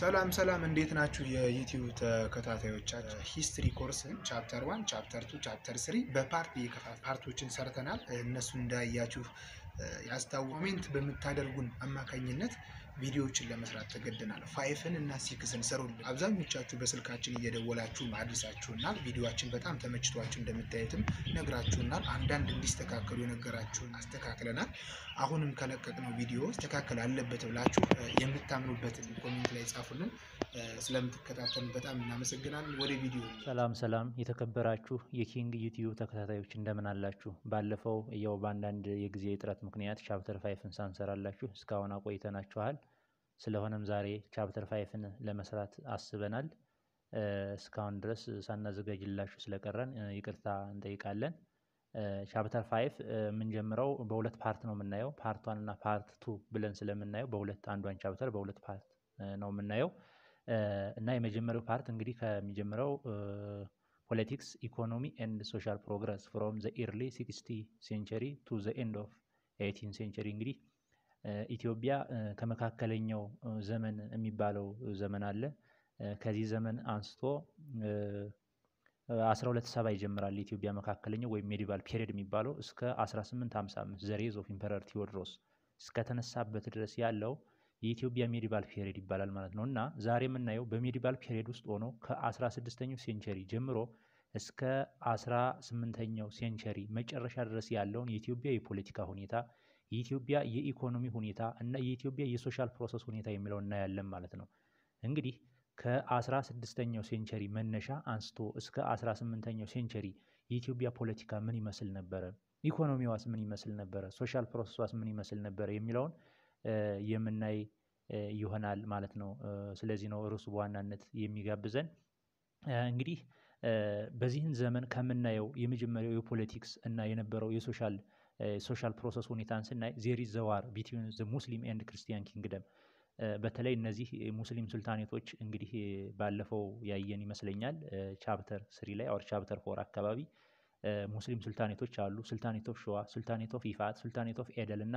ሰላም ሰላም እንዴት ናችሁ? የዩቲዩብ ተከታታዮቻችን ሂስትሪ ኮርስን ቻፕተር ዋን ቻፕተር ቱ ቻፕተር ስሪ በፓርት ፓርቶችን ሰርተናል። እነሱ እንዳያችሁ ያስታው ኮሜንት በምታደርጉን አማካኝነት ቪዲዮዎችን ለመስራት ተገደናል። ፋይፍን እና ሲክስን ሰሩልን። አብዛኞቻችሁ በስልካችን እየደወላችሁ አዲሳችሁናል። ቪዲዮችን በጣም ተመችቷችሁ እንደምታዩትም ነግራችሁናል። አንዳንድ እንዲስተካከሉ የነገራችሁን አስተካክለናል። አሁንም ከለቀቅነው ቪዲዮ ስተካከል አለበት ብላችሁ የምታምኑበትን ኮሜንት ላይ ጻፉልን። ስለምትከታተሉ በጣም እናመሰግናለን። ወደ ቪዲዮ። ሰላም ሰላም፣ የተከበራችሁ የኪንግ ዩቲዩብ ተከታታዮች እንደምን አላችሁ? ባለፈው ያው በአንዳንድ የጊዜ እጥረት ምክንያት ቻፕተር ፋይፍን ሳንሰራላችሁ እስካሁን አቆይተናችኋል። ስለሆነም ዛሬ ቻፕተር ፋይፍን ለመስራት አስበናል። እስካሁን ድረስ ሳናዘጋጅላችሁ ስለቀረን ይቅርታ እንጠይቃለን። ቻፕተር ፋይፍ የምንጀምረው በሁለት ፓርት ነው የምናየው። ፓርት ዋን እና ፓርት ቱ ብለን ስለምናየው በሁለት አንዷን ቻፕተር በሁለት ፓርት ነው የምናየው እና የመጀመሪያው ፓርት እንግዲህ ከሚጀምረው ፖለቲክስ ኢኮኖሚ ኤንድ ሶሻል ፕሮግረስ ፍሮም ዘ ኤርሊ ሲክስቲ ሴንቸሪ ቱ ዘ ኤንድ ኦፍ ኤይቲን ሴንቸሪ እንግዲህ ኢትዮጵያ ከመካከለኛው ዘመን የሚባለው ዘመን አለ። ከዚህ ዘመን አንስቶ አስራ ሁለት ሰባ ይጀምራል የኢትዮጵያ መካከለኛው ወይም ሜዲቫል ፔሪድ የሚባለው እስከ አስራ ስምንት ሀምሳ አምስት ዘሬዝ ኦፍ ኢምፐረር ቴዎድሮስ እስከተነሳበት ድረስ ያለው የኢትዮጵያ ሜዲቫል ፔሪድ ይባላል ማለት ነው። እና ዛሬ የምናየው በሜዲቫል ፔሪድ ውስጥ ሆኖ ከአስራ ስድስተኛው ሴንቸሪ ጀምሮ እስከ አስራ ስምንተኛው ሴንቸሪ መጨረሻ ድረስ ያለውን የኢትዮጵያ የፖለቲካ ሁኔታ የኢትዮጵያ የኢኮኖሚ ሁኔታ እና የኢትዮጵያ የሶሻል ፕሮሰስ ሁኔታ የሚለው እናያለን ማለት ነው። እንግዲህ ከአስራ ስድስተኛው ሴንቸሪ መነሻ አንስቶ እስከ አስራ ስምንተኛው ሴንቸሪ የኢትዮጵያ ፖለቲካ ምን ይመስል ነበረ፣ ኢኮኖሚዋስ ምን ይመስል ነበረ፣ ሶሻል ፕሮሰሷስ ምን ይመስል ነበረ የሚለውን የምናይ ይሆናል ማለት ነው። ስለዚህ ነው ርዕሱ በዋናነት የሚጋብዘን እንግዲህ በዚህን ዘመን ከምናየው የመጀመሪያው የፖለቲክስ እና የነበረው የሶሻል ሶሻል ፕሮሰስ ሁኔታን ስናይ ዜሪ ዘዋር ቢትዊን ሙስሊም ኤንድ ክርስቲያን ኪንግደም በተለይ እነዚህ ሙስሊም ሱልጣኔቶች እንግዲህ ባለፈው ያየን ይመስለኛል ቻፕተር ስሪ ላይ አር ቻፕተር ፎር አካባቢ ሙስሊም ሱልጣኔቶች አሉ። ሱልጣኔት ኦፍ ሸዋ፣ ሱልጣኔት ኦፍ ይፋት፣ ሱልጣኔት ኦፍ ኤደል እና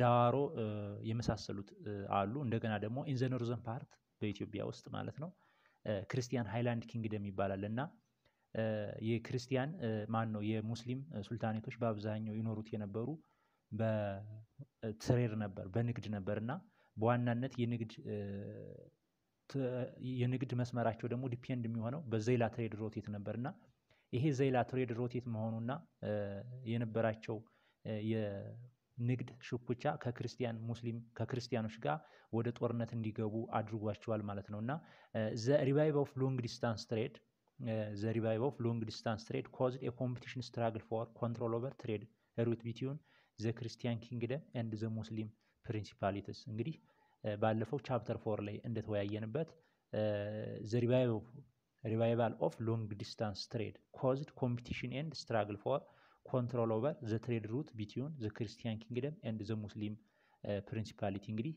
ዳዋሮ የመሳሰሉት አሉ። እንደገና ደግሞ ኢንዘኖርዘን ፓርት በኢትዮጵያ ውስጥ ማለት ነው ክርስቲያን ሃይላንድ ኪንግደም ይባላል እና የክርስቲያን ማን ነው የሙስሊም ሱልጣኔቶች በአብዛኛው ይኖሩት የነበሩ በትሬድ ነበር፣ በንግድ ነበር እና በዋናነት የንግድ መስመራቸው ደግሞ ዲፔንድ የሚሆነው በዘይላ ትሬድ ሮቴት ነበር እና ይሄ ዘይላ ትሬድ ሮቴት መሆኑና የነበራቸው የንግድ ሽኩቻ ከክርስቲያን ሙስሊም ከክርስቲያኖች ጋር ወደ ጦርነት እንዲገቡ አድርጓቸዋል ማለት ነው እና ዘ ሪቫይቭ ኦፍ ሎንግ ዲስታንስ ትሬድ ዘ ሪቫይቭ ኦፍ ሎንግ ዲስታንስ ትሬድ ኮዝድ የኮምፒቲሽን ስትራግል ፎር ኮንትሮል ኦቨር ትሬድ ሩት ቢትዊን ዘ ክርስቲያን ኪንግደም ኤንድ ዘ ሙስሊም ፕሪንሲፓሊትስ እንግዲህ ባለፈው ቻፕተር ፎር ላይ እንደተወያየንበት ዘ ሪቫይቫል ኦፍ ሎንግ ዲስታንስ ትሬድ ኮዝድ ኮምፒቲሽን ኤንድ ስትራግል ፎር ኮንትሮል ኦቨር ዘ ትሬድ ሩት ቢትዊን ዘ ክርስቲያን ኪንግደም ኤንድ ዘ ሙስሊም ፕሪንሲፓሊቲ እንግዲህ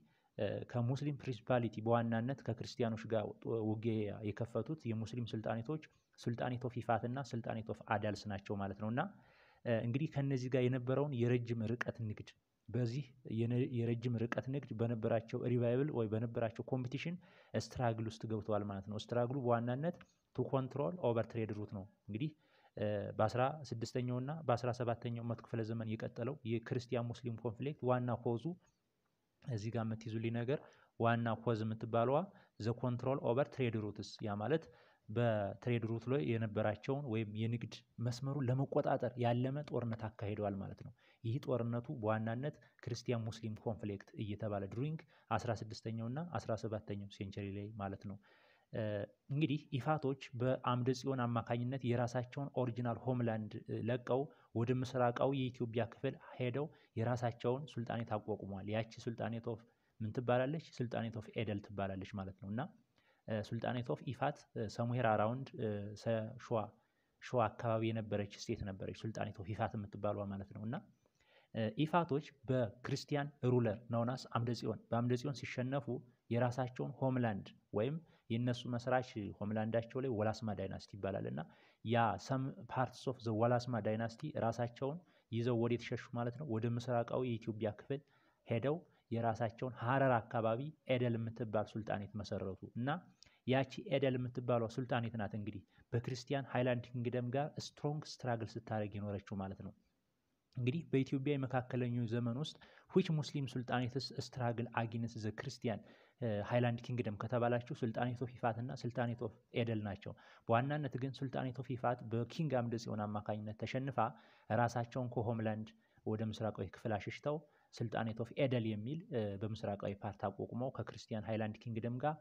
ከሙስሊም ፕሪንሲፓሊቲ በዋናነት ከክርስቲያኖች ጋር ውጌ የከፈቱት የሙስሊም ስልጣኔቶች ሱልጣኔት ኦፍ ይፋት እና ኦፍ አዳልስ ናቸው ማለት ነው። እና እንግዲህ ከነዚህ ጋር የነበረውን የረጅም ርቀት ንግድ በዚህ የረጅም ርቀት ንግድ በነበራቸው ሪቫይብል ወይ በነበራቸው ኮምፒቲሽን ስትራግል ውስጥ ገብተዋል ማለት ነው። ስትራግሉ በዋናነት ቱ ኮንትሮል ኦቨር ትሬድ ሩት ነው እንግዲህ በአስራ ስድስተኛው እና በአስራ ሰባተኛው መቶ ክፍለ ዘመን የቀጠለው የክርስቲያን ሙስሊም ኮንፍሊክት ዋና ኮዙ እዚህ ጋር የምትይዙልኝ ነገር ዋና ኮዝ የምትባለዋ ዘ ኮንትሮል ኦቨር ትሬድ ሩትስ፣ ያ ማለት በትሬድ ሩት ላይ የነበራቸውን ወይም የንግድ መስመሩን ለመቆጣጠር ያለመ ጦርነት አካሂደዋል ማለት ነው። ይህ ጦርነቱ በዋናነት ክርስቲያን ሙስሊም ኮንፍሊክት እየተባለ ድሩንግ 16ኛውና 17ኛው ሴንቸሪ ላይ ማለት ነው። እንግዲህ ኢፋቶች በአምደ ጽዮን አማካኝነት የራሳቸውን ኦሪጂናል ሆምላንድ ለቀው ወደ ምስራቃዊ የኢትዮጵያ ክፍል ሄደው የራሳቸውን ሱልጣኔት አቋቁመዋል። ያቺ ሱልጣኔት ኦፍ ምን ትባላለች? ሱልጣኔት ኦፍ ኤደል ትባላለች ማለት ነው እና ሱልጣኔት ኦፍ ኢፋት ሰሙሄር አራውንድ ሸዋ ሸዋ አካባቢ የነበረች ስቴት ነበረች፣ ሱልጣኔት ኦፍ ኢፋት የምትባሏ ማለት ነው እና ኢፋቶች በክርስቲያን ሩለር ነውናስ አምደጽዮን በአምደጽዮን ሲሸነፉ የራሳቸውን ሆምላንድ ወይም የእነሱ መስራች ሆምላንዳቸው ላይ ወላስማ ዳይናስቲ ይባላል እና ያ ሰም ፓርትስ ኦፍ ዘ ዋላስማ ዳይናስቲ ራሳቸውን ይዘው ወደ የተሸሹ ማለት ነው ወደ ምስራቃዊ የኢትዮጵያ ክፍል ሄደው የራሳቸውን ሀረር አካባቢ ኤደል የምትባል ሱልጣኔት መሰረቱ እና ያቺ ኤደል የምትባለው ሱልጣኔት ናት እንግዲህ በክርስቲያን ሃይላንድ ኪንግደም ጋር ስትሮንግ ስትራግል ስታደረግ የኖረችው ማለት ነው። እንግዲህ በኢትዮጵያ የመካከለኛው ዘመን ውስጥ ዊች ሙስሊም ሱልጣኔትስ ስትራግል አጊነስ ዘ ክርስቲያን ሃይላንድ ኪንግደም ከተባላችሁ ሱልጣኔት ኦፍ ይፋት እና ሱልጣኔት ኦፍ ኤደል ናቸው። በዋናነት ግን ሱልጣኔት ኦፍ ይፋት በኪንግ አምደ ጽዮን አማካኝነት ተሸንፋ ራሳቸውን ከሆምላንድ ወደ ምስራቃዊ ክፍል አሽሽተው ሱልጣኔት ኦፍ ኤደል የሚል በምስራቃዊ ፓርት አቋቁመው ከክርስቲያን ሃይላንድ ኪንግደም ጋር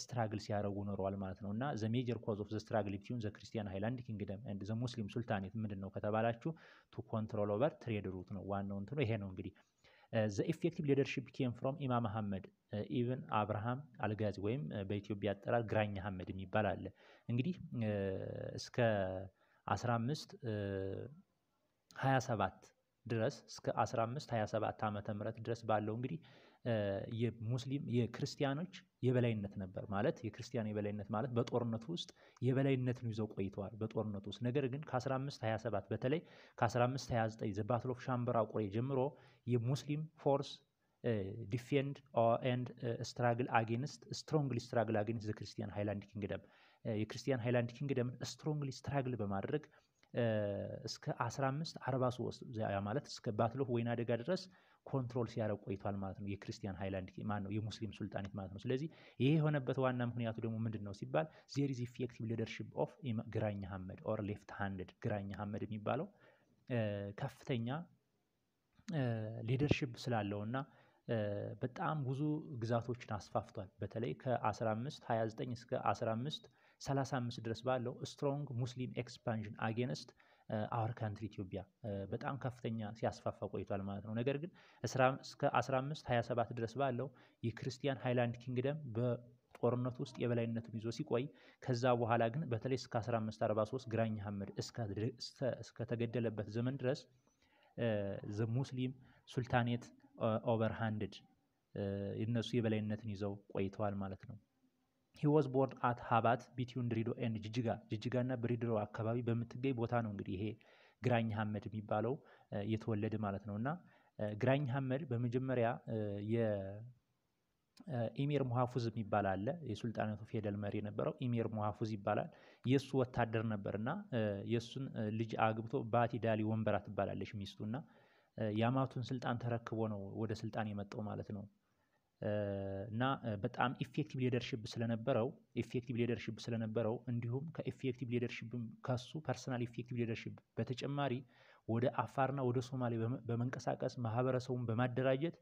ስትራግል ሲያደረጉ ኖረዋል ማለት ነው። እና ዘ ሜጀር ኮዝ ኦፍ ዘ ስትራግል ቢትዊን ዘ ክርስቲያን ሃይላንድ ኪንግደም ኤንድ ዘ ሙስሊም ሱልጣኔት ምንድን ነው ከተባላችሁ ቱ ኮንትሮል ኦቨር ትሬድ ሩት ነው ዋናው እንትኑ ይሄ ነው እንግዲህ ዘ ኢፌክቲቭ ሊደርሺፕ ኬም ፍሮም ኢማም አህመድ ኢብን አብርሃም አልጋዚ ወይም uh, በኢትዮጵያ አጠራር ግራኝ አህመድ የሚባል አለ። እንግዲህ uh, እስከ 15 27 uh, ድረስ እስከ 15 27 ዓመተ ምህረት ድረስ ባለው እንግዲህ የሙስሊም የክርስቲያኖች የበላይነት ነበር። ማለት የክርስቲያን የበላይነት ማለት በጦርነቱ ውስጥ የበላይነትን ይዘው ቆይተዋል በጦርነቱ ውስጥ። ነገር ግን ከ1527 በተለይ ከ1529 ዘ ባትል ሻምበራ ቆሬ ጀምሮ የሙስሊም ፎርስ ዲፌንድ ኤንድ ስትራግል አጌንስት ስትሮንግሊ ስትራግል አጌንስት ክርስቲያን ሃይላንድ ኪንግደም የክርስቲያን ሃይላንድ ኪንግደምን ስትሮንግሊ ስትራግል በማድረግ እስከ 1543 ያ ማለት እስከ ባትሎፍ ወይና አደጋ ድረስ ኮንትሮል ሲያደርግ ቆይቷል ማለት ነው። የክርስቲያን ሃይላንድ ማን ነው? የሙስሊም ሱልጣኔት ማለት ነው። ስለዚህ ይሄ የሆነበት ዋና ምክንያቱ ደግሞ ምንድን ነው ሲባል ዜር ኢዝ ኢፌክቲቭ ሊደርሺፕ ኦፍ ግራኝ ሐመድ ኦር ሌፍት ሃንድድ ግራኝ ሐመድ የሚባለው ከፍተኛ ሊደርሽፕ ስላለው እና በጣም ብዙ ግዛቶችን አስፋፍቷል። በተለይ ከ15 29 እስከ 15 35 ድረስ ባለው ስትሮንግ ሙስሊም ኤክስፓንሽን አጌንስት አወር ካንትሪ ኢትዮጵያ በጣም ከፍተኛ ሲያስፋፋ ቆይቷል ማለት ነው። ነገር ግን እስከ 15 27 ድረስ ባለው የክርስቲያን ሃይላንድ ኪንግደም በጦርነት ውስጥ የበላይነቱን ይዞ ሲቆይ ከዛ በኋላ ግን በተለይ እስከ 1543 ግራኝ ሐመድ እስከተገደለበት ዘመን ድረስ ዘ ሙስሊም ሱልታኔት ኦቨር ሃንድድ የነሱ የበላይነትን ይዘው ቆይተዋል ማለት ነው። ሂ ዋዝ ቦርን አት ሀባት ቢትዊን ድሬዳዋ ኤንድ ጅጅጋ ጅጅጋና ድሬዳዋ አካባቢ በምትገኝ ቦታ ነው እንግዲህ ይሄ ግራኝ ሀመድ የሚባለው የተወለደ ማለት ነው እና ግራኝ ሀመድ በመጀመሪያ ኢሚር ሙሐፉዝ የሚባል አለ። የሱልጣናቱ ፊደል መሪ የነበረው ኢሚር ሙሐፉዝ ይባላል። የእሱ ወታደር ነበርና የእሱን ልጅ አግብቶ ባቲ ዳሊ ወንበራ ትባላለች ሚስቱና የአማቱን ስልጣን ተረክቦ ነው ወደ ስልጣን የመጣው ማለት ነው። እና በጣም ኢፌክቲቭ ሊደርሽፕ ስለነበረው ኢፌክቲቭ ሊደርሽፕ ስለነበረው እንዲሁም ከኢፌክቲቭ ሊደርሽፕ ከሱ ፐርሰናል ኢፌክቲቭ ሊደርሽፕ በተጨማሪ ወደ አፋርና ወደ ሶማሌ በመንቀሳቀስ ማህበረሰቡን በማደራጀት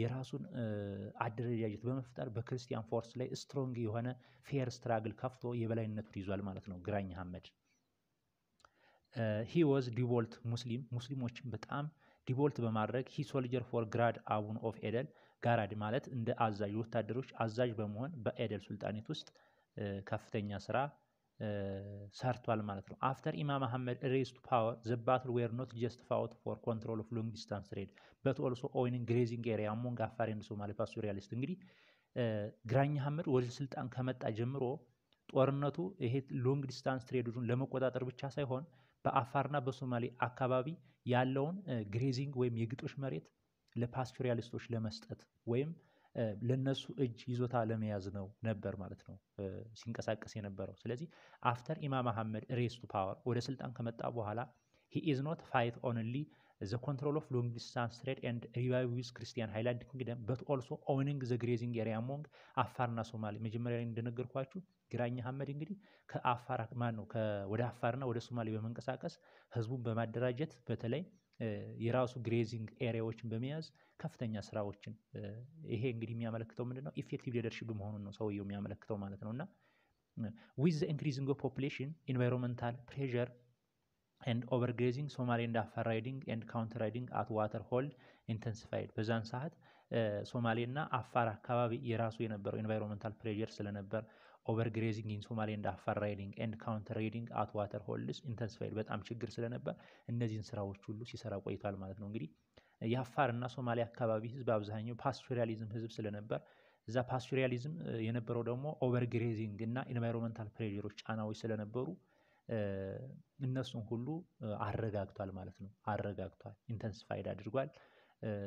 የራሱን አደረጃጀት በመፍጠር በክርስቲያን ፎርስ ላይ ስትሮንግ የሆነ ፌር ስትራግል ከፍቶ የበላይነቱን ይዟል ማለት ነው። ግራኝ ሐመድ ሂ ወዝ ዲቮልት ሙስሊም ሙስሊሞችን በጣም ዲቮልት በማድረግ ሂ ሶልጀር ፎር ግራድ አቡን ኦፍ ኤደል ጋራድ ማለት እንደ አዛዥ ወታደሮች አዛዥ በመሆን በኤደል ሱልጣኔት ውስጥ ከፍተኛ ስራ ሰርቷል ማለት ነው። አፍተር ኢማም አህመድ ሬስ ቱ ፓወር ዘ ባትል ዌር ኖት ጀስት ፋውት ፎር ኮንትሮል ኦፍ ሎንግ ዲስታንስ ሬድ በት ኦልሶ ኦይንን ግሬዚንግ ኤሪያ አሞንግ አፋር ኤንድ ሶማሌ ሱሪያሊስት እንግዲህ ግራኝ አህመድ ወደ ስልጣን ከመጣ ጀምሮ ጦርነቱ ይሄ ሎንግ ዲስታንስ ትሬዱን ለመቆጣጠር ብቻ ሳይሆን በአፋርና በሶማሌ አካባቢ ያለውን ግሬዚንግ ወይም የግጦሽ መሬት ለፓስቶሪያሊስቶች ለመስጠት ወይም ለነሱ እጅ ይዞታ ለመያዝ ነው ነበር ማለት ነው ሲንቀሳቀስ የነበረው። ስለዚህ አፍተር ኢማም አህመድ ሬስ ፓወር ወደ ስልጣን ከመጣ በኋላ ሂ ኢዝ ኖት ፋይት ኦንሊ ዘ ኮንትሮል ኦፍ ሎንግ ዲስታንስ ትሬድ ኤንድ ሪቫይቭ ዊዝ ክርስቲያን ሃይላንድ ኪንግደም በት ኦልሶ ኦውኒንግ ዘ ግሬዚንግ ኤሪያ ሞንግ አፋርና ሶማሌ። መጀመሪያ ላይ እንደነገርኳችሁ ግራኝ አህመድ እንግዲህ ከአፋር ማን ነው ወደ አፋርና ወደ ሶማሌ በመንቀሳቀስ ህዝቡን በማደራጀት በተለይ የራሱ ግሬዚንግ ኤሪያዎችን በመያዝ ከፍተኛ ስራዎችን ይሄ እንግዲህ የሚያመለክተው ምንድነው ኢፌክቲቭ ሊደርሽፕ መሆኑን ነው ሰውየው የሚያመለክተው ማለት ነው እና ዊዝ ኢንክሪዚንግ ፖፕሌሽን ኢንቫይሮንመንታል ፕሬር ኤንድ ኦቨርግሬዚንግ ሶማሌ እንድ አፋር ራይዲንግ ኤንድ ካውንተር ራይዲንግ አት ዋተር ሆልድ ኢንተንሲፋይድ በዛን ሰዓት ሶማሌና አፋር አካባቢ የራሱ የነበረው ኢንቫይሮንመንታል ፕሬር ስለነበር ኦቨርግሬዚንግ ኢን ሶማሌላንድ፣ አፋር ራይዲንግ ኤንድ ካውንተር ሬዲንግ አት ዋተር ሆልስ ኢንተንስፋይድ በጣም ችግር ስለነበር እነዚህን ስራዎች ሁሉ ሲሰራ ቆይቷል ማለት ነው። እንግዲህ የአፋር እና ሶማሌ አካባቢ ህዝብ አብዛኛው ፓስቶሪያሊዝም ህዝብ ስለነበር እዛ ፓስቶሪያሊዝም የነበረው ደግሞ ኦቨርግሬዚንግ እና ኢንቫይሮንመንታል ፕሬሮች ጫናዎች ስለነበሩ እነሱን ሁሉ አረጋግቷል ማለት ነው። አረጋግቷል፣ ኢንተንስፋይድ አድርጓል።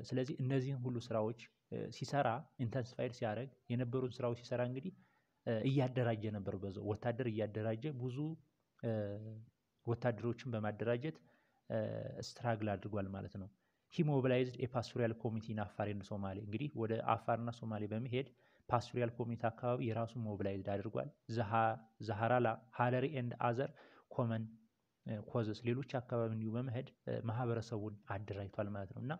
ስለዚህ እነዚህን ሁሉ ስራዎች ሲሰራ ኢንተንስፋይድ ሲያደርግ የነበሩን ስራዎች ሲሰራ እንግዲህ እያደራጀ ነበር። በዛው ወታደር እያደራጀ ብዙ ወታደሮችን በማደራጀት ስትራግል አድርጓል ማለት ነው። ሂ ሞቢላይዝድ የፓስቶሪያል ኮሚቴ ኢን አፋር ኤንድ ሶማሌ። እንግዲህ ወደ አፋርና ሶማሌ በመሄድ ፓስቶሪያል ኮሚቲ አካባቢ የራሱን ሞቢላይዝድ አድርጓል። ዛሃራላ ሃለሪ ኤንድ አዘር ኮመን ኮዘስ ሌሎች አካባቢ እንዲሁ በመሄድ ማህበረሰቡን አደራጅቷል ማለት ነው እና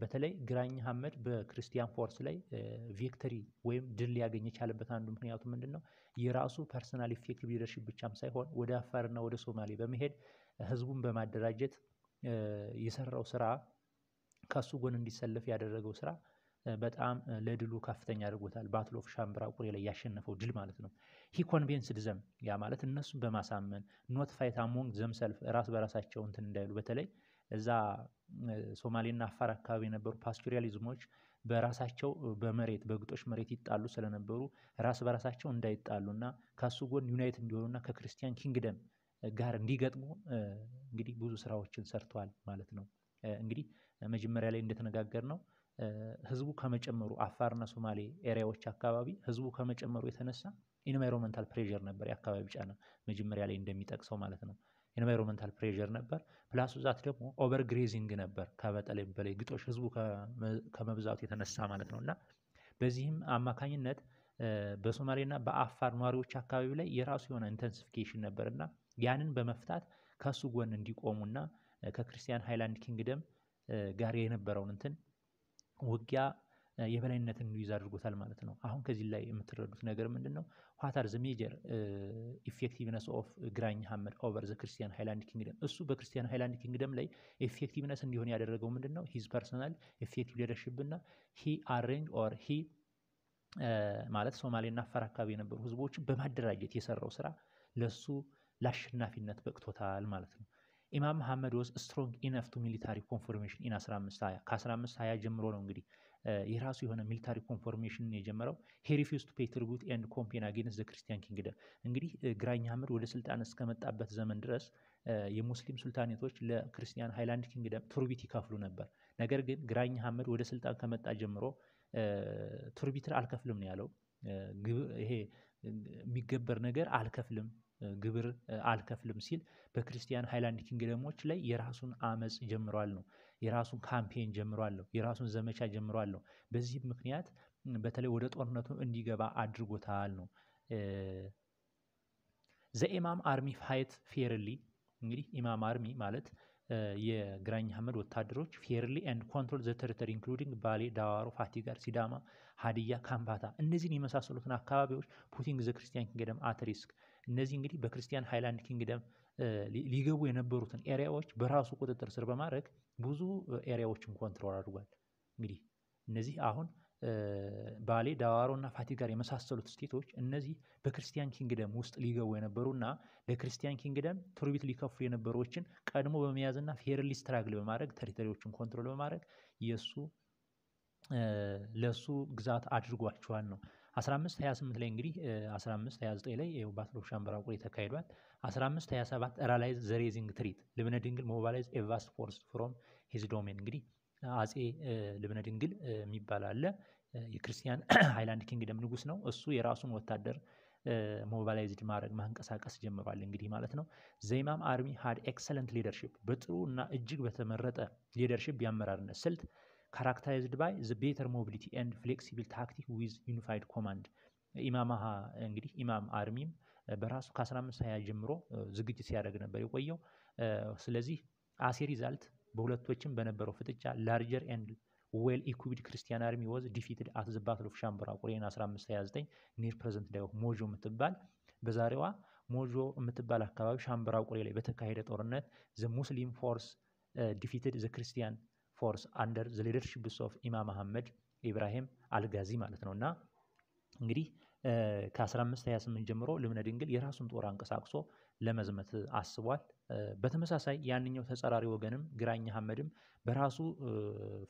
በተለይ ግራኝ ሀመድ በክርስቲያን ፎርስ ላይ ቪክተሪ ወይም ድል ሊያገኝ የቻለበት አንዱ ምክንያቱ ምንድን ነው? የራሱ ፐርሰናል ኢፌክቲቭ ሊደርሺፕ ብቻም ሳይሆን ወደ አፋርና ወደ ሶማሌ በመሄድ ህዝቡን በማደራጀት የሰራው ስራ ከሱ ጎን እንዲሰለፍ ያደረገው ስራ በጣም ለድሉ ከፍተኛ አድርጎታል። ባትል ኦፍ ቁሬ ላይ ያሸነፈው ድል ማለት ነው። ሂ ኮንቬንስድ ዘም ያ ማለት እነሱን በማሳመን ኖት ፋይት አሞንግ ዘምሰልፍ ራስ በራሳቸው እንትን እንዳይሉ በተለይ እዛ ሶማሌና አፋር አካባቢ የነበሩ ፓስቶሪያሊዝሞች በራሳቸው በመሬት በግጦሽ መሬት ይጣሉ ስለነበሩ ራስ በራሳቸው እንዳይጣሉና ከሱ ጎን ዩናይት እንዲሆኑና ከክርስቲያን ኪንግደም ጋር እንዲገጥሙ እንግዲህ ብዙ ስራዎችን ሰርተዋል ማለት ነው። እንግዲህ መጀመሪያ ላይ እንደተነጋገር ነው ህዝቡ ከመጨመሩ አፋርና ሶማሌ ኤሪያዎች አካባቢ ህዝቡ ከመጨመሩ የተነሳ ኢንቫይሮንመንታል ፕሬዠር ነበር የአካባቢ ጫና መጀመሪያ ላይ እንደሚጠቅሰው ማለት ነው። ኢንቫይሮንመንታል ፕሬዠር ነበር። ፕላስ ብዛት ደግሞ ኦቨር ግሬዚንግ ነበር፣ ከበተለይም በላይ ግጦሽ ህዝቡ ከመብዛቱ የተነሳ ማለት ነው እና በዚህም አማካኝነት በሶማሌና በአፋር ነዋሪዎች አካባቢ ላይ የራሱ የሆነ ኢንተንሲፊኬሽን ነበር እና ያንን በመፍታት ከሱ ጎን እንዲቆሙና ከክርስቲያን ሃይላንድ ኪንግደም ጋር የነበረውን እንትን ውጊያ የበላይነትን እንዲይዝ አድርጎታል ማለት ነው። አሁን ከዚህ ላይ የምትረዱት ነገር ምንድን ነው? ዋት ዘ ሜጀር ኢፌክቲቭነስ ኦፍ ግራኝ ሀመድ ኦቨር ዘ ክርስቲያን ሃይላንድ ኪንግደም። እሱ በክርስቲያን ሃይላንድ ኪንግደም ላይ ኢፌክቲቭነስ እንዲሆን ያደረገው ምንድን ነው? ሂዝ ፐርሰናል ኢፌክቲቭ ሊደርሽፕ እና ሂ አሬንጅ ኦር ሂ ማለት ሶማሌና አፋር አካባቢ የነበሩ ህዝቦችን በማደራጀት የሰራው ስራ ለሱ ለአሸናፊነት በቅቶታል ማለት ነው። ኢማም መሐመድ ወዝ ስትሮንግ ኢነፍ ቱ ሚሊታሪ ኮንፎርሜሽን ኢን 1520 ከ1520 ጀምሮ ነው እንግዲህ የራሱ የሆነ ሚሊታሪ ኮንፎርሜሽን የጀመረው ሄሪፊስ ቱ ፔይ ትሪቡት ኤንድ ኮምፔን አጌንስ ዘ ክርስቲያን ኪንግደም። እንግዲህ ግራኝ አህመድ ወደ ስልጣን እስከመጣበት ዘመን ድረስ የሙስሊም ሱልጣኔቶች ለክርስቲያን ሃይላንድ ኪንግደም ቱርቢት ይከፍሉ ነበር። ነገር ግን ግራኝ አህመድ ወደ ስልጣን ከመጣ ጀምሮ ቱርቢትን አልከፍልም ነው ያለው። ይሄ የሚገበር ነገር አልከፍልም ግብር አልከፍልም ሲል በክርስቲያን ሃይላንድ ኪንግደሞች ላይ የራሱን አመፅ ጀምሯል ነው የራሱን ካምፔን ጀምሯለሁ፣ የራሱን ዘመቻ ጀምሯለሁ። በዚህ ምክንያት በተለይ ወደ ጦርነቱ እንዲገባ አድርጎታል ነው። ዘኢማም አርሚ ፋይት ፌርሊ እንግዲህ ኢማም አርሚ ማለት የግራኝ አህመድ ወታደሮች ፌርሊ ኤንድ ኮንትሮል ዘተሪተሪ ኢንክሉዲንግ ባሌ፣ ዳዋሮ፣ ፋቲጋር፣ ሲዳማ፣ ሀዲያ፣ ካምፓታ እነዚህን የመሳሰሉትን አካባቢዎች ፑቲንግ ዘ ክርስቲያን ኪንግደም አት ሪስክ። እነዚህ እንግዲህ በክርስቲያን ሃይላንድ ኪንግደም ሊገቡ የነበሩትን ኤሪያዎች በራሱ ቁጥጥር ስር በማድረግ ብዙ ኤሪያዎችን ኮንትሮል አድርጓል። እንግዲህ እነዚህ አሁን ባሌ፣ ዳዋሮ እና ጋር የመሳሰሉት ስቴቶች እነዚህ በክርስቲያን ኪንግደም ውስጥ ሊገቡ የነበሩና ለክርስቲያን ኪንግደም ትርቢት ሊከፍሉ የነበሮችን ቀድሞ በመያዝና ፌርሊ ስትራግል በማድረግ ተሪተሪዎችን ኮንትሮል በማድረግ የእሱ ለእሱ ግዛት አድርጓቸዋል ነው። 15 28 ላይ እንግዲህ 15 29 ላይ ይኸው ባትል ኦፍ ሻምበራቆሬ ተካሂዷል። 15 27 ዘ ሬዚንግ ትሪት ልብነ ድንግል ሞባላይዝ ኤቫስ ፎርስ ፍሮም ሂዝ ዶሜን እንግዲህ አጼ ልብነ ድንግል የሚባል አለ። የክርስቲያን ሃይላንድ ኪንግደም ንጉስ ነው። እሱ የራሱን ወታደር ሞባላይዝድ ማድረግ ማንቀሳቀስ ጀምሯል። እንግዲህ ማለት ነው ዘይማም አርሚ ሃድ ኤክሰለንት ሊደርሺፕ በጥሩ እና እጅግ በተመረጠ ሊደርሺፕ የአመራርነት ስልት ካራክተራይዝድ ባይ ዘ ቤተር ሞቢሊቲ ኤንድ ፍሌክሲብል ታክቲክ ዊዝ ዩኒፋይድ ኮማንድ ኢማማሃ እንግዲህ ኢማም አርሚም eh, በራሱ ከ15 20 ጀምሮ eh, ዝግጅት ሲያደርግ ነበር የቆየው። eh, ስለዚህ አሴ ሪዛልት በሁለቶችም በነበረው ፍጥጫ ላርጀር ኤንድ ዌል ኢኩዊድ ክርስቲያን አርሚ ወዝ ዲፊትድ አት ዘ ባትል ኦፍ ሻምበራ ቁሬን 1529 ኒር ፕሬዘንት ላይ ሞጆ የምትባል በዛሬዋ ሞጆ የምትባል አካባቢ ሻምበራ ቁሬ ላይ በተካሄደ ጦርነት ዘ ሙስሊም ፎርስ ዲፊትድ ዘ ክርስቲያን ፎርስ አንደር ዘ ኦፍ ኢማም አህመድ ኢብራሂም አልጋዚ ማለት ነው እና እንግዲህ ከ1528 ጀምሮ ልብነ ድንግል የራሱን ጦር አንቀሳቅሶ ለመዝመት አስቧል። በተመሳሳይ ያንኛው ተጸራሪ ወገንም ግራኝ አህመድም በራሱ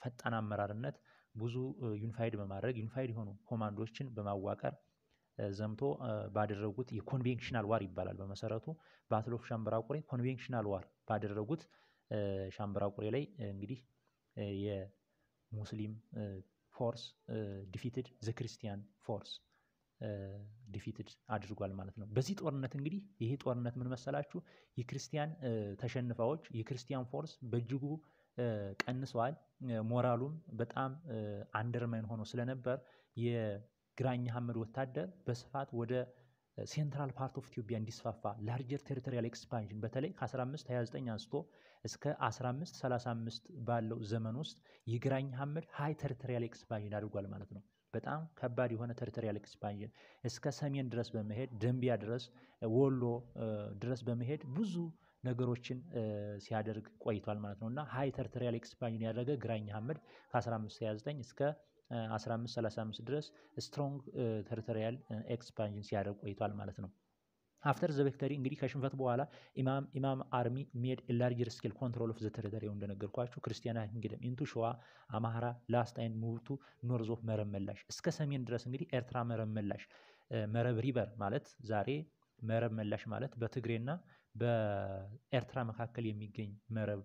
ፈጣን አመራርነት ብዙ ዩኒፋይድ በማድረግ ዩኒፋይድ የሆኑ ኮማንዶችን በማዋቀር ዘምቶ ባደረጉት የኮንቬንሽናል ዋር ይባላል። በመሰረቱ በአትሎፍ ሻምበራቁሬ ኮንቬንሽናል ዋር ባደረጉት ሻምበራቁሬ ላይ እንግዲህ የሙስሊም ፎርስ ዲፊትድ ዘ ክርስቲያን ፎርስ ዲፊትድ አድርጓል ማለት ነው። በዚህ ጦርነት እንግዲህ ይሄ ጦርነት ምን መሰላችሁ የክርስቲያን ተሸንፋዎች የክርስቲያን ፎርስ በእጅጉ ቀንሰዋል። ሞራሉም በጣም አንደርማይን ሆኖ ስለነበር የግራኝ ሐመድ ወታደር በስፋት ወደ ሴንትራል ፓርት ኦፍ ኢትዮጵያ እንዲስፋፋ ላርጀር ቴሪቶሪያል ኤክስፓንሽን በተለይ ከ1529 አንስቶ እስከ 1535 ባለው ዘመን ውስጥ ይግራኝ ሐመድ ሃይ ቴሪቶሪያል ኤክስፓንሽን አድርጓል ማለት ነው። በጣም ከባድ የሆነ ቴሪቶሪያል ኤክስፓንሽን እስከ ሰሜን ድረስ በመሄድ ደንቢያ ድረስ ወሎ ድረስ በመሄድ ብዙ ነገሮችን ሲያደርግ ቆይቷል ማለት ነው እና ሃይ ቴሪቶሪያል ኤክስፓንሽን ያደረገ ግራኝ ሐመድ ከ1529 እስከ 1535 ድረስ ስትሮንግ ተሪቶሪያል ኤክስፓንሽን ሲያደርግ ቆይቷል ማለት ነው። አፍተር ዘ ቪክተሪ እንግዲህ ከሽንፈት በኋላ ኢማም አርሚ ሜድ ላርጀር ስኬል ኮንትሮል ኦፍ ዘ ተሪተሪ እንደነገርኳችሁ ክርስቲያና ኪንግደም ኢንቱ ሸዋ፣ አማራ፣ ላስታይን፣ ሙብቱ፣ ኖርዝ ኦፍ መረብ መላሽ እስከ ሰሜን ድረስ እንግዲህ ኤርትራ መረብ መላሽ መረብ ሪቨር ማለት ዛሬ መረብ መላሽ ማለት በትግሬና በኤርትራ መካከል የሚገኝ መረብ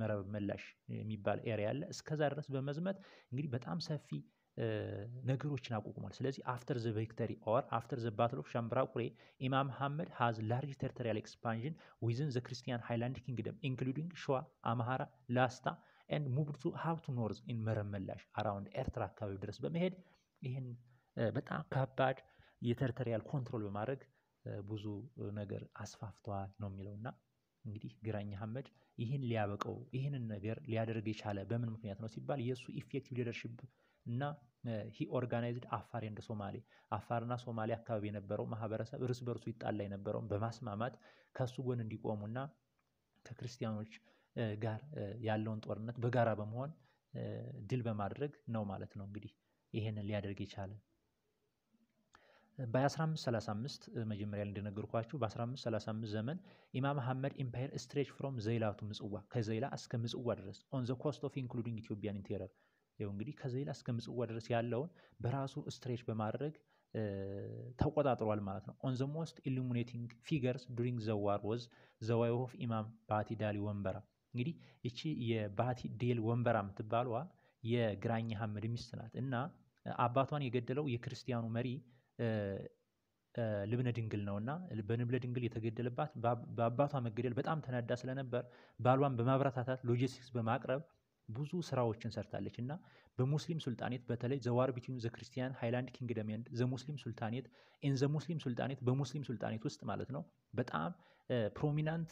መረብ መላሽ የሚባል ኤሪያ አለ። እስከዛ ድረስ በመዝመት እንግዲህ በጣም ሰፊ ነገሮችን አቋቁሟል። ስለዚህ አፍተር ዘ ቪክተሪ ኦር አፍተር ዘ ባትል ኦፍ ሻምብራቁሬ ኢማም መሐመድ ሃዝ ላርጅ ቴሪቶሪያል ኤክስፓንዥን ዊዝን ዘ ክርስቲያን ሃይላንድ ኪንግደም ኢንክሉዲንግ ሸዋ፣ አምሃራ፣ ላስታ ኤንድ ሙቭድ ቱ ሀብቱ ኖርዝ ኢን መረብ መላሽ አራውንድ ኤርትራ አካባቢ ድረስ በመሄድ ይህን በጣም ከባድ የቴሪቶሪያል ኮንትሮል በማድረግ ብዙ ነገር አስፋፍተዋል ነው የሚለው እና እንግዲህ ግራኝ አህመድ ይህን ሊያበቀው ይህንን ነገር ሊያደርግ የቻለ በምን ምክንያት ነው ሲባል የእሱ ኢፌክቲቭ ሊደርሽፕ እና ሂ ኦርጋናይዝድ አፋር እንደ ሶማሌ አፋርና ሶማሌ አካባቢ የነበረው ማህበረሰብ እርስ በርሱ ይጣላ የነበረውን በማስማማት ከሱ ጎን እንዲቆሙና ከክርስቲያኖች ጋር ያለውን ጦርነት በጋራ በመሆን ድል በማድረግ ነው ማለት ነው እንግዲህ ይህንን ሊያደርግ የቻለ በ1535 መጀመሪያ ላይ እንደነገርኳችሁ በ1535 ዘመን ኢማም መሐመድ ኢምፓየር ስትሬች ፍሮም ዘይላ ቱ ምጽዋ ከዘይላ እስከ ምጽዋ ድረስ ኦን ዘ ኮስት ኦፍ ኢንክሉዲንግ ኢትዮጵያን ኢንቴሪየር ይኸው እንግዲህ ከዘይላ እስከ ምጽዋ ድረስ ያለውን በራሱ ስትሬች በማድረግ ተቆጣጥሯል ማለት ነው። ኦን ዘ ሞስት ኢሉሚኔቲንግ ፊገርስ ዱሪንግ ዘ ዋር ወዝ ዘ ዋይፍ ኦፍ ኢማም ባቲ ዳሊ ወንበራ። እንግዲህ ይቺ የባቲ ዴል ወንበራ የምትባለዋ የግራኝ ሐመድ ሚስት ናት እና አባቷን የገደለው የክርስቲያኑ መሪ ልብነ ድንግል ነውና በንብለ ድንግል የተገደለባት በአባቷ መገደል በጣም ተናዳ ስለነበር ባሏን በማብራታታት ሎጂስቲክስ በማቅረብ ብዙ ስራዎችን ሰርታለች እና በሙስሊም ሱልጣኔት በተለይ ዘዋር ዘ ክርስቲያን ሃይላንድ ኪንግደም ኤንድ ዘሙስሊም ሱልጣኔት ኤን ዘሙስሊም ሱልጣኔት በሙስሊም ሱልጣኔት ውስጥ ማለት ነው በጣም ፕሮሚናንት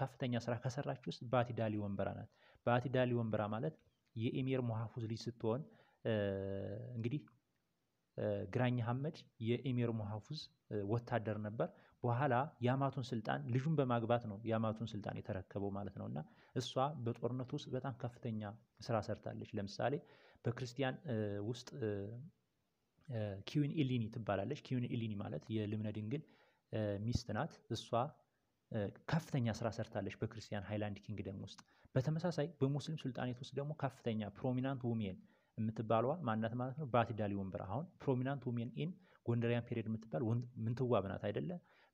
ከፍተኛ ስራ ከሰራች ውስጥ ባቲ ዳሊ ወንበራ ናት። ባቲ ዳሊ ወንበራ ማለት የኤሚር ሙሐፉዝ ልጅ ስትሆን እንግዲህ ግራኝ ሐመድ የኤሚር ሙሐፉዝ ወታደር ነበር። በኋላ የአማቱን ስልጣን ልጁን በማግባት ነው የአማቱን ስልጣን የተረከበው ማለት ነው። እና እሷ በጦርነት ውስጥ በጣም ከፍተኛ ስራ ሰርታለች። ለምሳሌ በክርስቲያን ውስጥ ኪዊን ኢሊኒ ትባላለች። ኪዊን ኢሊኒ ማለት የልብነ ድንግል ሚስት ናት። እሷ ከፍተኛ ስራ ሰርታለች በክርስቲያን ሃይላንድ ኪንግደም ውስጥ። በተመሳሳይ በሙስሊም ሱልጣኔት ውስጥ ደግሞ ከፍተኛ ፕሮሚናንት ውሜን የምትባለዋ ማናት ማለት ነው። ባቲዳሊ ወንበር አሁን ፕሮሚናንት ውሜን ኢን ጎንደሪያን ፔሪድ የምትባል ምንትዋብ ናት አይደለ?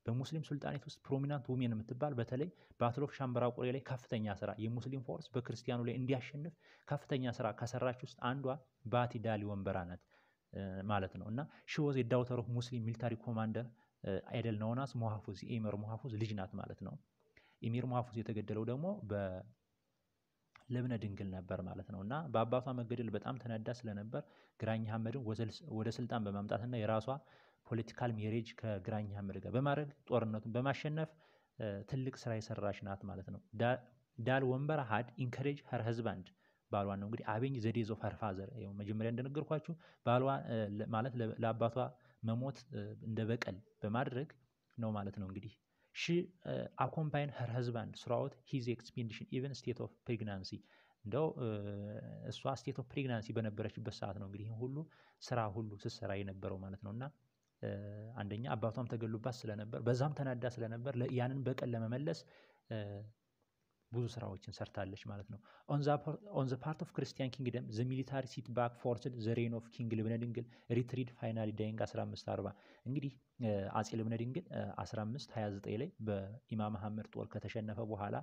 በሙስሊም ሱልጣኔት ውስጥ ፕሮሚናንት ውሜን የምትባል በተለይ ባትል ኦፍ ሻምበራቆሬ ላይ ከፍተኛ ስራ የሙስሊም ፎርስ በክርስቲያኑ ላይ እንዲያሸንፍ ከፍተኛ ስራ ከሰራች ውስጥ አንዷ ባቲዳሊ በረሃ ናት ማለት ነው። እና ሽወዝ የዳውተር ኦፍ ሙስሊም ሚሊታሪ ኮማንደር አይደል ነውናስ ሞሐፉዝ የኢሜር ሞሐፉዝ ልጅ ናት ማለት ነው። ኢሜር ሞሐፉዝ የተገደለው ደግሞ ልብነ ድንግል ነበር ማለት ነው እና በአባቷ መገደል በጣም ተነዳ ስለነበር ግራኝ አህመድን ወደ ስልጣን በማምጣትና የራሷ ፖለቲካል ሜሬጅ ከግራኝ ሐመድ ጋር በማድረግ ጦርነቱን በማሸነፍ ትልቅ ስራ የሰራች ናት ማለት ነው። ዳል ወንበር ሀድ ኢንከሬጅ ሀር ህዝባንድ ባሏ ነው እንግዲህ አቤኝ ዘዴ ፈርፋዘር መጀመሪያ እንደነገርኳችሁ ባሏ ማለት ለአባቷ መሞት እንደ በቀል በማድረግ ነው ማለት ነው እንግዲህ ሺ አኮምፓይን ኸር ህዝባንድ ስራውት ሂዝ ኤክስፔንዲሽን ኢቨን ስቴት ኦፍ ፕሬግናንሲ እንደው uh, እሷ ስቴት ኦፍ ፕሬግናንሲ በነበረችበት ሰዓት ነው እንግዲህ ሁሉ ስራ ሁሉ ስትሰራ የነበረው ማለት ነው እና uh, አንደኛ አባቷም ተገሉባት ስለነበር በዛም ተናዳ ስለነበር ያንን በቀን ለመመለስ uh, ብዙ ስራዎችን ሰርታለች ማለት ነው። ኦን ዘ ፓርት ኦፍ ክርስቲያን ኪንግደም ዘ ሚሊታሪ ሲት ባክ ፎርስድ ዘ ሬን ኦፍ ኪንግ ልብነ ሪትሪድ ፋይናሊ ዳይንግ 1540 እንግዲህ አጼ ልብነ ድንግል 1529 ላይ በኢማም መሐመድ ጦር ከተሸነፈ በኋላ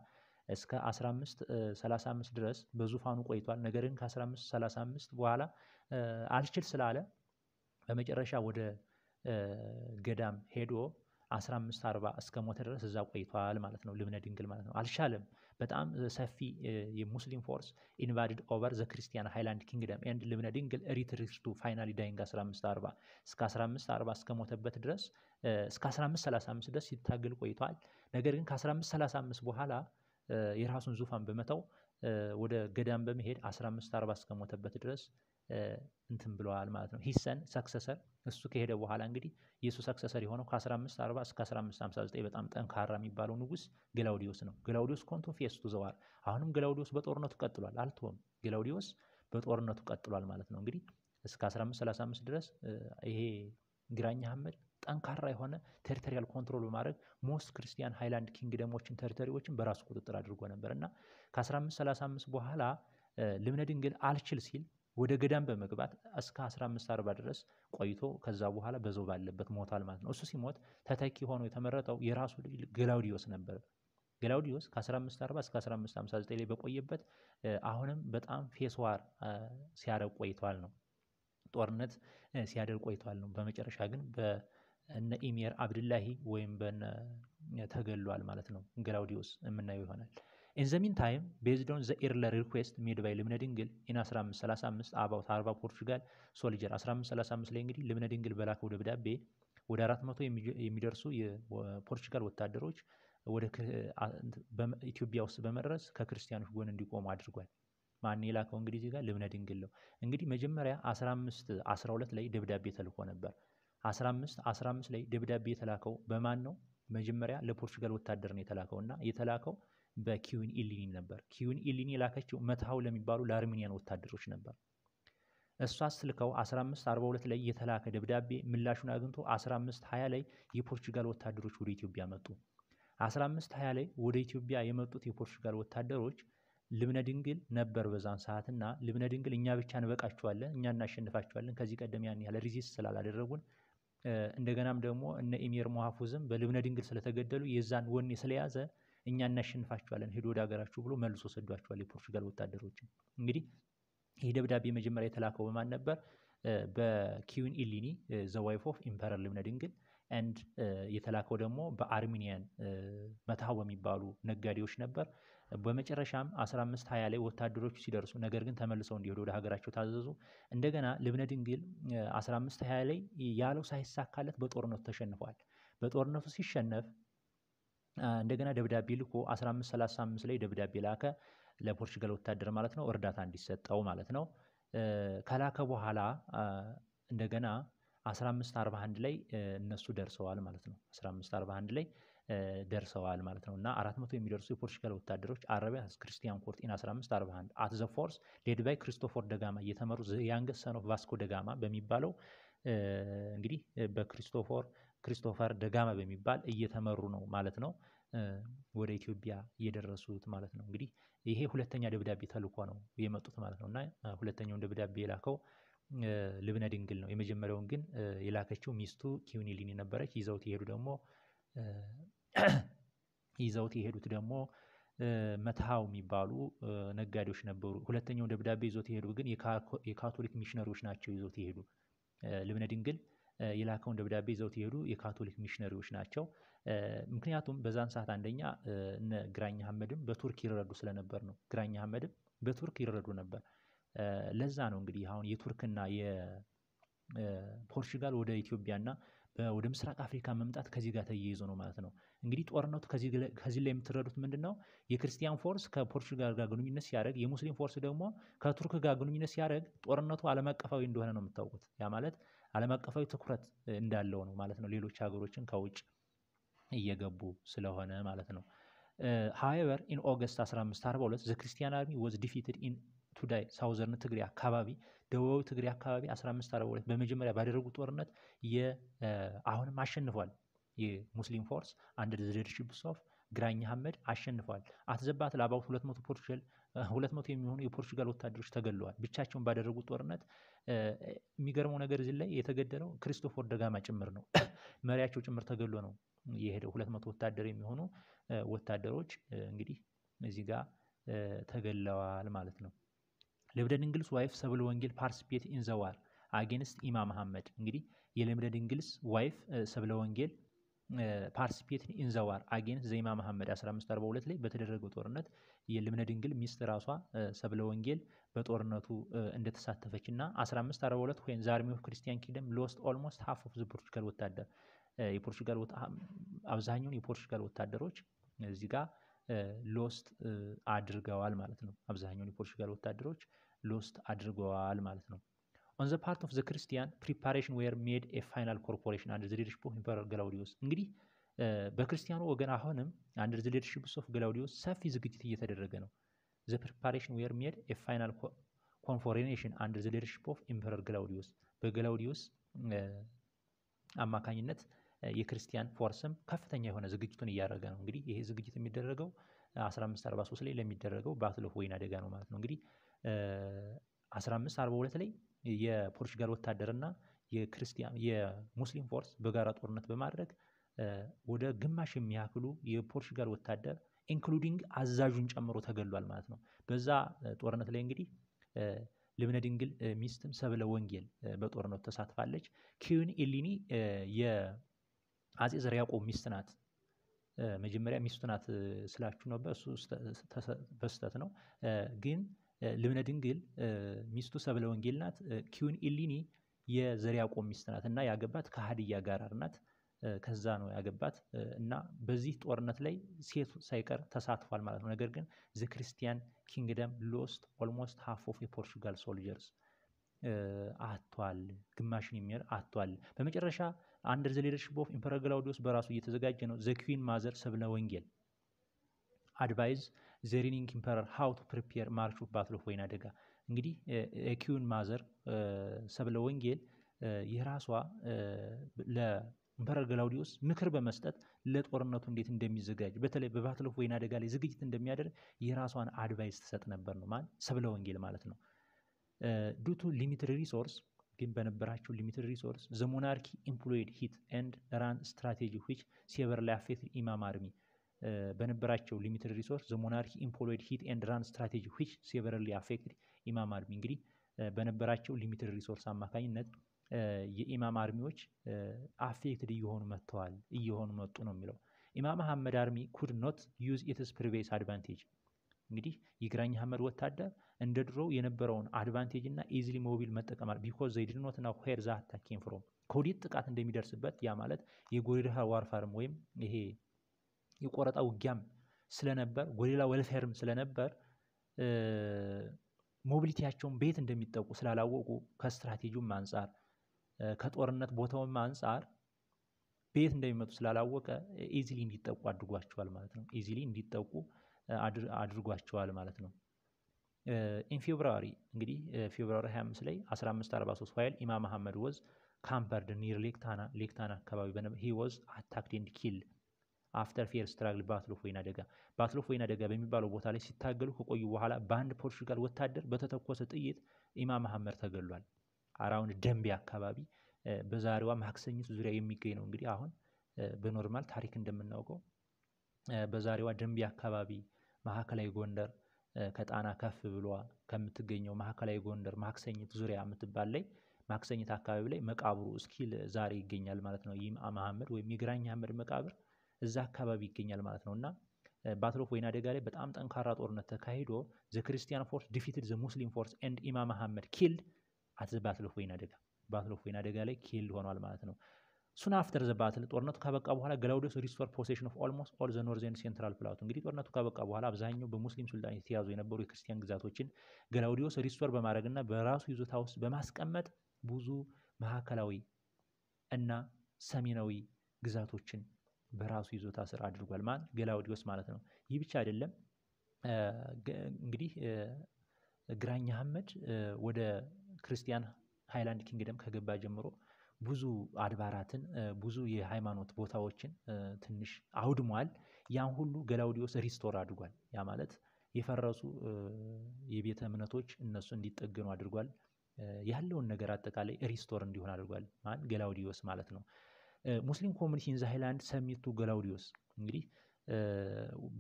እስከ 1535 ድረስ በዙፋኑ ቆይቷል። ነገር ግን ከ1535 በኋላ አልችል ስላለ በመጨረሻ ወደ ገዳም ሄዶ 1540 እስከ ሞተ ድረስ እዛ ቆይቷል ማለት ነው። ልብነ ድንግል ማለት ነው። አልቻለም። በጣም ሰፊ የሙስሊም ፎርስ ኢንቫድድ ኦቨር ዘ ክርስቲያን ሃይላንድ ኪንግደም ኤንድ ልብነ ድንግል ሪትሪስቱ ፋይናሊ ዳይንግ 1540 እስከ 1540 እስከ ሞተበት ድረስ እስከ 1535 ድረስ ሲታገል ቆይቷል። ነገር ግን ከ1535 በኋላ የራሱን ዙፋን በመተው ወደ ገዳም በመሄድ 1540 እስከ ሞተበት ድረስ እንትን ብለዋል ማለት ነው። ሂሰን ሰክሰሰር እሱ ከሄደ በኋላ እንግዲህ የእሱ ሰክሰሰር የሆነው ከ1540 እስከ 1559 በጣም ጠንካራ የሚባለው ንጉስ ግላውዲዮስ ነው። ግላውዲዮስ ኮንቶ ፌስቱ ዘዋር። አሁንም ግላውዲዮስ በጦርነቱ ቀጥሏል፣ አልተወም። ግላውዲዮስ በጦርነቱ ቀጥሏል ማለት ነው። እንግዲህ እስከ 1535 ድረስ ይሄ ግራኝ አህመድ ጠንካራ የሆነ ቴሪቶሪያል ኮንትሮል በማድረግ ሞስት ክርስቲያን ሃይላንድ ኪንግደሞችን ቴሪቶሪዎችን በራሱ ቁጥጥር አድርጎ ነበር እና ከ1535 በኋላ ልብነ ድንግል አልችል ሲል ወደ ገዳም በመግባት እስከ 1540 ድረስ ቆይቶ ከዛ በኋላ በዘው ባለበት ሞቷል ማለት ነው። እሱ ሲሞት ተተኪ ሆኖ የተመረጠው የራሱ ልጅ ገላውዲዮስ ነበር። ገላውዲዮስ ከ1540 እስከ 1559 ላይ በቆየበት አሁንም በጣም ፌስዋር ሲያደርግ ቆይተዋል ነው ጦርነት ሲያደርግ ቆይተዋል ነው። በመጨረሻ ግን በእነ ኢሜር አብድላሂ ወይም በነ ተገሏል ማለት ነው። ገላውዲዮስ የምናየው ይሆናል። ኢን ዘ ሚን ታይም ቤዝድ ኦን ዘ ኤርለር ሪኩዌስት ሜድ ባይ ልብነ ድንግል ኢን 1535 አባውት አርባ ፖርቹጋል ሶልጀር 1535 ላይ እንግዲህ ልብነ ድንግል በላከው ደብዳቤ ወደ 400 የሚደርሱ የፖርቹጋል ወታደሮች ወደ ኢትዮጵያ ውስጥ በመድረስ ከክርስቲያኖች ጎን እንዲቆሙ አድርጓል። ማን የላከው እንግዲህ እዚህ ጋር ልብነ ድንግል ነው። እንግዲህ መጀመሪያ 15 12 ላይ ደብዳቤ ተልኮ ነበር። 15 15 ላይ ደብዳቤ የተላከው በማን ነው? መጀመሪያ ለፖርቹጋል ወታደር ነው የተላከው እና የተላከው በኪዩን ኢሊኒ ነበር። ኪዩን ኢሊኒ የላከችው መትሃው ለሚባሉ ለአርሜኒያን ወታደሮች ነበር። እሷ ስልከው 1542 ላይ የተላከ ደብዳቤ ምላሹን አግኝቶ 1520 ላይ የፖርቹጋል ወታደሮች ወደ ኢትዮጵያ መጡ። 1520 ላይ ወደ ኢትዮጵያ የመጡት የፖርቹጋል ወታደሮች ልብነ ድንግል ነበር በዛን ሰዓት እና ልብነ ድንግል እኛ ብቻ እንበቃቸዋለን፣ እኛ እናሸንፋቸዋለን። ከዚህ ቀደም ያን ያለ ሪዚስት ስላላደረጉን እንደገናም ደግሞ እነ ኢሜር መሐፉዝም በልብነ ድንግል ስለተገደሉ የዛን ወኔ ስለያዘ እኛ እናሸንፋቸዋለን ሄዶ ወደ ሀገራችሁ ብሎ መልሶ ሰዷቸዋል የፖርቹጋል ወታደሮችን። እንግዲህ ይህ ደብዳቤ መጀመሪያ የተላከው በማን ነበር? በኪዊን ኢሊኒ ዘዋይፍ ኦፍ ኢምፐረር ልብነ ድንግል ንድ የተላከው ደግሞ በአርሚኒያን መታው በሚባሉ ነጋዴዎች ነበር። በመጨረሻም 1520 ላይ ወታደሮቹ ሲደርሱ ነገር ግን ተመልሰው እንዲሄዱ ወደ ሀገራቸው ታዘዙ። እንደገና ልብነ ድንግል 1520 ላይ ያለው ሳይሳካለት በጦርነቱ ተሸንፏል። በጦርነቱ ሲሸነፍ እንደገና ደብዳቤ ልኮ 1535 ላይ ደብዳቤ ላከ ለፖርቹጋል ወታደር ማለት ነው፣ እርዳታ እንዲሰጠው ማለት ነው። ከላከ በኋላ እንደገና 1541 ላይ እነሱ ደርሰዋል ማለት ነው። 1541 ላይ ደርሰዋል ማለት ነው እና 400 የሚደርሱ የፖርቹጋል ወታደሮች አረቢያ ክርስቲያን ኮርቲን 1541 አት ዘ ፎርስ ሌድ ባይ ክሪስቶፎር ደጋማ እየተመሩ ያንገሰ ነው ቫስኮ ደጋማ በሚባለው እንግዲህ በክሪስቶፎር ክሪስቶፈር ደጋማ በሚባል እየተመሩ ነው ማለት ነው ወደ ኢትዮጵያ እየደረሱት ማለት ነው። እንግዲህ ይሄ ሁለተኛ ደብዳቤ ተልኮ ነው የመጡት ማለት ነው እና ሁለተኛውን ደብዳቤ የላከው ልብነ ድንግል ነው። የመጀመሪያውን ግን የላከችው ሚስቱ ኪዩኒሊን የነበረች ይዘውት የሄዱ ደግሞ ይዘውት የሄዱት ደግሞ መትሃው የሚባሉ ነጋዴዎች ነበሩ። ሁለተኛውን ደብዳቤ ይዞት የሄዱ ግን የካቶሊክ ሚሽነሪዎች ናቸው ይዞት የሄዱ ልብነ ድንግል የላከውን ደብዳቤ ይዘውት የሄዱ የካቶሊክ ሚሽነሪዎች ናቸው። ምክንያቱም በዛን ሰዓት አንደኛ እነ ግራኝ አህመድም በቱርክ ይረዱ ስለነበር ነው። ግራኝ አህመድም በቱርክ ይረዱ ነበር። ለዛ ነው እንግዲህ አሁን የቱርክና የፖርቹጋል ወደ ኢትዮጵያና ወደ ምስራቅ አፍሪካ መምጣት ከዚህ ጋር ተያይዞ ነው ማለት ነው። እንግዲህ ጦርነቱ ከዚህ ላይ የምትረዱት ምንድን ነው? የክርስቲያን ፎርስ ከፖርቹጋል ጋር ግንኙነት ሲያደርግ፣ የሙስሊም ፎርስ ደግሞ ከቱርክ ጋር ግንኙነት ሲያደርግ ጦርነቱ ዓለም አቀፋዊ እንደሆነ ነው የምታውቁት። ያ ማለት ዓለም አቀፋዊ ትኩረት እንዳለው ነው ማለት ነው። ሌሎች ሀገሮችን ከውጭ እየገቡ ስለሆነ ማለት ነው። ሃይቨር ኢን ኦገስት 1542 ዘ ክርስቲያን አርሚ ወዝ ዲፊትድ ኢን ቱዳይ ሳውዘርን ትግሪ አካባቢ ደቡባዊ ትግሪ አካባቢ 1542 በመጀመሪያ ባደረጉ ጦርነት አሁንም አሸንፏል። የሙስሊም ፎርስ አንድ ዘ ሊደርሺፕ ኦፍ ግራኝ አህመድ አሸንፏል። አትዘባት ለአባውት 200 ፖርቹጋል ሁለት መቶ የሚሆኑ የፖርቹጋል ወታደሮች ተገለዋል። ብቻቸውን ባደረጉት ጦርነት የሚገርመው ነገር እዚህ ላይ የተገደለው ክሪስቶፈር ደጋማ ጭምር ነው። መሪያቸው ጭምር ተገሎ ነው የሄደው። ሁለት መቶ ወታደር የሚሆኑ ወታደሮች እንግዲህ እዚህ ጋር ተገለዋል ማለት ነው። ልብደ ድንግልስ ዋይፍ ሰብለ ወንጌል ፓርቲሲፔት ኢን አጌንስት ኢማ መሐመድ እንግዲህ የልብደ ድንግልስ ዋይፍ ሰብለ ወንጌል ፓርቲስፔት ኢንዘዋር አጌንስ ዘይማ መሐመድ 1542 ላይ በተደረገው ጦርነት የልብነ ድንግል ሚስት ራሷ ሰብለ ወንጌል በጦርነቱ እንደተሳተፈች እና 1542 ወይም ዛርሚ ኦፍ ክርስቲያን ኪንግደም ሎስት ኦልሞስት ሀፍ ኦፍ ፖርቹጋል ወታደር የፖርቹጋል አብዛኛውን የፖርቹጋል ወታደሮች እዚህ ጋር ሎስት አድርገዋል ማለት ነው። አብዛኛውን የፖርቹጋል ወታደሮች ሎስት አድርገዋል ማለት ነው። ኦን ዘ ፓርት ኦፍ ዘ ክርስቲያን ፕሪፓሬሽን ዌር ሜድ ኤ ፋይናል ኮርፖሬሽን አንድ ዘሌደርሽፕ ኦፍ ኢምፐረር ገላውዲዮስ እንግዲህ በክርስቲያኑ ወገን አሁንም አንድ ዘሌደርሽፕ ኦፍ ገላውዲዮስ ሰፊ ዝግጅት እየተደረገ ነው። ዘ ፕሪፓሬሽን ዌር ሜድ ኤ ፋይናል ኮንፎሬኔሽን አንድ ዘሌደርሽፕ ኦፍ ኢምፐረር ገላውዲዮስ በገላውዲዮስ አማካኝነት የክርስቲያን ፎርስም ከፍተኛ የሆነ ዝግጅቱን እያደረገ ነው። እንግዲህ ይሄ ዝግጅት የሚደረገው 1543 ላይ ለሚደረገው ባትል ኦፍ ወይን አደጋ ነው ማለት ነው። እንግዲህ 1542 ላይ የፖርቹጋል ወታደርና የክርስቲያን የሙስሊም ፎርስ በጋራ ጦርነት በማድረግ ወደ ግማሽ የሚያክሉ የፖርቹጋል ወታደር ኢንክሉዲንግ አዛዡን ጨምሮ ተገሏል ማለት ነው። በዛ ጦርነት ላይ እንግዲህ ልብነ ድንግል ሚስትም ሰብለ ወንጌል በጦርነቱ ተሳትፋለች። ኪዩን ኢሊኒ የአጼ ዘርያቆ ሚስት ናት። መጀመሪያ ሚስቱ ናት ስላችሁ ነበር፣ እሱ በስተት ነው ግን ልብነ ድንግል ሚስቱ ሰብለ ወንጌል ናት። ኪዩን ኢሊኒ የዘርያቆም ሚስት ናት እና ያገባት ከሀዲያ ጋራር ናት። ከዛ ነው ያገባት እና በዚህ ጦርነት ላይ ሴት ሳይቀር ተሳትፏል ማለት ነው። ነገር ግን ዘ ክርስቲያን ኪንግደም ሎስት ኦልሞስት ሃፍ ኦፍ የፖርቹጋል ሶልጀርስ አቷል፣ ግማሽን የሚሆን አቷል። በመጨረሻ አንደር ዘ ሊደርሺፕ ኦፍ ኢምፐረር ግላውዲዮስ በራሱ እየተዘጋጀ ነው ዘ ኩዊን ማዘር ሰብለ ወንጌል አድቫይዝ ዘሪኒንግ ሪኒንግ ኢምፐረር ሃው ቱ ፕሪፔር ማርች ባትል ኦፍ ወይን አደጋ። እንግዲህ ኤኪዩን ማዘር ሰብለ ወንጌል ይህ ራሷ ኢምፐረር ገላውዲዮስ ምክር በመስጠት ለጦርነቱ እንዴት እንደሚዘጋጅ በተለይ በባትል ወይን አደጋ ላይ ዝግጅት እንደሚያደርግ የራሷን አድቫይዝ ትሰጥ ነበር ነው ማለት ሰብለ ወንጌል ማለት ነው። ዱቱ ሊሚትድ ሪሶርስ ግን በነበራቸው ሊሚትድ ሪሶርስ ዘሞናርኪ ሞናርኪ ኢምፕሎይድ ሂት ንድ ራን ስትራቴጂ ዊች ሴቨርሊ አፌክትድ ኢማም አርሚ በነበራቸው ሊሚትድ ሪሶርስ ዘሞናርኪ ሞናርኪ ሂት ኤንድ ራን ስትራቴጂ ዊች ሴቨረሊ አፌክትድ ኢማም አርሚ እንግዲህ በነበራቸው ሊሚትድ ሪሶርስ አማካኝነት የኢማም አርሚዎች አፌክትድ እየሆኑ መጥተዋል እየሆኑ መጡ ነው የሚለው ኢማም አህመድ አርሚ ኩድ ኖት ዩዝ ኢትስ ፕሪቬስ አድቫንቴጅ እንግዲህ የግራኝ አህመድ ወታደር እንደ ድሮው የነበረውን አድቫንቴጅ እና ኢዚሊ ሞቢል መጠቀማል ቢኮዝ ዘይ ድኖት ና ሄር ዛ ታኬም ፍሮም ከወዴት ጥቃት እንደሚደርስበት ያ ማለት የጎሪድሃ ዋርፋርም ወይም ይሄ የቆረጣ ውጊያም ስለነበር ጎሌላ ወልፌርም ስለነበር ሞቢሊቲያቸውን ቤት እንደሚጠቁ ስላላወቁ ከስትራቴጂውም አንጻር ከጦርነት ቦታውም አንጻር ቤት እንደሚመጡ ስላላወቀ ኢዚሊ እንዲጠቁ አድርጓቸዋል ማለት ነው። ኢዚሊ እንዲጠቁ አድርጓቸዋል ማለት ነው። ኢን ፌብራሪ እንግዲህ ፌብራሪ 25 ላይ 1543 ፋይል ኢማም መሐመድ ወዝ ካምፐርድ ኒር ሌክታና ሌክታና አካባቢ ሂ ወዝ አታክድ ኤንድ ኪልድ አፍተር ፌር ስትራግል ባትል ኦፍ አደጋ ባትል ኦፍ አደጋ በሚባለው ቦታ ላይ ሲታገሉ ከቆዩ በኋላ በአንድ ፖርቹጋል ወታደር በተተኮሰ ጥይት ኢማም መሐመድ ተገሏል። አራውን ደንቤ አካባቢ በዛሬዋ ማክሰኝት ዙሪያ የሚገኝ ነው። እንግዲህ አሁን በኖርማል ታሪክ እንደምናውቀው በዛሬዋ ደንቢ አካባቢ ማዕከላዊ ጎንደር ከጣና ከፍ ብሏ ከምትገኘው ማዕከላዊ ጎንደር ማክሰኝት ዙሪያ የምትባል ላይ ማክሰኝት አካባቢ ላይ መቃብሩ እስኪል ዛሬ ይገኛል ማለት ነው። ይህ መሐመድ ወይም የግራኝ መሐመድ መቃብር እዛ አካባቢ ይገኛል ማለት ነው እና ባትል ኦፍ ወይን አደጋ ላይ በጣም ጠንካራ ጦርነት ተካሂዶ ዘ ክርስቲያን ፎርስ ዲፊትድ ዘ ሙስሊም ፎርስ ኤንድ ኢማም መሐመድ ኪልድ አት ዘ ባትል ኦፍ ወይን አደጋ ባትል ኦፍ ወይን አደጋ ላይ ኪልድ ሆኗል ማለት ነው። ሱን አፍተር ዘ ባትል ጦርነቱ ካበቃ በኋላ ገላውዲዮስ ሪስቶር ፖሴሽን ኦፍ ኦልሞስት ኦል ዘ ኖርዘርን ሴንትራል ፕላቱ። እንግዲህ ጦርነቱ ካበቃ በኋላ አብዛኛው በሙስሊም ሱልጣን የተያዙ የነበሩ የክርስቲያን ግዛቶችን ገላውዲዮስ ሪስቶር በማድረግ በማድረግና በራሱ ይዞታ ውስጥ በማስቀመጥ ብዙ መካከላዊ እና ሰሜናዊ ግዛቶችን በራሱ ይዞታ ስር አድርጓል ማለት ገላውዲዮስ ማለት ነው። ይህ ብቻ አይደለም። እንግዲህ ግራኝ አህመድ ወደ ክርስቲያን ሃይላንድ ኪንግደም ከገባ ጀምሮ ብዙ አድባራትን ብዙ የሃይማኖት ቦታዎችን ትንሽ አውድሟል። ያን ሁሉ ገላውዲዮስ ሪስቶር አድርጓል። ያ ማለት የፈረሱ የቤተ እምነቶች እነሱ እንዲጠገኑ አድርጓል። ያለውን ነገር አጠቃላይ ሪስቶር እንዲሆን አድርጓል። ማን ገላውዲዮስ ማለት ነው። ሙስሊም ኮሚኒቲ ኢን ዘ ሰሚቱ ገላውዲዮስ እንግዲህ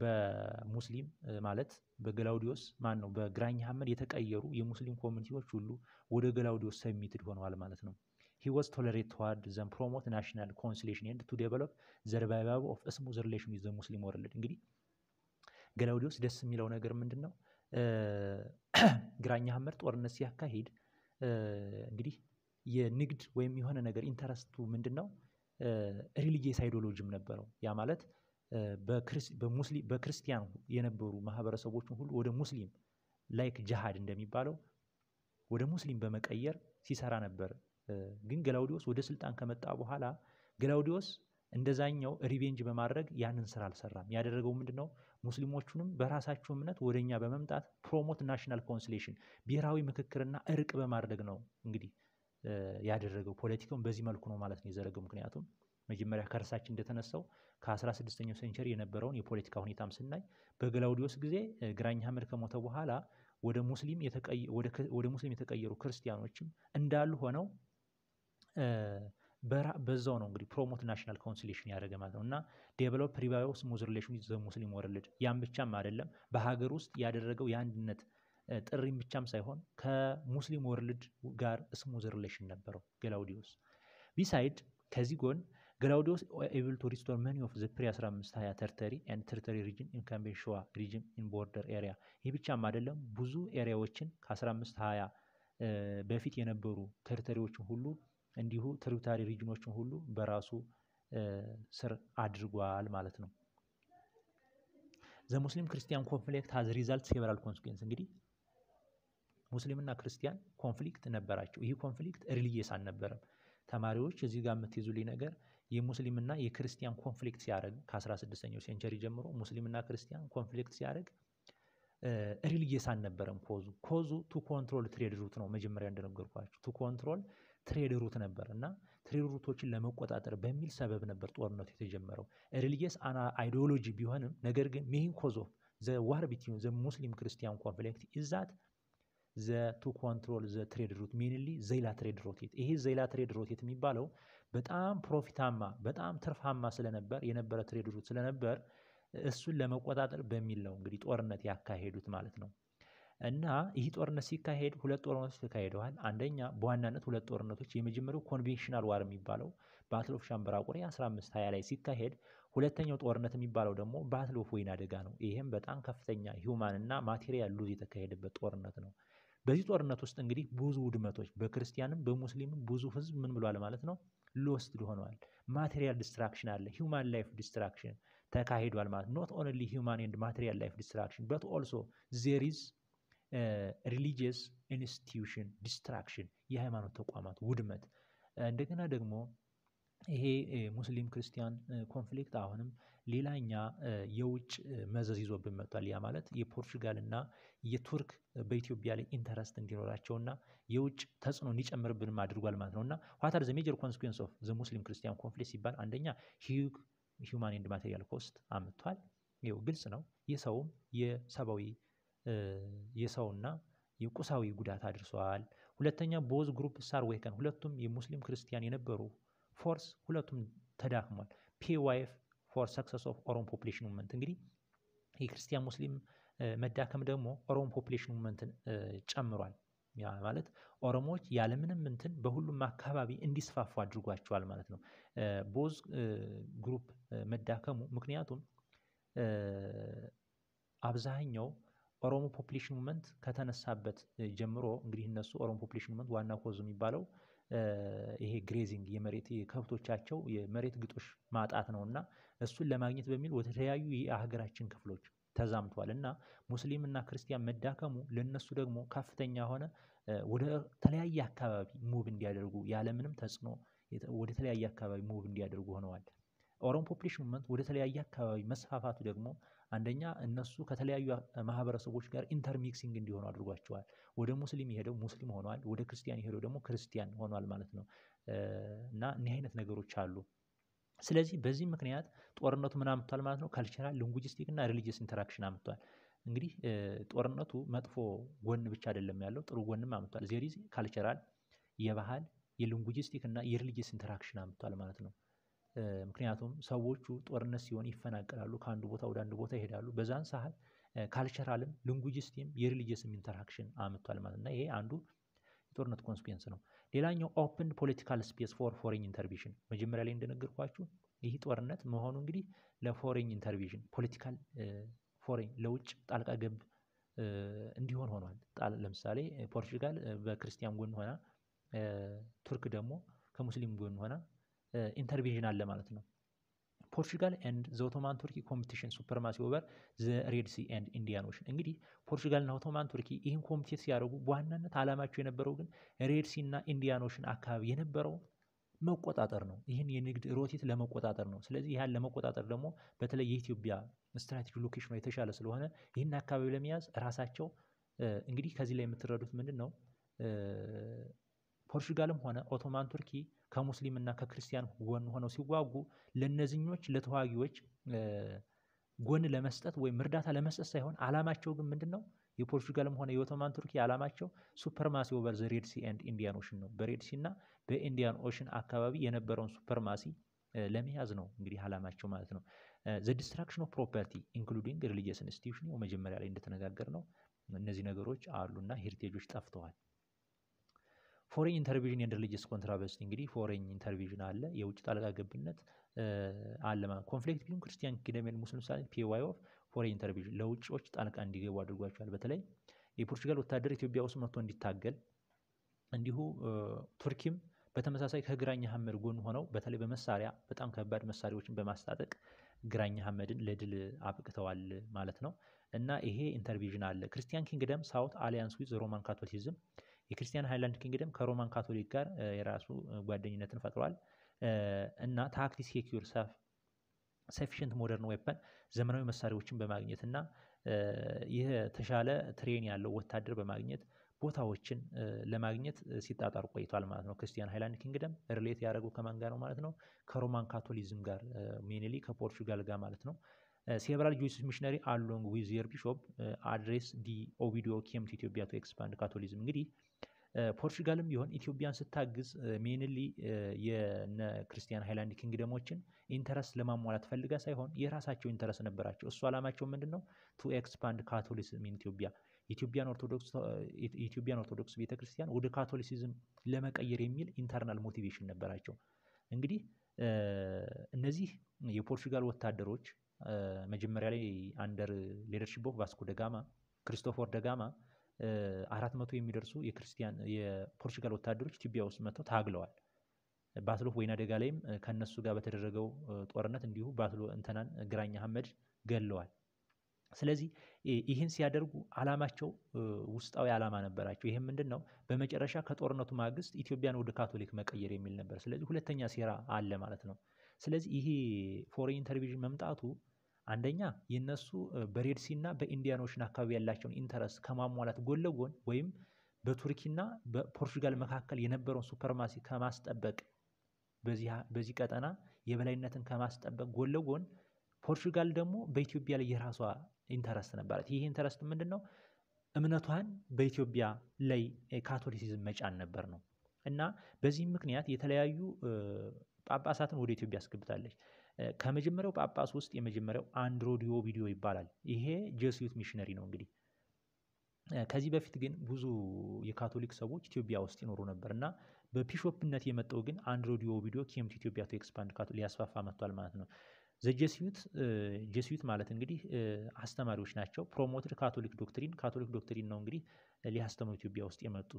በሙስሊም ማለት በገላውዲዮስ ማን ነው በግራኝ ሐመድ የተቀየሩ የሙስሊም ኮሚኒቲዎች ሁሉ ወደ ገላውዲዮስ ሰሚትድ ሆነዋል ማለት ነው። ሂ ዋዝ ቶለሬት ተዋርድ ዘን ፕሮሞት ናሽናል ኮንሲሌሽን ኤንድ ቱ ዴቨሎፕ ዘርባይባብ ኦፍ ስሙዝ ሪሌሽን ዊዝ ሙስሊም ወርልድ። እንግዲህ ገላውዲዮስ ደስ የሚለው ነገር ምንድን ነው? ግራኝ ሐመድ ጦርነት ሲያካሂድ እንግዲህ የንግድ ወይም የሆነ ነገር ኢንተረስቱ ምንድን ነው ሪሊጂየስ አይዲዮሎጂም ነበረው። ያ ማለት በክርስቲያን የነበሩ ማህበረሰቦችን ሁሉ ወደ ሙስሊም ላይክ ጅሃድ እንደሚባለው ወደ ሙስሊም በመቀየር ሲሰራ ነበር። ግን ገላውዲዮስ ወደ ስልጣን ከመጣ በኋላ ገላውዲዮስ እንደዛኛው ሪቬንጅ በማድረግ ያንን ስራ አልሰራም። ያደረገው ምንድን ነው? ሙስሊሞቹንም በራሳቸው እምነት ወደኛ በመምጣት ፕሮሞት ናሽናል ኮንስሌሽን ብሔራዊ ምክክርና እርቅ በማድረግ ነው እንግዲህ ያደረገው ፖለቲካውን በዚህ መልኩ ነው ማለት ነው የዘረገው። ምክንያቱም መጀመሪያ ከእርሳችን እንደተነሳው ከ16ኛው ሴንቸሪ የነበረውን የፖለቲካ ሁኔታም ስናይ በግላውዲዮስ ጊዜ ግራኝ አህመድ ከሞተ በኋላ ወደ ሙስሊም የተቀየሩ ክርስቲያኖችም እንዳሉ ሆነው በዛው ነው እንግዲህ ፕሮሞት ናሽናል ካውንስሌሽን ያደረገ ማለት ነው እና ዴቨሎፕ ሪቫይቭስ ሙዝ ሪሌሽን ዘ ሙስሊም ወርልድ። ያም ብቻም አይደለም በሀገር ውስጥ ያደረገው የአንድነት ጥሪም ብቻም ሳይሆን ከሙስሊም ወርልድ ጋር ስሙዝ ሪሌሽን ነበረው ገላውዲዮስ። ቢሳይድ ከዚህ ጎን ገላውዲዮስ ኤብል ቱ ሪስቶር መኒ ኦፍ ዘ ፕሪ 15 20 ተርተሪ ን ተርተሪ ሪጅን ኢን ካምቤን ሪጅን ኢን ቦርደር ኤሪያ። ይህ ብቻም አይደለም፣ ብዙ ኤሪያዎችን ከ15 20 በፊት የነበሩ ተርተሪዎችን ሁሉ እንዲሁ ትሪታሪ ሪጅኖችን ሁሉ በራሱ ስር አድርጓል ማለት ነው። ዘ ሙስሊም ክርስቲያን ኮንፍሊክት ሀዝ ሪዛልት ሴቨራል ኮንስኩንስ እንግዲህ ሙስሊምና ክርስቲያን ኮንፍሊክት ነበራቸው። ይህ ኮንፍሊክት ሪሊየስ አልነበረም። ተማሪዎች እዚህ ጋር የምትይዙልኝ ነገር የሙስሊምና የክርስቲያን ኮንፍሊክት ሲያደርግ ከ16ኛው ሴንቸሪ ጀምሮ ሙስሊምና ክርስቲያን ኮንፍሊክት ሲያደርግ ሪሊየስ አልነበረም። ኮዙ ኮዙ ቱ ኮንትሮል ትሬድ ሩት ነው። መጀመሪያ እንደነገርኳቸው ቱ ኮንትሮል ትሬድ ሩት ነበር እና ትሬድ ሩቶችን ለመቆጣጠር በሚል ሰበብ ነበር ጦርነቱ የተጀመረው። ሪሊየስ አይዲዮሎጂ ቢሆንም ነገር ግን ሜን ኮዝ ኦፍ ዘ ዋር ቢትዊን ዘ ሙስሊም ክርስቲያን ኮንፍሊክት ኢዛት ዘ ቱ ኮንትሮል ዘ ትሬድ ሩት ሜንሊ ዘይላ ትሬድ ሮቴት። ይሄ ዘይላ ትሬድ ሮቴት የሚባለው በጣም ፕሮፊታማ በጣም ትርፋማ ስለነበር የነበረ ትሬድ ሩት ስለነበር እሱን ለመቆጣጠር በሚል ነው እንግዲህ ጦርነት ያካሄዱት ማለት ነው። እና ይህ ጦርነት ሲካሄድ ሁለት ጦርነቶች ተካሂደዋል። አንደኛ በዋናነት ሁለት ጦርነቶች፣ የመጀመሪያው ኮንቬንሽናል ዋር የሚባለው ባትል ኦፍ ሻምበራቁሬ 15 20 ላይ ሲካሄድ፣ ሁለተኛው ጦርነት የሚባለው ደግሞ ባትል ኦፍ ወይን አደጋ ነው። ይህም በጣም ከፍተኛ ሂውማን እና ማቴሪያል ሉዝ የተካሄደበት ጦርነት ነው። በዚህ ጦርነት ውስጥ እንግዲህ ብዙ ውድመቶች በክርስቲያንም በሙስሊምም ብዙ ህዝብ ምን ብሏል ማለት ነው ሎስት ሆነዋል። ማቴሪያል ዲስትራክሽን አለ፣ ሂውማን ላይፍ ዲስትራክሽን ተካሂዷል ማለት ኖት ኦንሊ ሂውማን ኤንድ ማቴሪያል ላይፍ ዲስትራክሽን በት ኦልሶ ዜሪዝ ሪሊጂየስ ኢንስቲትዩሽን ዲስትራክሽን የሃይማኖት ተቋማት ውድመት። እንደገና ደግሞ ይሄ ሙስሊም ክርስቲያን ኮንፍሊክት አሁንም ሌላኛ የውጭ መዘዝ ይዞብን መጥቷል። ያ ማለት የፖርቹጋል እና የቱርክ በኢትዮጵያ ላይ ኢንተረስት እንዲኖራቸውና የውጭ ተጽዕኖ እንዲጨምርብንም አድርጓል ማለት ነው። እና ዋት አር ዘ ሜጀር ኮንስኩዌንስ ኦፍ ዘ ሙስሊም ክርስቲያን ኮንፍሊክት ሲባል አንደኛ ሂዩግ ሂውማን ኤንድ ማቴሪያል ኮስት አምጥቷል። ይኸው ግልጽ ነው። የሰውም የሰብአዊ የሰውና የቁሳዊ ጉዳት አድርሰዋል። ሁለተኛ ቦዝ ግሩፕ ሳር ወይከን ሁለቱም የሙስሊም ክርስቲያን የነበሩ ፎርስ ሁለቱም ተዳክሟል። ፒዋይፍ ፎር ሰክሰስ ኦፍ ኦሮም ፖፕሌሽን ሙመንት እንግዲህ የክርስቲያን ሙስሊም መዳከም ደግሞ ኦሮም ፖፕሌሽን ሙመንትን ጨምሯል። ማለት ኦሮሞዎች ያለምንም ምንትን በሁሉም አካባቢ እንዲስፋፉ አድርጓቸዋል ማለት ነው። ቦዝ ግሩፕ መዳከሙ ምክንያቱም አብዛኛው ኦሮሞ ፖፕሌሽን ሙመንት ከተነሳበት ጀምሮ እንግዲህ እነሱ ኦሮሞ ፖፕሌሽን ሙመንት ዋና ኮዝ የሚባለው ይሄ ግሬዚንግ የመሬት ከብቶቻቸው የመሬት ግጦሽ ማጣት ነው እና እሱን ለማግኘት በሚል ወደተለያዩ የሀገራችን ክፍሎች ተዛምቷል እና ሙስሊምና ክርስቲያን መዳከሙ ለነሱ ደግሞ ከፍተኛ የሆነ ወደ ተለያየ አካባቢ ሙቭ እንዲያደርጉ ያለምንም ተጽዕኖ ወደ ተለያየ አካባቢ ሙቭ እንዲያደርጉ ሆነዋል። ኦሮሞ ፖፕሌሽን ሙቭመንት ወደ ተለያየ አካባቢ መስፋፋቱ ደግሞ አንደኛ እነሱ ከተለያዩ ማህበረሰቦች ጋር ኢንተርሚክሲንግ እንዲሆኑ አድርጓቸዋል። ወደ ሙስሊም የሄደው ሙስሊም ሆኗል፣ ወደ ክርስቲያን የሄደው ደግሞ ክርስቲያን ሆኗል ማለት ነው። እና እኒህ አይነት ነገሮች አሉ። ስለዚህ በዚህ ምክንያት ጦርነቱ ምን አምጥቷል ማለት ነው? ካልቸራል ሊንጉጂስቲክ እና ሪሊጂየስ ኢንተራክሽን አምጥቷል። እንግዲህ ጦርነቱ መጥፎ ጎን ብቻ አይደለም ያለው፣ ጥሩ ጎንም አምጥቷል። ዜሪዝ ካልቸራል የባህል የሊንጉጂስቲክ እና የሪሊጂየስ ኢንተራክሽን አምጥቷል ማለት ነው። ምክንያቱም ሰዎቹ ጦርነት ሲሆን ይፈናቀላሉ፣ ከአንድ ቦታ ወደ አንድ ቦታ ይሄዳሉ። በዛን ሰዓት ካልቸራልም ልንጉጅስቲም የሪሊጅስም ኢንተራክሽን አምቷል ማለት እና ይሄ አንዱ የጦርነት ኮንስኩንስ ነው። ሌላኛው ኦፕን ፖለቲካል ስፔስ ፎር ፎሬን ኢንተርቪሽን መጀመሪያ ላይ እንደነገርኳችሁ ይህ ጦርነት መሆኑ እንግዲህ ለፎሬን ኢንተርቪዥን ፖለቲካል ፎሬን ለውጭ ጣልቃ ገብ እንዲሆን ሆኗል። ለምሳሌ ፖርቹጋል በክርስቲያን ጎን ሆና ቱርክ ደግሞ ከሙስሊም ጎን ሆና ኢንተርቬንሽን አለ ማለት ነው። ፖርቹጋል ኤንድ ዘ ኦቶማን ቱርኪ ኮምፒቲሽን ሱፐርማሲ ኦቨር ዘ ሬድ ሲ ኤንድ ኢንዲያን ኦሽን። እንግዲህ ፖርቹጋልና ኦቶማን ቱርኪ ይህን ኮምፒቴት ሲያደርጉ በዋናነት ዓላማቸው የነበረው ግን ሬድ ሲ እና ኢንዲያን ኦሽን አካባቢ የነበረው መቆጣጠር ነው። ይህን የንግድ ሮቴት ለመቆጣጠር ነው። ስለዚህ ያን ለመቆጣጠር ደግሞ በተለይ የኢትዮጵያ ስትራቴጂ ሎኬሽ የተሻለ ስለሆነ ይህን አካባቢ ለመያዝ ራሳቸው እንግዲህ ከዚህ ላይ የምትረዱት ምንድን ነው ፖርቹጋልም ሆነ ኦቶማን ቱርኪ ከሙስሊምና ከክርስቲያን ጎን ሆነው ሲዋጉ ለነዚኞች ለተዋጊዎች ጎን ለመስጠት ወይም እርዳታ ለመስጠት ሳይሆን አላማቸው ግን ምንድን ነው? የፖርቹጋልም ሆነ የኦቶማን ቱርኪ ዓላማቸው ሱፐርማሲ ኦቨር ዘ ሬድ ኤንድ ኢንዲያን ኦሽን ነው። በሬድሲ እና በኢንዲያን ኦሽን አካባቢ የነበረውን ሱፐርማሲ ለመያዝ ነው እንግዲህ አላማቸው ማለት ነው። ዘ ዲስትራክሽን ኦፍ ፕሮፐርቲ ኢንክሉዲንግ ሪሊጂየስ ኢንስቲቱሽን መጀመሪያ ላይ እንደተነጋገር ነው። እነዚህ ነገሮች አሉና ሄሪቴጆች ጠፍተዋል። ፎሬን ኢንተርቪዥን ኤንድ ሪሊጂየስ ኮንትራቨርሲ እንግዲህ ፎሬን ኢንተርቪዥን አለ፣ የውጭ ጣልቃ ገብነት አለ ማለት ኮንፍሊክት ቢሆን ክርስቲያን ኪደሜል ሙስሊም ሳ ፒዋይ ኦፍ ፎሬን ኢንተርቪዥን ለውጭዎች ጣልቃ እንዲገቡ አድርጓቸዋል። በተለይ የፖርቹጋል ወታደር ኢትዮጵያ ውስጥ መጥቶ እንዲታገል እንዲሁ ቱርኪም በተመሳሳይ ከግራኝ ሀመድ ጎን ሆነው በተለይ በመሳሪያ በጣም ከባድ መሳሪያዎችን በማስታጠቅ ግራኝ ሀመድን ለድል አብቅተዋል ማለት ነው። እና ይሄ ኢንተርቪዥን አለ። ክርስቲያን ኪንግደም ሳውት አሊያንስ ዊዝ ሮማን ካቶሊሲዝም የክርስቲያን ሃይላንድ ኪንግደም ከሮማን ካቶሊክ ጋር የራሱ ጓደኝነትን ፈጥሯል እና ታክቲ ሴኪር ሰፊሽንት ሞደርን ዌፐን ዘመናዊ መሳሪያዎችን በማግኘት እና ይህ ተሻለ ትሬን ያለው ወታደር በማግኘት ቦታዎችን ለማግኘት ሲጣጣሩ ቆይቷል ማለት ነው። ክርስቲያን ሃይላንድ ኪንግደም ርሌት ያደረገው ከማን ጋር ነው ማለት ነው? ከሮማን ካቶሊዝም ጋር ሜንሊ ከፖርቹጋል ጋር ማለት ነው። ሴቨራል ጆይስ ሚሽነሪ አሎንግ ዊዝ ቢሾፕ አድሬስ ዲ ኦቪዲዮ ኬም ኢትዮጵያ ቱ ኤክስፓንድ ካቶሊዝም እንግዲህ ፖርቹጋልም ቢሆን ኢትዮጵያን ስታግዝ ሜንሊ የነ ክርስቲያን ሃይላንድ ኪንግደሞችን ኢንተረስት ለማሟላት ፈልጋ ሳይሆን የራሳቸው ኢንተረስት ነበራቸው። እሱ አላማቸው ምንድን ነው? ቱ ኤክስፓንድ ካቶሊሲዝም ኢን ኢትዮጵያ ኢትዮጵያን ኦርቶዶክስ ቤተክርስቲያን ወደ ካቶሊሲዝም ለመቀየር የሚል ኢንተርናል ሞቲቬሽን ነበራቸው። እንግዲህ እነዚህ የፖርቹጋል ወታደሮች መጀመሪያ ላይ አንደር ሌደርሺፕ ኦፍ ቫስኮ ደጋማ፣ ክሪስቶፎር ደጋማ አራት መቶ የሚደርሱ የክርስቲያን የፖርቹጋል ወታደሮች ኢትዮጵያ ውስጥ መጥተው ታግለዋል። ባትሎፍ ወይና ደጋ ላይም ከነሱ ጋር በተደረገው ጦርነት እንዲሁ ባትሎ እንተናን ግራኝ አህመድ ገለዋል። ስለዚህ ይህን ሲያደርጉ አላማቸው ውስጣዊ አላማ ነበራቸው። ይህም ምንድን ነው? በመጨረሻ ከጦርነቱ ማግስት ኢትዮጵያን ወደ ካቶሊክ መቀየር የሚል ነበር። ስለዚህ ሁለተኛ ሴራ አለ ማለት ነው። ስለዚህ ይሄ ፎሬን ቴሌቪዥን መምጣቱ አንደኛ የነሱ በሬድሲና በኢንዲያኖሽን አካባቢ ያላቸውን ኢንተረስት ከማሟላት ጎን ለጎን ወይም በቱርኪና በፖርቹጋል መካከል የነበረውን ሱፐርማሲ ከማስጠበቅ በዚህ ቀጠና የበላይነትን ከማስጠበቅ ጎን ለጎን ፖርቹጋል ደግሞ በኢትዮጵያ ላይ የራሷ ኢንተረስት ነበራት። ይህ ኢንተረስት ምንድን ነው? እምነቷን በኢትዮጵያ ላይ ካቶሊሲዝም መጫን ነበር ነው እና በዚህም ምክንያት የተለያዩ ጳጳሳትን ወደ ኢትዮጵያ አስገብታለች። ከመጀመሪያው ጳጳስ ውስጥ የመጀመሪያው አንድሮዲዮ ቪዲዮ ይባላል። ይሄ ጀስዩት ሚሽነሪ ነው እንግዲህ ከዚህ በፊት ግን ብዙ የካቶሊክ ሰዎች ኢትዮጵያ ውስጥ ይኖሩ ነበር እና በፒሾፕነት የመጣው ግን አንድሮዲዮ ቪዲዮ ኬምት ኢትዮጵያ ቱ ኤክስፓንድ ሊያስፋፋ መጥቷል ማለት ነው። ዘጀስዩት ጀስዩት ማለት እንግዲህ አስተማሪዎች ናቸው። ፕሮሞትድ ካቶሊክ ዶክትሪን ካቶሊክ ዶክትሪን ነው እንግዲህ ሊያስተምሩ ኢትዮጵያ ውስጥ የመጡ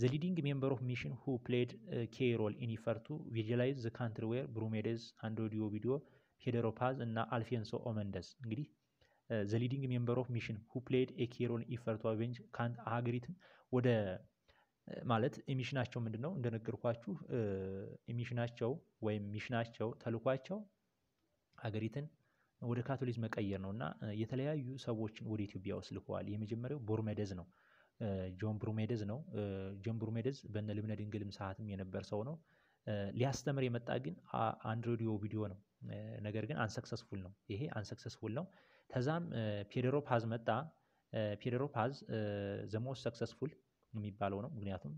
ዘ ሊዲንግ ሜምበር ኦፍ ሚሽን ሁ ፕሌድ ኬ ሮል ኢን ኢፈርቱ ቪዥላይዝ ዘ ካንትሪ ዌር ብሩሜዴዝ አንዶዲዮ ቪዲዮ ሄደሮ ፓዝ እና አልፌንሶ ኦመንደስ እንግዲህ ዘ ሊዲንግ ሜምበር ኦፍ ሚሽን ሁ ፕሌድ ኬ ሮል ኢፈር ቱ አቬንጅ ሀገሪትን ወደ uh, ማለት ሚሽናቸው ምንድን ነው እንደነገርኳችሁ uh, ሚሽናቸው ወይም ሚሽናቸው ተልኳቸው ሀገሪትን ወደ ካቶሊክ መቀየር ነው እና uh, የተለያዩ ሰዎችን ወደ ኢትዮጵያ ውስጥ ልከዋል። የመጀመሪያው ቦርሜደዝ ነው። ጆን ብሩሜደዝ ነው። ጆን ብሩሜደዝ በነ ልብነ ድንግልም ሰዓትም የነበር ሰው ነው። ሊያስተምር የመጣ ግን አንድሮዲዮ ቪዲዮ ነው። ነገር ግን አንሰክሰስፉል ነው። ይሄ አንሰክሰስፉል ነው። ከዛም ፔደሮ ፓዝ መጣ። ፔደሮ ፓዝ ዘሞስ ሰክሰስፉል የሚባለው ነው። ምክንያቱም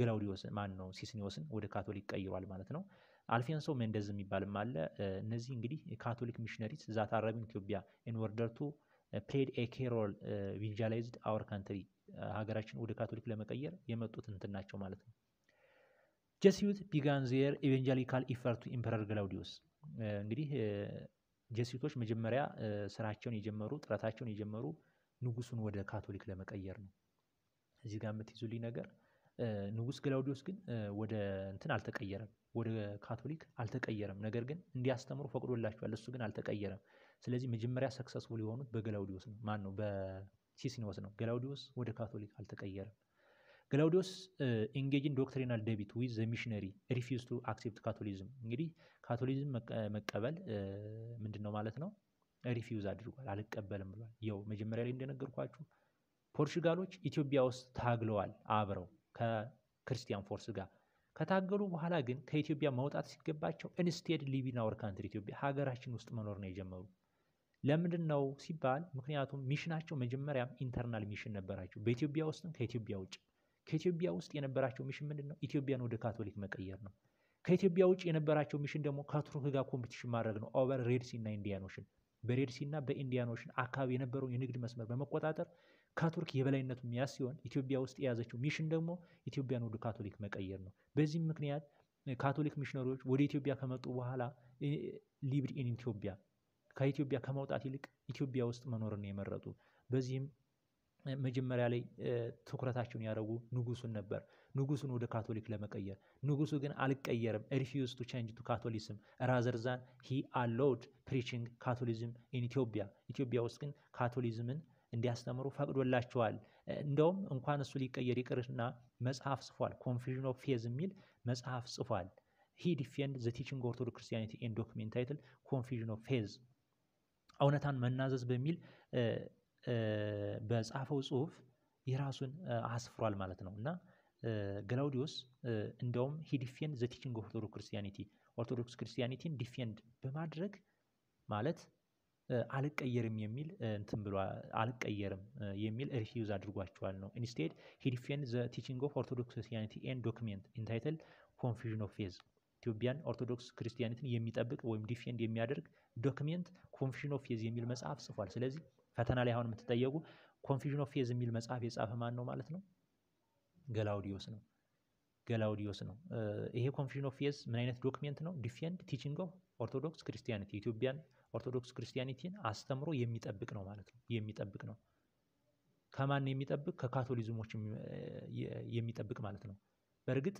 ግላውዲዮስ ማን ነው ሲስኒዮስን ወደ ካቶሊክ ቀይሯል ማለት ነው። አልፌንሶ ሜንደዝ የሚባልም አለ። እነዚህ እንግዲህ ካቶሊክ ሚሽነሪስ ዛት አረብ ኢትዮጵያ ኢን ቱ ፕሌድ ኤኬሮል ቪንጃላይዝድ አወር ካንትሪ ሀገራችን ወደ ካቶሊክ ለመቀየር የመጡት እንትን ናቸው ማለት ነው። ጀሲዩት ቢጋን ዜር ኢፈርቱ ኢምፐረር ግላውዲዮስ እንግዲህ ጀሲዩቶች መጀመሪያ ስራቸውን የጀመሩ ጥረታቸውን የጀመሩ ንጉሱን ወደ ካቶሊክ ለመቀየር ነው። እዚህ ጋር የምትይዙልኝ ነገር ንጉስ ግላውዲዮስ ግን ወደ እንትን አልተቀየረም፣ ወደ ካቶሊክ አልተቀየረም። ነገር ግን እንዲያስተምሩ ፈቅዶላቸዋል። እሱ ግን አልተቀየረም። ስለዚህ መጀመሪያ ሰክሰስፉል የሆኑት በግላውዲዮስ ነው። ማን ነው? ሲሲኖስ ነው። ገላውዲዮስ ወደ ካቶሊክ አልተቀየረም። ገላውዲዮስ ኢንጌጅን ዶክትሪናል ደቢት ዊዝ ዘ ሚሽነሪ ሪፊውዝ ቱ አክሴፕት ካቶሊዝም። እንግዲህ ካቶሊዝም መቀበል ምንድን ነው ማለት ነው? ሪፊውዝ አድርጓል፣ አልቀበልም ብሏል። ያው መጀመሪያ ላይ እንደነገርኳችሁ ፖርቹጋሎች ኢትዮጵያ ውስጥ ታግለዋል አብረው ከክርስቲያን ፎርስ ጋር ከታገሉ በኋላ ግን ከኢትዮጵያ መውጣት ሲገባቸው ኢንስቴድ ሊቪን አወር ካንትሪ ኢትዮጵያ ሀገራችን ውስጥ መኖር ነው የጀመሩ። ለምንድን ነው ሲባል፣ ምክንያቱም ሚሽናቸው መጀመሪያም ኢንተርናል ሚሽን ነበራቸው። በኢትዮጵያ ውስጥም ከኢትዮጵያ ውጭ ከኢትዮጵያ ውስጥ የነበራቸው ሚሽን ምንድን ነው? ኢትዮጵያን ወደ ካቶሊክ መቀየር ነው። ከኢትዮጵያ ውጭ የነበራቸው ሚሽን ደግሞ ከቱርክ ጋር ኮምፒቲሽን ማድረግ ነው። ኦቨር ሬድሲ እና ኢንዲያኖሽን። በሬድሲ እና በኢንዲያኖሽን አካባቢ የነበረውን የንግድ መስመር በመቆጣጠር ከቱርክ የበላይነቱ የሚያዝ ሲሆን ኢትዮጵያ ውስጥ የያዘችው ሚሽን ደግሞ ኢትዮጵያን ወደ ካቶሊክ መቀየር ነው። በዚህም ምክንያት ካቶሊክ ሚሽነሪዎች ወደ ኢትዮጵያ ከመጡ በኋላ ሊብድ ኢን ኢትዮጵያ ከኢትዮጵያ ከመውጣት ይልቅ ኢትዮጵያ ውስጥ መኖርን የመረጡ በዚህም መጀመሪያ ላይ ትኩረታቸውን ያደረጉ ንጉሱን ነበር። ንጉሱን ወደ ካቶሊክ ለመቀየር ንጉሱ ግን አልቀየርም፣ ሪፊውዝ ቱ ቼንጅ ቱ ካቶሊዝም ራዘርዛን ሂ አሎድ ፕሪቺንግ ካቶሊዝም ኢን ኢትዮጵያ። ኢትዮጵያ ውስጥ ግን ካቶሊዝምን እንዲያስተምሩ ፈቅዶላቸዋል። እንደውም እንኳን እሱ ሊቀየር ይቅርና መጽሐፍ ጽፏል። ኮንፊዥን ኦፍ ፌዝ የሚል መጽሐፍ ጽፏል። ሂ ዲፌንድ ዘ ቲችንግ ኦርቶዶክስ ክርስቲያኒቲ ኤንድ ዶክሜንት ታይትል ኮንፊዥን ኦፍ ፌዝ እውነታን መናዘዝ በሚል በጻፈው ጽሁፍ የራሱን አስፍሯል ማለት ነው እና ገላውዲዮስ እንደውም ሂ ዲፌንድ ዘ ቲችንግ ኦርቶዶክስ ክርስቲያኒቲ ኦርቶዶክስ ክርስቲያኒቲን ዲፌንድ በማድረግ ማለት አልቀየርም የሚል እንትን ብሎ አልቀየርም የሚል ሪፊዩዝ አድርጓቸዋል ነው ኢንስቴድ ሂ ዲፌንድ ዘ ቲችንግ ኦፍ ኦርቶዶክስ ክርስቲያኒቲ ኤንድ ዶክመንት ኢንታይትል ኮንፊዥን ኦፍ ፌዝ ኢትዮጵያን ኦርቶዶክስ ክርስቲያኒትን የሚጠብቅ ወይም ዲፌንድ የሚያደርግ ዶክሜንት ኮንፊዥን ኦፍ ፌዝ የሚል መጽሐፍ ጽፏል። ስለዚህ ፈተና ላይ አሁን የምትጠየቁ ኮንፊዥን ኦፍ ፌዝ የሚል መጽሐፍ የጻፈ ማን ነው ማለት ነው? ገላውዲዮስ ነው። ገላውዲዮስ ነው። ይሄ ኮንፊዥን ኦፍ ፌዝ ምን አይነት ዶክሜንት ነው? ዲፌንድ ቲችንግ ኦፍ ኦርቶዶክስ ክርስቲያኒቲ ኢትዮጵያን ኦርቶዶክስ ክርስቲያኒቲን አስተምሮ የሚጠብቅ ነው ማለት ነው። የሚጠብቅ ነው። ከማን የሚጠብቅ? ከካቶሊዝሞች የሚጠብቅ ማለት ነው። በእርግጥ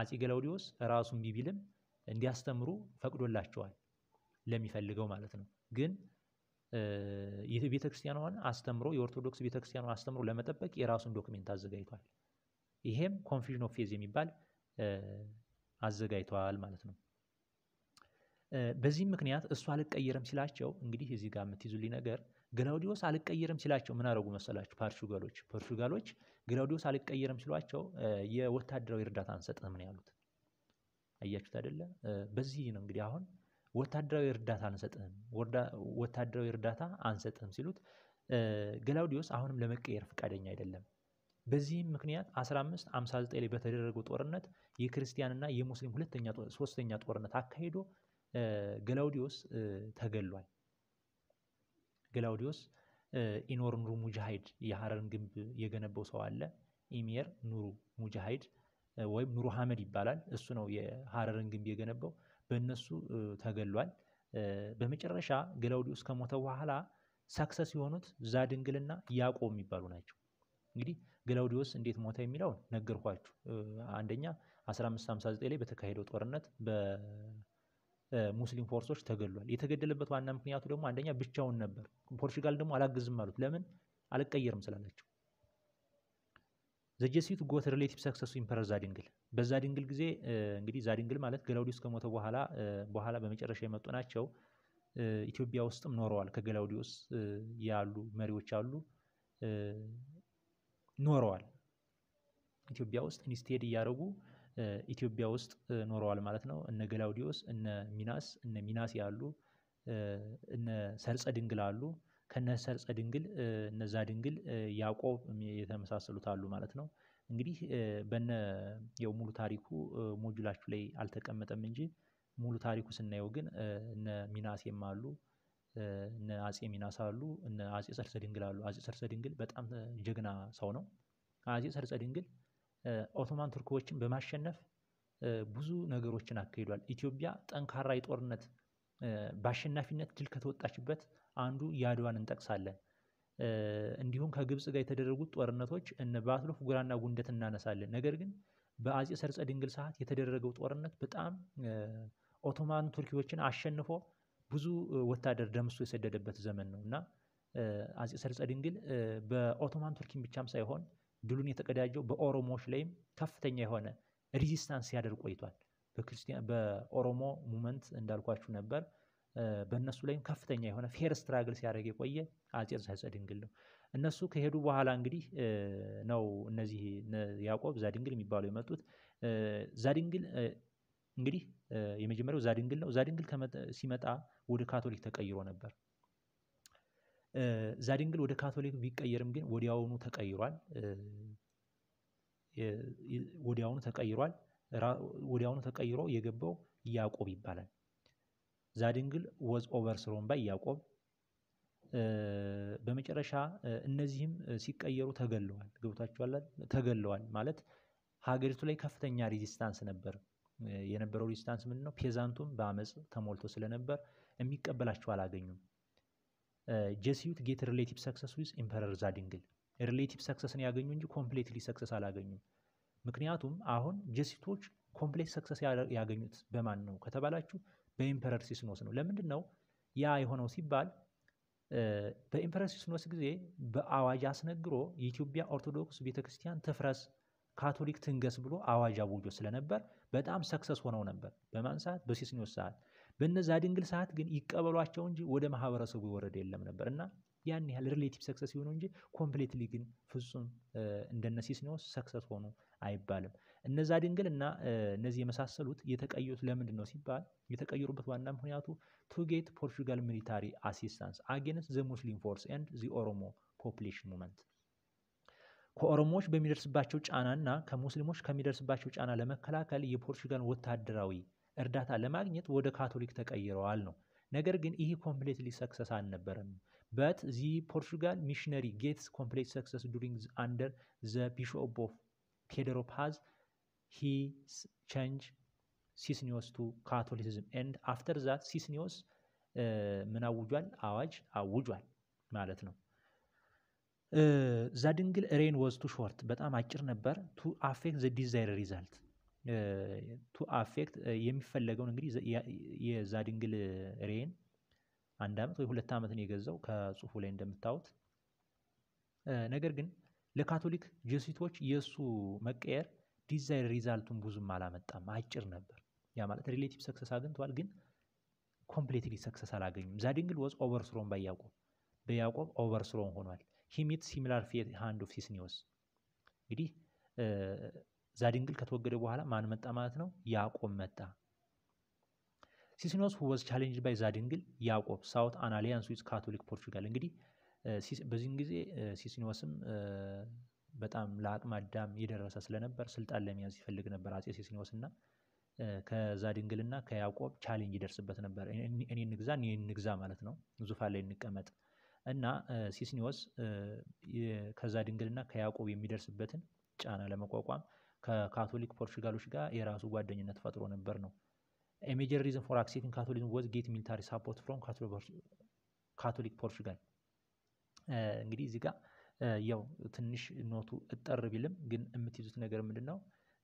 አፄ ገላውዲዮስ ራሱን ቢቢልም እንዲያስተምሩ ፈቅዶላቸዋል ለሚፈልገው ማለት ነው። ግን ቤተክርስቲያኗን አስተምሮ የኦርቶዶክስ ቤተ አስተምሮ ለመጠበቅ የራሱን ዶክሜንት አዘጋጅቷል። ይሄም ኮንፊዥን ኦፍ ፌዝ የሚባል አዘጋጅቷል ማለት ነው። በዚህም ምክንያት እሱ አልቀየርም ሲላቸው እንግዲህ እዚህ ጋር የምትይዙልኝ ነገር ግላውዲዮስ አልቀየርም ሲላቸው ምን አረጉ መሰላችሁ? ፖርቹጋሎች ፖርቹጋሎች ግላውዲዮስ አልቀየርም ሲሏቸው የወታደራዊ እርዳታ አንሰጥም ነው ያሉት። አያችሁት አይደለ? በዚህ ነው እንግዲህ አሁን ወታደራዊ እርዳታ አንሰጥም ወታደራዊ እርዳታ አንሰጥም ሲሉት ግላውዲዮስ አሁንም ለመቀየር ፈቃደኛ አይደለም። በዚህም ምክንያት 1559 ላይ በተደረገው ጦርነት የክርስቲያንና የሙስሊም ሁለተኛ ሶስተኛ ጦርነት አካሂዶ ገላውዲዮስ ተገሏል። ግላውዲዮስ ኢኖር ኑሩ ሙጃሂድ የሀረርን ግንብ የገነባው ሰው አለ። ኢሜር ኑሩ ሙጃሂድ ወይም ኑሩ ሀመድ ይባላል። እሱ ነው የሀረርን ግንብ የገነባው። በእነሱ ተገሏል። በመጨረሻ ግላውዲዮስ ከሞተ በኋላ ሳክሰስ የሆኑት ዛድንግልና ያዕቆብ የሚባሉ ናቸው። እንግዲህ ግላውዲዮስ እንዴት ሞተ የሚለውን ነገርኳችሁ። አንደኛ 1559 ላይ በተካሄደው ጦርነት ሙስሊም ፎርሶች ተገድሏል። የተገደለበት ዋና ምክንያቱ ደግሞ አንደኛ ብቻውን ነበር። ፖርቹጋል ደግሞ አላግዝም አሉት። ለምን አልቀየርም ስላላቸው። ዘጀሲት ጎት ሪሌቲቭ ሰክሰሱ ኢምፐረር ዛድንግል በዛድንግል ጊዜ እንግዲህ ዛድንግል ማለት ገላውዲዮስ ከሞተ በኋላ በኋላ በመጨረሻ የመጡ ናቸው። ኢትዮጵያ ውስጥም ኖረዋል። ከገላውዲዮስ ያሉ መሪዎች አሉ ኖረዋል ኢትዮጵያ ውስጥ ኢንስቴድ እያደረጉ ኢትዮጵያ ውስጥ ኖረዋል ማለት ነው። እነ ገላውዲዮስ፣ እነ ሚናስ፣ እነ ሚናስ ያሉ እነ ሰርጸ ድንግል አሉ። ከነ ሰርጸ ድንግል እነዛ ድንግል ያዕቆብ የተመሳሰሉት አሉ ማለት ነው። እንግዲህ በነ ያው ሙሉ ታሪኩ ሞጁላችሁ ላይ አልተቀመጠም እንጂ ሙሉ ታሪኩ ስናየው ግን እነ ሚናሴም አሉ እነ አጼ ሚናስ አሉ እነ አጼ ሰርጸ ድንግል አሉ። አጼ ሰርጸ ድንግል በጣም ጀግና ሰው ነው። አጼ ሰርጸ ድንግል ኦቶማን ቱርኮችን በማሸነፍ ብዙ ነገሮችን አካሂዷል። ኢትዮጵያ ጠንካራ የጦርነት በአሸናፊነት ድል ከተወጣችበት አንዱ የአድዋን እንጠቅሳለን። እንዲሁም ከግብፅ ጋር የተደረጉት ጦርነቶች እነ በአትሎፍ ጉራና ጉንደት እናነሳለን። ነገር ግን በአጼ ሰርጸ ድንግል ሰዓት የተደረገው ጦርነት በጣም ኦቶማን ቱርኪዎችን አሸንፎ ብዙ ወታደር ደምሶ የሰደደበት ዘመን ነው እና አጼ ሰርፀ ድንግል በኦቶማን ቱርኪን ብቻም ሳይሆን ድሉን የተቀዳጀው በኦሮሞዎች ላይም ከፍተኛ የሆነ ሪዚስታንስ ሲያደርግ ቆይቷል። በኦሮሞ ሙመንት እንዳልኳችሁ ነበር። በእነሱ ላይም ከፍተኛ የሆነ ፌር ስትራግል ሲያደርግ የቆየ አጼ ዘርዓ ድንግል ነው። እነሱ ከሄዱ በኋላ እንግዲህ ነው እነዚህ ያዕቆብ ዛድንግል የሚባሉ የመጡት። ዛድንግል እንግዲህ የመጀመሪያው ዛድንግል ነው። ዛድንግል ሲመጣ ወደ ካቶሊክ ተቀይሮ ነበር። ዛድንግል ወደ ካቶሊክ ቢቀየርም ግን ወዲያውኑ ተቀይሯል። ወዲያውኑ ተቀይሯል። ወዲያውኑ ተቀይሮ የገባው ያዕቆብ ይባላል። ዛዲንግል ወዝ ኦቨር ስሮን ባይ ያዕቆብ በመጨረሻ እነዚህም ሲቀየሩ ተገለዋል። ገብታችኋል? ተገለዋል ማለት ሀገሪቱ ላይ ከፍተኛ ሬዚስታንስ ነበር የነበረው። ሬዚስታንስ ምንድነው ፔዛንቱም በአመፅ ተሞልቶ ስለነበር የሚቀበላቸው አላገኙም። ጀሲዩት ጌት ሪሌቲቭ ሰክሰስ ዊዝ ኢምፐረር ዛዲንግል ሪሌቲቭ ሰክሰስን ያገኙ እንጂ ኮምፕሌትሊ ሰክሰስ አላገኙም። ምክንያቱም አሁን ጀሲቶች ኮምፕሌት ሰክሰስ ያገኙት በማን ነው ከተባላችሁ በኢምፐረር ሲስኖስ ነው። ለምንድን ነው ያ የሆነው ሲባል በኢምፐረር ሲስኖስ ጊዜ በአዋጅ አስነግሮ የኢትዮጵያ ኦርቶዶክስ ቤተክርስቲያን ትፍረስ፣ ካቶሊክ ትንገስ ብሎ አዋጅ አውጆ ስለነበር በጣም ሰክሰስ ሆነው ነበር። በማን ሰዓት? በሲስኖስ ሰዓት በነዛ ድንግል ሰዓት ግን ይቀበሏቸው እንጂ ወደ ማህበረሰቡ የወረደ የለም ነበር እና ያን ያህል ሪሌቲቭ ሰክሰስ የሆነው እንጂ ኮምፕሌትሊ ግን ፍጹም እንደነ ሲስኔዎስ ሰክሰስ ሆኑ አይባልም። እነዛ ድንግል እና እነዚህ የመሳሰሉት የተቀየሩት ለምንድን ነው ሲባል የተቀየሩበት ዋና ምክንያቱ ቱጌት ፖርቹጋል ሚሊታሪ አሲስታንስ አጌንስት ዘ ሙስሊም ፎርስ ኤንድ ዚ ኦሮሞ ፖፕሌሽን ሙመንት ከኦሮሞዎች በሚደርስባቸው ጫናና ከሙስሊሞች ከሚደርስባቸው ጫና ለመከላከል የፖርቹጋል ወታደራዊ እርዳታ ለማግኘት ወደ ካቶሊክ ተቀይረዋል ነው። ነገር ግን ይህ ኮምፕሌትሊ ሰክሰስ አልነበረም። በት ዚ ፖርቱጋል ሚሽነሪ ጌትስ ኮምፕሌት ሰክሰስ ዱሪንግ አንደር ዘ ቢሾፕ ኦፍ ፔደሮ ፓዝ ሂ ቸንጅ ሲስኒዮስ ቱ ካቶሊሲዝም ኤንድ አፍተር ዛት ሲስኒዮስ ምን አውጇል? አዋጅ አውጇል ማለት ነው። ዛ ድንግል ሬን ወዝ ቱ ሾርት በጣም አጭር ነበር ቱ አፌክት ዘ ዲዛይር ሪዛልት ቱ አፌክት የሚፈለገውን እንግዲህ የዛድንግል ሬን አንድ ዓመት ወይ ሁለት ዓመት ነው የገዛው ከጽሁፉ ላይ እንደምታዩት። ነገር ግን ለካቶሊክ ጀሲቶች የእሱ መቀየር ዲዛይር ሪዛልቱን ብዙም አላመጣም፣ አጭር ነበር። ያ ማለት ሪሌቲቭ ሰክሰስ አግኝተዋል፣ ግን ኮምፕሌትሊ ሰክሰስ አላገኙም። ዛድንግል ወዝ ኦቨርስሮን በያቆብ በያቆብ ኦቨርስሮን ሆኗል። ሂሚት ሲሚላር ፌት ሃንድ ኦፍ ሲስኒዮስ እንግዲህ እዛ ድንግል ከተወገደ በኋላ ማን መጣ ማለት ነው? ያዕቆብ መጣ። ሲሲኖስ ወዝ ቻሌንጅ ባይ ዛድንግል ያዕቆብ ሳውት አን አሊያንስ ዊዝ ካቶሊክ ፖርቹጋል። እንግዲህ በዚህን ጊዜ ሲሲኖስም በጣም ለአቅመ አዳም የደረሰ ስለነበር ስልጣን ለመያዝ ይፈልግ ነበር አጼ ሲሲኖስ እና ከዛድንግልና ከያዕቆብ ቻሌንጅ ይደርስበት ነበር። እኔ ንግዛ እኔ ንግዛ ማለት ነው፣ ዙፋን ላይ እንቀመጥ እና ሲሲኒዎስ ከዛድንግልና ከያዕቆብ የሚደርስበትን ጫና ለመቋቋም ከካቶሊክ ፖርቹጋሎች ጋር የራሱ ጓደኝነት ፈጥሮ ነበር ነው ሜጀር ሪዝን ፎር አክሴፕቲንግ ካቶሊዝም ወዝ ጌት ሚሊታሪ ሳፖርት ፍሮም ካቶሊክ ፖርቹጋል እንግዲህ እዚህ ጋር uh, ያው ትንሽ ኖቱ እጠር ቢልም ግን የምትይዙት ነገር ምንድን ነው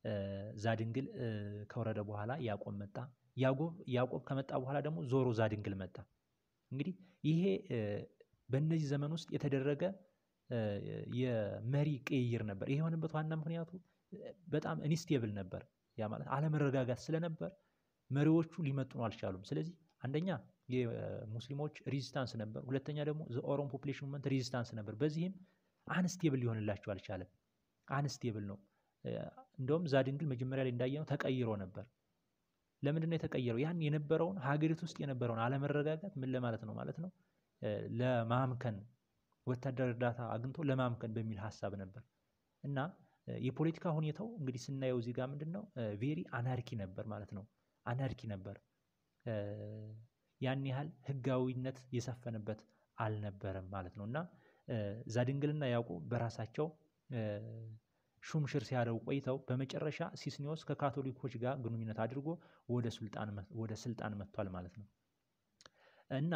uh, ዛድንግል uh, ከወረደ በኋላ ያቆብ መጣ ያዕቆብ ከመጣ በኋላ ደግሞ ዞሮ ዛድንግል መጣ እንግዲህ ይሄ በእነዚህ ዘመን ውስጥ የተደረገ የመሪ ቅይር ነበር ይሄ የሆነበት ዋና ምክንያቱ በጣም ኢንስቴብል ነበር። ያ ማለት አለመረጋጋት ስለነበር መሪዎቹ ሊመጥኑ አልቻሉም። ስለዚህ አንደኛ የሙስሊሞች ሬዚስታንስ ነበር፣ ሁለተኛ ደግሞ ኦሮም ፖፕሌሽን ሙመንት ሬዚስታንስ ነበር። በዚህም አንስቴብል ሊሆንላቸው አልቻለም። አንስቴብል ነው። እንደውም ዛድንግል መጀመሪያ ላይ እንዳየነው ተቀይሮ ነበር። ለምንድን ነው የተቀየረው? ያን የነበረውን ሀገሪቱ ውስጥ የነበረውን አለመረጋጋት ምን ለማለት ነው ማለት ነው ለማምከን ወታደር እርዳታ አግኝቶ ለማምከን በሚል ሀሳብ ነበር እና የፖለቲካ ሁኔታው እንግዲህ ስናየው እዚህ ጋር ምንድን ነው ቬሪ አናርኪ ነበር ማለት ነው። አናርኪ ነበር። ያን ያህል ህጋዊነት የሰፈነበት አልነበረም ማለት ነው እና ዛድንግልና ያውቁ በራሳቸው ሹምሽር ሲያደው ቆይተው በመጨረሻ ሲስኒዎስ ከካቶሊኮች ጋር ግንኙነት አድርጎ ወደ ስልጣን መጥቷል ማለት ነው። እና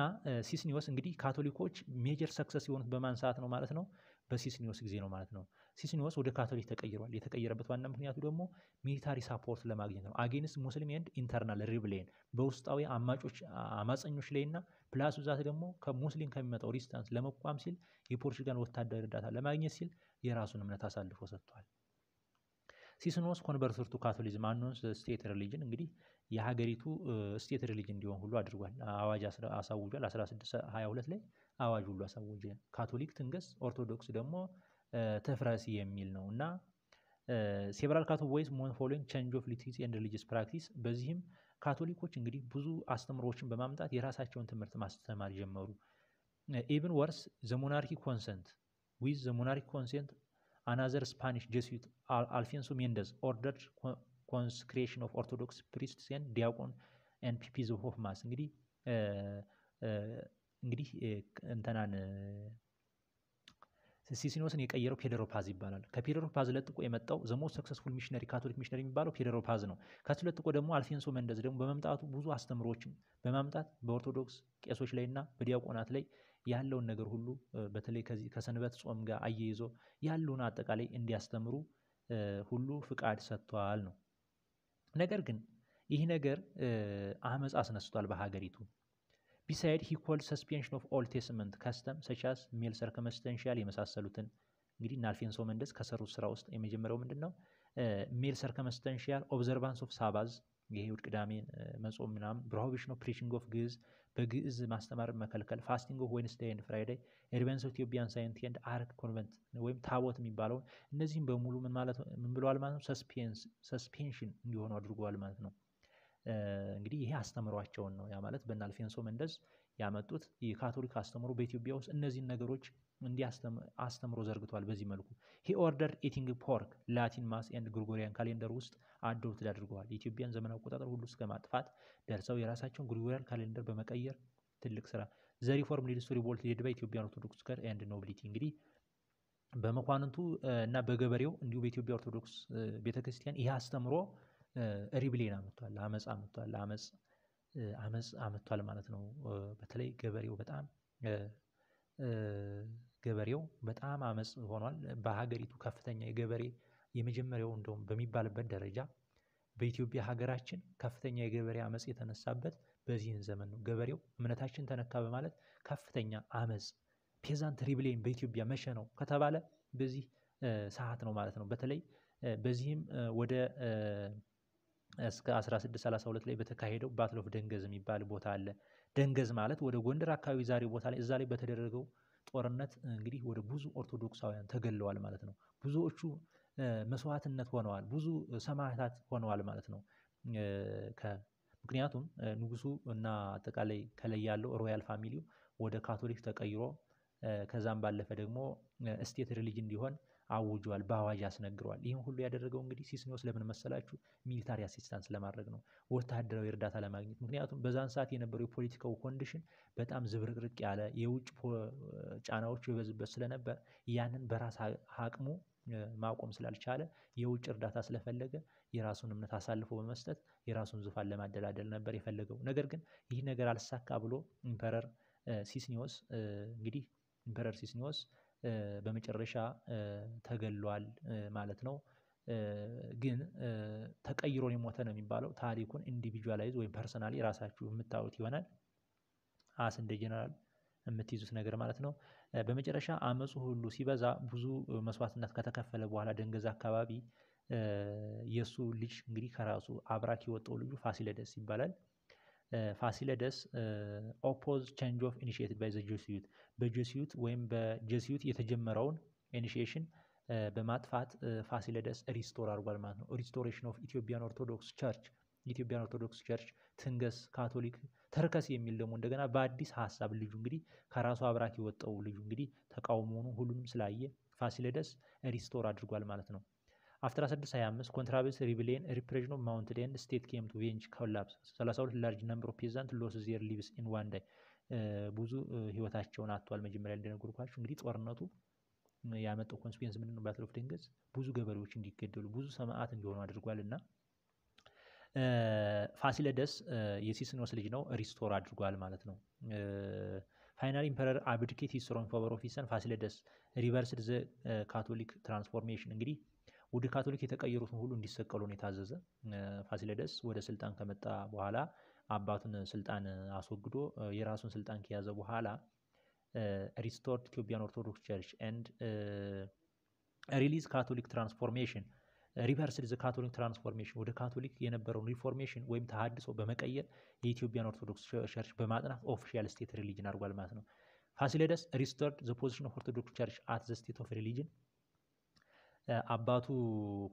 ሲስኒዎስ እንግዲህ ካቶሊኮች ሜጀር ሰክሰስ የሆኑት በማን ሰዓት ነው ማለት ነው? በሲስኒዎስ ጊዜ ነው ማለት ነው። ሲሲኒዮስ ወደ ካቶሊክ ተቀይሯል። የተቀየረበት ዋና ምክንያቱ ደግሞ ሚሊታሪ ሳፖርት ለማግኘት ነው። አጌንስት ሙስሊም ኤንድ ኢንተርናል ሪብሌን በውስጣዊ አማፀኞች ላይና ፕላስ ብዛት ደግሞ ከሙስሊም ከሚመጣው ሪስታንስ ለመቋም ሲል የፖርቹጋል ወታደር እርዳታ ለማግኘት ሲል የራሱን እምነት አሳልፎ ሰጥቷል። ሲስኖስ ኮንቨርትርቱ ካቶሊዝም አኖንስ ስቴት ሪሊጅን እንግዲህ የሀገሪቱ ስቴት ሪሊጅን እንዲሆን ሁሉ አድርጓል። አዋጅ አሳውጇል። 1622 ላይ አዋጅ ሁሉ አሳወጀ። ካቶሊክ ትንገስ፣ ኦርቶዶክስ ደግሞ ትፍረስ የሚል ነው እና ሴቨራል ካቶ ወይስ ሞን ፎሎዊንግ ቼንጅ ኦፍ ሊትሪስ ኤንድ ሪሊጂየስ ፕራክቲስ። በዚህም ካቶሊኮች እንግዲህ ብዙ አስተምሮዎችን በማምጣት የራሳቸውን ትምህርት ማስተማር ጀመሩ። ኢቭን ወርስ ዘ ሞናርኪ ኮንሰንት ዊዝ ዘ ሞናርኪ ኮንሰንት አናዘር ስፓኒሽ ጀስዊት አልፌንሶ ሜንደዝ ኦርደር ኮንስክሬሽን ኦፍ ኦርቶዶክስ ፕሪስትስ ኤንድ ዲያቆን ኤንድ ፒፒዝ ኦፍ ማስ እንግዲህ እንግዲህ እንተናን ሲሲኖስን የቀየረው ፔደሮ ፓዝ ይባላል። ከፔደሮ ፓዝ ለጥቆ የመጣው ዘሞ ሰክሰስፉል ሚሽነሪ ካቶሊክ ሚሽነሪ የሚባለው ፔደሮ ፓዝ ነው። ከሱ ለጥቆ ደግሞ አልፌንሶ መንደዝ ደግሞ በመምጣቱ ብዙ አስተምሮችን በማምጣት በኦርቶዶክስ ቄሶች ላይና በዲያቆናት ላይ ያለውን ነገር ሁሉ በተለይ ከሰንበት ጾም ጋር አያይዞ ያለውን አጠቃላይ እንዲያስተምሩ ሁሉ ፍቃድ ሰጥቷል ነው። ነገር ግን ይህ ነገር አመፅ አስነስቷል በሀገሪቱ ቢሳይድ ሂ ኮልድ ሰስፔንሽን ኦፍ ኦል ቴስመንት ከስተም ሰቻስ ሜል ሰርከመስተንሻል የመሳሰሉትን እንግዲህ እና መንደስ ከሰሩት ስራ ውስጥ የመጀመሪያው ምንድን ነው? ሜል ሰርከመስተንሻል ኦብዘርቫንስ ኦፍ ሳባዝ የእሑድ ቅዳሜን መጾም ምናምን፣ ፕሮሂቢሽን ኦፍ ፕሪቺንግ ኦፍ ግዕዝ በግዕዝ ማስተማር መከልከል፣ ፋስቲንግ ኦፍ ዌንስዴይ ኤንድ ፍራይዴይ፣ ኤድቫንስ ኦፍ ኢትዮጵያን ሳይንቲ ኤንድ አርክ ኮንቨንት ወይም ታቦት የሚባለውን እነዚህም በሙሉ ምን ብለዋል ማለት ነው? ሰስፔንሽን እንዲሆኑ አድርገዋል ማለት ነው። እንግዲህ ይሄ አስተምሯቸውን ነው ያ ማለት በእነ አልፎንሶ መንደዝ ያመጡት የካቶሊክ አስተምሮ በኢትዮጵያ ውስጥ እነዚህን ነገሮች እንዲህ አስተምሮ ዘርግቷል። በዚህ መልኩ ሂ ኦርደር ኢቲንግ ፖርክ ላቲን ማስ ኤንድ ግሪጎሪያን ካሌንደር ውስጥ አዶፕት አድርገዋል። የኢትዮጵያን ዘመን አቆጣጠር ሁሉ እስከ ማጥፋት ደርሰው የራሳቸውን ግሪጎሪያን ካሌንደር በመቀየር ትልቅ ስራ ዘ ሪፎርም ሊድስ ሪቮልት ሊድ ባይ ኢትዮጵያን ኦርቶዶክስ ከር ኤንድ ኖብሊቲ እንግዲህ በመኳንንቱ እና በገበሬው እንዲሁ በኢትዮጵያ ኦርቶዶክስ ቤተክርስቲያን ይህ አስተምሮ ሪብሌን አምጥቷል፣ አመፅ አምጥቷል፣ አመፅ አመፅ አምጥቷል ማለት ነው። በተለይ ገበሬው በጣም ገበሬው በጣም አመፅ ሆኗል። በሀገሪቱ ከፍተኛ የገበሬ የመጀመሪያው እንደውም በሚባልበት ደረጃ በኢትዮጵያ ሀገራችን ከፍተኛ የገበሬ አመፅ የተነሳበት በዚህን ዘመን ነው። ገበሬው እምነታችን ተነካ በማለት ከፍተኛ አመፅ ፔዛንት ሪብሌን በኢትዮጵያ መሸ ነው ከተባለ በዚህ ሰዓት ነው ማለት ነው። በተለይ በዚህም ወደ እስከ 1632 ላይ በተካሄደው ባትል ኦፍ ደንገዝ የሚባል ቦታ አለ። ደንገዝ ማለት ወደ ጎንደር አካባቢ ዛሬ ቦታ ላይ እዛ ላይ በተደረገው ጦርነት እንግዲህ ወደ ብዙ ኦርቶዶክሳውያን ተገለዋል ማለት ነው። ብዙዎቹ መስዋዕትነት ሆነዋል፣ ብዙ ሰማዕታት ሆነዋል ማለት ነው። ምክንያቱም ንጉሱ እና አጠቃላይ ከላይ ያለው ሮያል ፋሚሊው ወደ ካቶሊክ ተቀይሮ ከዛም ባለፈ ደግሞ ስቴት ሪሊጅን እንዲሆን አውጇል፣ በአዋጅ አስነግሯል። ይህም ሁሉ ያደረገው እንግዲህ ሲስኒዮስ ለምን መሰላችሁ? ሚሊታሪ አሲስታንስ ለማድረግ ነው፣ ወታደራዊ እርዳታ ለማግኘት። ምክንያቱም በዛን ሰዓት የነበረው የፖለቲካው ኮንዲሽን በጣም ዝብርቅርቅ ያለ የውጭ ጫናዎች የበዙበት ስለነበር ያንን በራስ አቅሙ ማቆም ስላልቻለ የውጭ እርዳታ ስለፈለገ የራሱን እምነት አሳልፎ በመስጠት የራሱን ዙፋን ለማደላደል ነበር የፈለገው። ነገር ግን ይህ ነገር አልሳካ ብሎ ኢምፐረር ሲስኒዮስ እንግዲህ ኢምፐረር ሲስኒዮስ በመጨረሻ ተገሏል ማለት ነው። ግን ተቀይሮን የሞተ ነው የሚባለው ታሪኩን ኢንዲቪጁዋላይዝ ወይም ፐርሰናሊ ራሳችሁ የምታዩት ይሆናል። አስ እንደ ጀነራል የምትይዙት ነገር ማለት ነው። በመጨረሻ አመፁ ሁሉ ሲበዛ ብዙ መስዋዕትነት ከተከፈለ በኋላ ደንገዛ አካባቢ የእሱ ልጅ እንግዲህ ከራሱ አብራክ የወጣው ልጁ ፋሲለደስ ይባላል። ፋሲለደስ ኦፖዝ ቼንጅ ኦፍ ኢኒሺየቲቭ ባይ ዘ ጀስዩት በጀስዩት ወይም በጀስዩት የተጀመረውን ኢኒሽሽን በማጥፋት ፋሲለደስ ሪስቶር አድርጓል ማለት ነው። ሪስቶሬሽን ኦፍ ኢትዮጵያን ኦርቶዶክስ ቸርች ኢትዮጵያን ኦርቶዶክስ ቸርች ትንገስ፣ ካቶሊክ ተርከስ የሚል ደግሞ እንደገና በአዲስ ሀሳብ ልጁ እንግዲህ ከራሱ አብራክ የወጣው ልጁ እንግዲህ ተቃውሞውን ሁሉንም ስላየ ፋሲለደስ ሪስቶር አድርጓል ማለት ነው። አፍተር 1625 ኮንትራቤስ ሪብሌን ሪፕሬሽን ኦፍ ማውንትድ ኤንድ ስቴት ኬም ቱ ቬንጅ ኮላፕስ 32 ላርጅ ነምበር ኦፍ ፔዛንት ሎስ ዜር ሊቭስ ኢን ዋን ዳይ ብዙ ህይወታቸውን አጥቷል። መጀመሪያ እንደነገርኳችሁ እንግዲህ ጦርነቱ ያመጣው ኮንስኩዌንስ ምንድን ነው? ባትል ኦፍ ደንገዝ ብዙ ገበሬዎች እንዲገደሉ ብዙ ሰማዕት እንዲሆኑ አድርጓል እና ፋሲለደስ የሲስኖስ ልጅ ነው ሪስቶር አድርጓል ማለት ነው። ፋይናል ኢምፐረር አብድኬት ሂስትሮን ፎቨር ኦፊሰን ፋሲለደስ ሪቨርስድ ዘ ካቶሊክ ትራንስፎርሜሽን እንግዲህ ወደ ካቶሊክ የተቀየሩትን ሁሉ እንዲሰቀሉ ነው የታዘዘ። ፋሲለደስ ወደ ስልጣን ከመጣ በኋላ አባቱን ስልጣን አስወግዶ የራሱን ስልጣን ከያዘ በኋላ ሪስቶርድ ኢትዮጵያን ኦርቶዶክስ ቸርች ኤንድ ሪሊዝ ካቶሊክ ትራንስፎርሜሽን ሪቨርስ ዘ ካቶሊክ ትራንስፎርሜሽን ወደ ካቶሊክ የነበረውን ሪፎርሜሽን ወይም ተሃድሶ በመቀየር የኢትዮጵያን ኦርቶዶክስ ቸርች በማጥናት ኦፊሻል ስቴት ሪሊጅን አድርጓል ማለት ነው። ፋሲለደስ ሪስቶርድ ዘ ፖዚሽን ኦፍ ኦርቶዶክስ ቸርች አት ዘ ስቴት ኦፍ ሪሊጅን አባቱ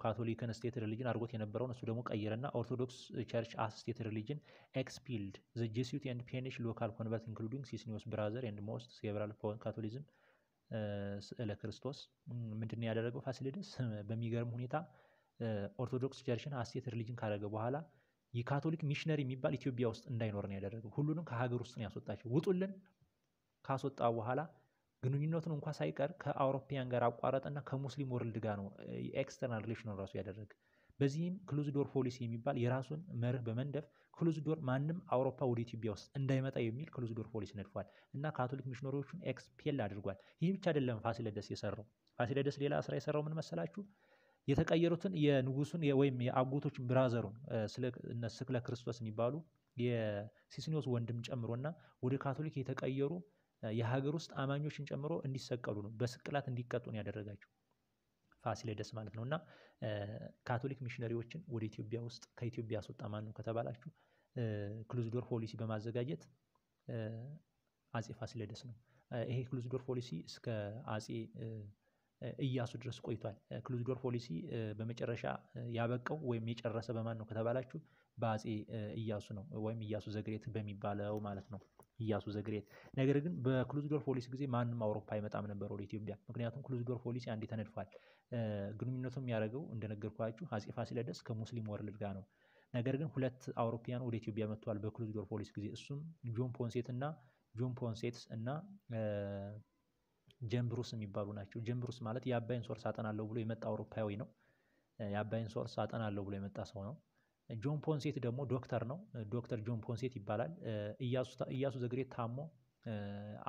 ካቶሊክን ስቴት ሪሊጅን አድርጎት የነበረውን እሱ ደግሞ ቀይረና ኦርቶዶክስ ቸርች አስ ስቴት ሪሊጅን ኤክስፒልድ ዘ ጄሱት ኤንድ ፔኒሽ ሎካል ኮንቨርት ኢንክሉዲንግ ሲስኒዮስ ብራዘር ኤንድ ሞስት ሴቨራል ካቶሊዝም ስዕለ ክርስቶስ ምንድን ያደረገው ፋሲለደስ በሚገርም ሁኔታ ኦርቶዶክስ ቸርችን አስቴት ሪሊጅን ካደረገ በኋላ የካቶሊክ ሚሽነሪ የሚባል ኢትዮጵያ ውስጥ እንዳይኖር ነው ያደረገው። ሁሉንም ከሀገር ውስጥ ነው ያስወጣቸው። ውጡልን ካስወጣ በኋላ ግንኙነቱን እንኳ ሳይቀር ከአውሮፓያን ጋር አቋረጠና ከሙስሊም ወርልድ ጋር ነው ኤክስተርናል ሪሌሽኑን ራሱ ያደረገ። በዚህም ክሉዝዶር ፖሊሲ የሚባል የራሱን መርህ በመንደፍ ክሉዝዶር ማንም አውሮፓ ወደ ኢትዮጵያ ውስጥ እንዳይመጣ የሚል ክሉዝዶር ፖሊሲ ነድፏል እና ካቶሊክ ሚሽነሪዎቹን ኤክስፔል አድርጓል። ይህ ብቻ አይደለም ፋሲለደስ የሰራው። ፋሲለደስ ሌላ ስራ የሰራው ምን መሰላችሁ? የተቀየሩትን የንጉሱን ወይም የአጎቶችን ብራዘሩን ስክለ ክርስቶስ የሚባሉ የሲስኒዎስ ወንድም ጨምሮና ወደ ካቶሊክ የተቀየሩ የሀገር ውስጥ አማኞችን ጨምሮ እንዲሰቀሉ ነው፣ በስቅላት እንዲቀጡ ነው ያደረጋቸው ፋሲለደስ ማለት ነው። እና ካቶሊክ ሚሽነሪዎችን ወደ ኢትዮጵያ ውስጥ ከኢትዮጵያ ያስወጣ ማን ነው ከተባላችሁ ክሉዝዶር ፖሊሲ በማዘጋጀት አጼ ፋሲለደስ ነው። ይሄ ክሉዝዶር ፖሊሲ እስከ አጼ እያሱ ድረስ ቆይቷል። ክሉዝዶር ፖሊሲ በመጨረሻ ያበቀው ወይም የጨረሰ በማን ነው ከተባላችሁ በአጼ እያሱ ነው፣ ወይም እያሱ ዘግሬት በሚባለው ማለት ነው። እያሱ ዘግሬት። ነገር ግን በክሉዝዶር ፖሊሲ ጊዜ ማንም አውሮፓ አይመጣም ነበር ወደ ኢትዮጵያ። ምክንያቱም ክሉዝዶር ፖሊሲ አንዴ ተነድፏል። ግንኙነቱ የሚያደርገው እንደነገርኳችሁ አጼ ፋሲለደስ ከሙስሊም ወርልድ ጋር ነው። ነገር ግን ሁለት አውሮፓያን ወደ ኢትዮጵያ መጥተዋል በክሉዝዶር ፖሊሲ ጊዜ። እሱም ጆን ፖንሴት እና ጆን ፖንሴትስ እና ጀምብሩስ የሚባሉ ናቸው። ጀምብሩስ ማለት የአባይን ሶርስ አጠናለሁ ብሎ የመጣ አውሮፓዊ ነው። የአባይን ሶርስ አጠናለሁ ብሎ የመጣ ሰው ነው። ጆን ፖንሴት ደግሞ ዶክተር ነው። ዶክተር ጆን ፖንሴት ይባላል። እያሱ ዘግሬት ታሞ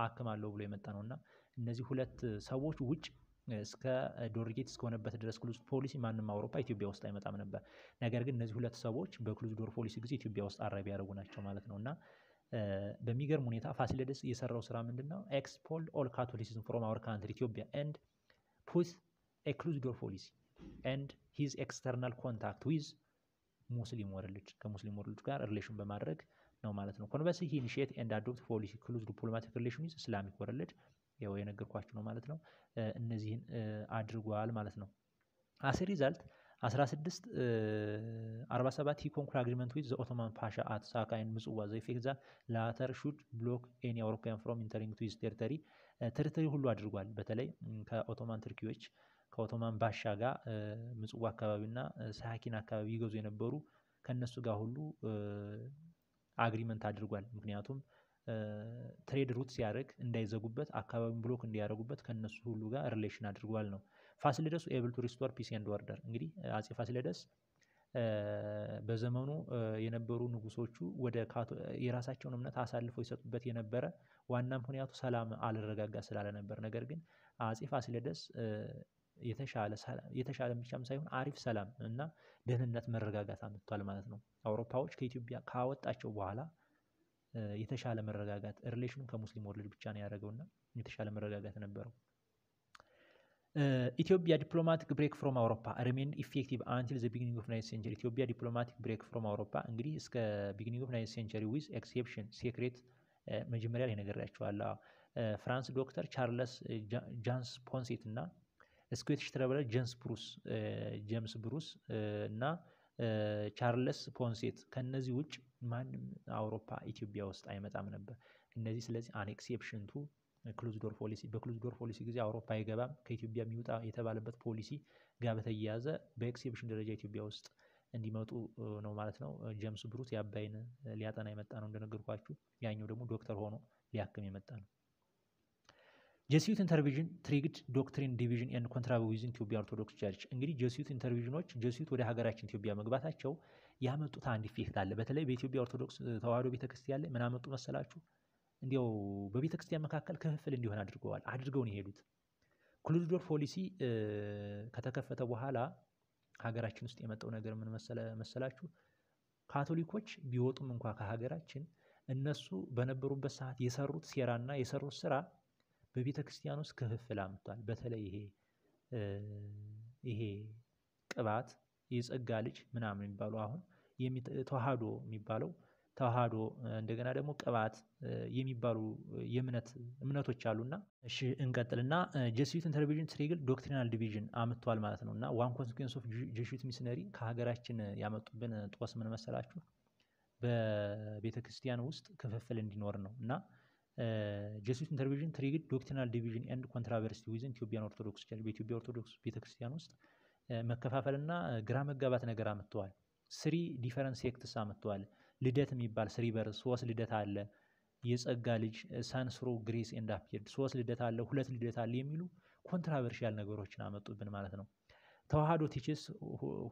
አክማለሁ ብሎ የመጣ ነው እና እነዚህ ሁለት ሰዎች ውጭ እስከ ዶርጌት እስከሆነበት ድረስ ክሉዝ ፖሊሲ ማንም አውሮፓ ኢትዮጵያ ውስጥ አይመጣም ነበር። ነገር ግን እነዚህ ሁለት ሰዎች በክሉዝ ዶር ፖሊሲ ጊዜ ኢትዮጵያ ውስጥ አራቢ ያደረጉ ናቸው ማለት ነው እና በሚገርም ሁኔታ ፋሲለደስ የሰራው ስራ ምንድን ነው? ኤክስፖል ኦል ካቶሊሲዝም ፍሮም አወር ካንትሪ ኢትዮጵያ ኤንድ ፑት ኤክሉዝ ዶር ፖሊሲ ኤንድ ሂዝ ኤክስተርናል ኮንታክት ዊዝ ሙስሊም ወርልድ ከሙስሊም ወርልድ ጋር ሪሌሽን በማድረግ ነው ማለት ነው። ኮንቨርስ ሂ ኢኒሺየት ኤንድ አዶፕት ፖሊሲ ክሉዝ ዲፕሎማቲክ ሪሌሽን ዊዝ ኢስላሚክ ወርልድ ያው የነገርኳችሁ ነው ማለት ነው። እነዚህን አድርጓል ማለት ነው። አስ ሪዛልት 16 47 ሂ ኮንኩር አግሪመንት ዊዝ ዘ ኦቶማን ፓሻ አት ሳካ ኤንድ ምጽዋ ዘኢፌክት ዛት ላተር ሹድ ብሎክ ኤኒ አውሮፓያን ፍሮም ኢንተሪንግ ቱ ኢዝ ቴሪተሪ ትርትሪ ሁሉ አድርጓል። በተለይ ከኦቶማን ትርኪዎች ከኦቶማን ባሻ ጋር ምጽዋ አካባቢና ሳኪን አካባቢ ይገዙ የነበሩ ከእነሱ ጋር ሁሉ አግሪመንት አድርጓል። ምክንያቱም ትሬድ ሩት ሲያደርግ እንዳይዘጉበት አካባቢውን ብሎክ እንዲያደርጉበት ከእነሱ ሁሉ ጋር ሪሌሽን አድርጓል ነው። ፋሲለደስ ኤብል ቱ ሪስቶር ፒስ ኤንድ ኦርደር እንግዲህ አጼ ፋሲለደስ በዘመኑ የነበሩ ንጉሶቹ ወደ የራሳቸውን እምነት አሳልፈው ይሰጡበት የነበረ ዋና ምክንያቱ ሰላም አልረጋጋ ስላለ ነበር። ነገር ግን አጼ ፋሲለደስ የተሻለ ብቻም ሳይሆን አሪፍ ሰላም እና ደህንነት መረጋጋት አምጥቷል ማለት ነው። አውሮፓዎች ከኢትዮጵያ ካወጣቸው በኋላ የተሻለ መረጋጋት ሪሌሽኑን ከሙስሊም ወርልድ ብቻ ነው ያደረገው እና የተሻለ መረጋጋት ነበረው። ኢትዮጵያ ዲፕሎማቲክ ብሬክ ፍሮም አውሮፓ ሪሜን ኢፌክቲቭ አንቲል ዘ ቢግኒንግ ኦፍ ናይት ሴንቸሪ። ኢትዮጵያ ዲፕሎማቲክ ብሬክ ፍሮም አውሮፓ እንግዲህ እስከ ቢግኒንግ ኦፍ ናይት ሴንቸሪ ዊዝ ኤክሴፕሽን ሴክሬት መጀመሪያ ላይ ነገር ነገራቸዋለሁ። ፍራንስ ዶክተር ቻርለስ ጃንስ ፖንሴት እና ስኩዊትሽ ትረቨለር ጀምስ ብሩስ ጀምስ ብሩስ እና ቻርለስ ፖንሴት ከነዚህ ውጭ ማንም አውሮፓ ኢትዮጵያ ውስጥ አይመጣም ነበር። እነዚህ ስለዚህ አንኤክሴፕሽን ቱ ክሉዝዶር ፖሊሲ በክሉዝዶር ፖሊሲ ጊዜ አውሮፓ አይገባም ከኢትዮጵያ የሚወጣ የተባለበት ፖሊሲ ጋር በተያያዘ በኤክሴፕሽን ደረጃ ኢትዮጵያ ውስጥ እንዲመጡ ነው ማለት ነው። ጀምስ ብሩስ የአባይን ሊያጠና የመጣ ነው እንደነገርኳችሁ። ያኛው ደግሞ ዶክተር ሆኖ ሊያክም የመጣ ነው። ጀስዩት ኢንተርቪዥን ትሪግድ ዶክትሪን ዲቪዥን ኤንድ ኮንትራቪዝን ኢትዮጵያ ኦርቶዶክስ ቸርች። እንግዲህ ጀስዩት ኢንተርቪዥኖች ጀስዩት ወደ ሀገራችን ኢትዮጵያ መግባታቸው ያመጡት አንድ ኢፌክት አለ። በተለይ በኢትዮጵያ ኦርቶዶክስ ተዋህዶ ቤተክርስቲያን ላይ ምን አመጡ መሰላችሁ? እንዲያው በቤተክርስቲያን መካከል ክፍፍል እንዲሆን አድርገዋል። አድርገውን የሄዱት ክሉድዶር ፖሊሲ ከተከፈተ በኋላ ሀገራችን ውስጥ የመጣው ነገር ምን መሰላችሁ? ካቶሊኮች ቢወጡም እንኳ ከሀገራችን እነሱ በነበሩበት ሰዓት የሰሩት ሴራና የሰሩት ስራ በቤተ ክርስቲያን ውስጥ ክፍፍል አምጥቷል። በተለይ ይሄ ይሄ ቅባት የጸጋ ልጅ ምናምን የሚባሉ አሁን ተዋህዶ የሚባለው ተዋህዶ እንደገና ደግሞ ቅባት የሚባሉ የእምነት እምነቶች አሉና፣ እሺ እንቀጥልና ጀስዊትን ኢንተርቪዥን ትሪግል ዶክትሪናል ዲቪዥን አምጥቷል ማለት ነው። እና ዋን ኮንስኩንስ ኦፍ ጀስዊት ሚስነሪ ከሀገራችን ያመጡብን ጦስ ምን መሰላችሁ? በቤተ ክርስቲያን ውስጥ ክፍፍል እንዲኖር ነው እና ጀስዊት ኢንተርቪዥን ትሪግድ ዶክትሪናል ዲቪዥን ኤንድ ኮንትራቨርሲ ዊዝን ኢትዮጵያን ኦርቶዶክስ ቸርች በኢትዮጵያ ኦርቶዶክስ ቤተክርስቲያን ውስጥ መከፋፈልና ግራ መጋባት ነገር አምጥተዋል። ስሪ ዲፈረንስ ሴክትስ አምጥተዋል። ልደት የሚባል ስሪ በር ሶስት ልደት አለ። የጸጋ ልጅ ሳንስሮ ግሬስ ኤንድ አፒርድ ሶስት ልደት አለ፣ ሁለት ልደት አለ የሚሉ ኮንትራቨርሺያል ነገሮችን አመጡብን ማለት ነው። ተዋህዶ ቲችስ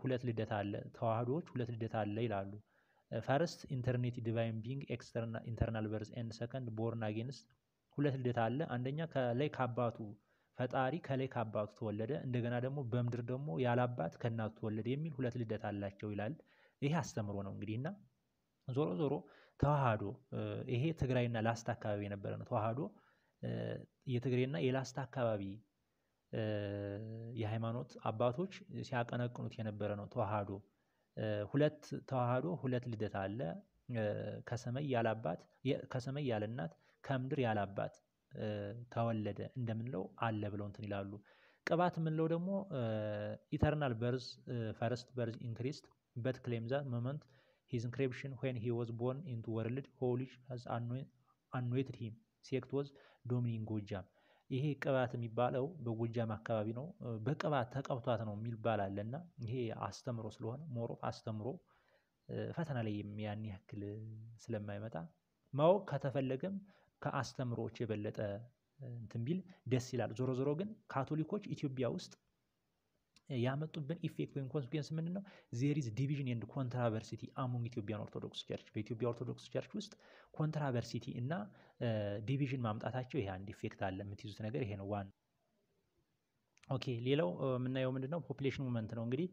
ሁለት ልደት አለ፣ ተዋህዶዎች ሁለት ልደት አለ ይላሉ። ፈርስት ኢንተርኔት ዲቫይን ቢንግ ኢንተርናል በርዝ ኤንድ ሰከንድ ቦርን አጌንስት ሁለት ልደት አለ። አንደኛ ከላይ ከአባቱ ፈጣሪ ከላይ ከአባቱ ተወለደ፣ እንደገና ደግሞ በምድር ደግሞ ያላባት ከእናቱ ተወለደ የሚል ሁለት ልደት አላቸው ይላል። ይሄ አስተምሮ ነው እንግዲህ እና ዞሮ ዞሮ ተዋህዶ uh, ይሄ ትግራይና ላስታ አካባቢ የነበረ ነው። ተዋህዶ uh, የትግሬና የላስታ አካባቢ uh, የሃይማኖት አባቶች ሲያቀነቅኑት የነበረ ነው ተዋህዶ ሁለት ተዋህዶ ሁለት ልደት አለ። ከሰማይ ያላባት ከሰማይ ያለናት ከምድር ያላባት ተወለደ እንደምንለው አለ ብለው እንትን ይላሉ። ቅባት የምንለው ደግሞ ኢተርናል በርዝ ፈረስት በርዝ ኢንክሪስት በት ክሌም ዛት ሞመንት ሂዝ ኢንክሪፕሽን ዌን ሂ ወዝ ቦርን ኢንቱ ወርልድ ሆሊ ሃዝ አኖይትድ ሂም ሴክት ወዝ ዶሚኒንግ ጎጃም ይሄ ቅባት የሚባለው በጎጃም አካባቢ ነው። በቅባት ተቀብቷት ነው የሚባል አለ እና ይሄ አስተምሮ ስለሆነ ሞሮ አስተምሮ ፈተና ላይ ያን ያክል ስለማይመጣ ማወቅ ከተፈለገም ከአስተምሮዎች የበለጠ እንትን ቢል ደስ ይላል። ዞሮ ዞሮ ግን ካቶሊኮች ኢትዮጵያ ውስጥ ያመጡብን ኢፌክት ወይም ኮንስኩንስ ምንድን ነው? ዜር ኢዝ ዲቪዥን ኤንድ ኮንትራቨርሲቲ አሞንግ ኢትዮጵያን ኦርቶዶክስ ቸርች። በኢትዮጵያ ኦርቶዶክስ ቸርች ውስጥ ኮንትራቨርሲቲ እና ዲቪዥን ማምጣታቸው ይሄ አንድ ኢፌክት አለ። የምትይዙት ነገር ይሄ ነው ዋን ኦኬ ሌላው የምናየው ምንድን ነው? ፖፕሌሽን ሙመንት ነው እንግዲህ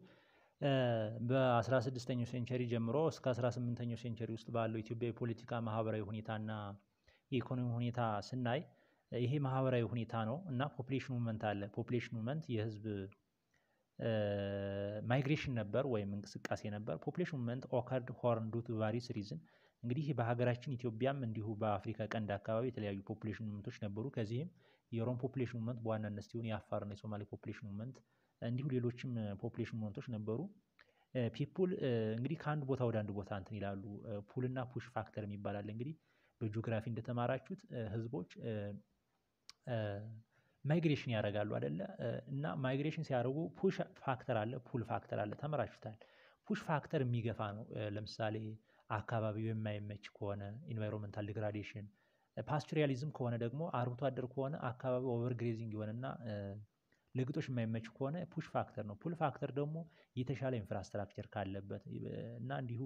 በ16ኛው ሴንቸሪ ጀምሮ እስከ 18ኛው ሴንቸሪ ውስጥ ባለው ኢትዮጵያ የፖለቲካ ማህበራዊ ሁኔታና የኢኮኖሚ ሁኔታ ስናይ ይሄ ማህበራዊ ሁኔታ ነው እና ፖፕሌሽን ሙመንት አለ። ፖፕሌሽን ሙመንት የህዝብ ማይግሬሽን ነበር ወይም እንቅስቃሴ ነበር። ፖፕሌሽን ሙቭመንት ኦከርድ ሆርን ዱ ቱ ቫሪስ ሪዝን። እንግዲህ በሀገራችን ኢትዮጵያም እንዲሁ በአፍሪካ ቀንድ አካባቢ የተለያዩ ፖፕሌሽን ሙቭመንቶች ነበሩ። ከዚህም የኦሮሞ ፖፕሌሽን ሙቭመንት በዋናነት ሲሆን የአፋርና የሶማሌ ፖፕሌሽን ሙቭመንት እንዲሁ ሌሎችም ፖፕሌሽን ሙቭመንቶች ነበሩ። ፒፑል እንግዲህ ከአንድ ቦታ ወደ አንድ ቦታ እንትን ይላሉ። ፑልና ፑሽ ፋክተር የሚባላል እንግዲህ በጂኦግራፊ እንደተማራችሁት ህዝቦች ማይግሬሽን ያደርጋሉ አደለ እና ማይግሬሽን ሲያደርጉ ፑሽ ፋክተር አለ፣ ፑል ፋክተር አለ። ተመራችታል ፑሽ ፋክተር የሚገፋ ነው። ለምሳሌ አካባቢው የማይመች ከሆነ ኢንቫይሮንመንታል ዲግራዴሽን፣ ፓስቶሪያሊዝም ከሆነ ደግሞ አርብቶ አደር ከሆነ አካባቢ ኦቨርግሬዚንግ የሆነና ለግጦሽ የማይመች ከሆነ ፑሽ ፋክተር ነው። ፑል ፋክተር ደግሞ የተሻለ ኢንፍራስትራክቸር ካለበት እና እንዲሁ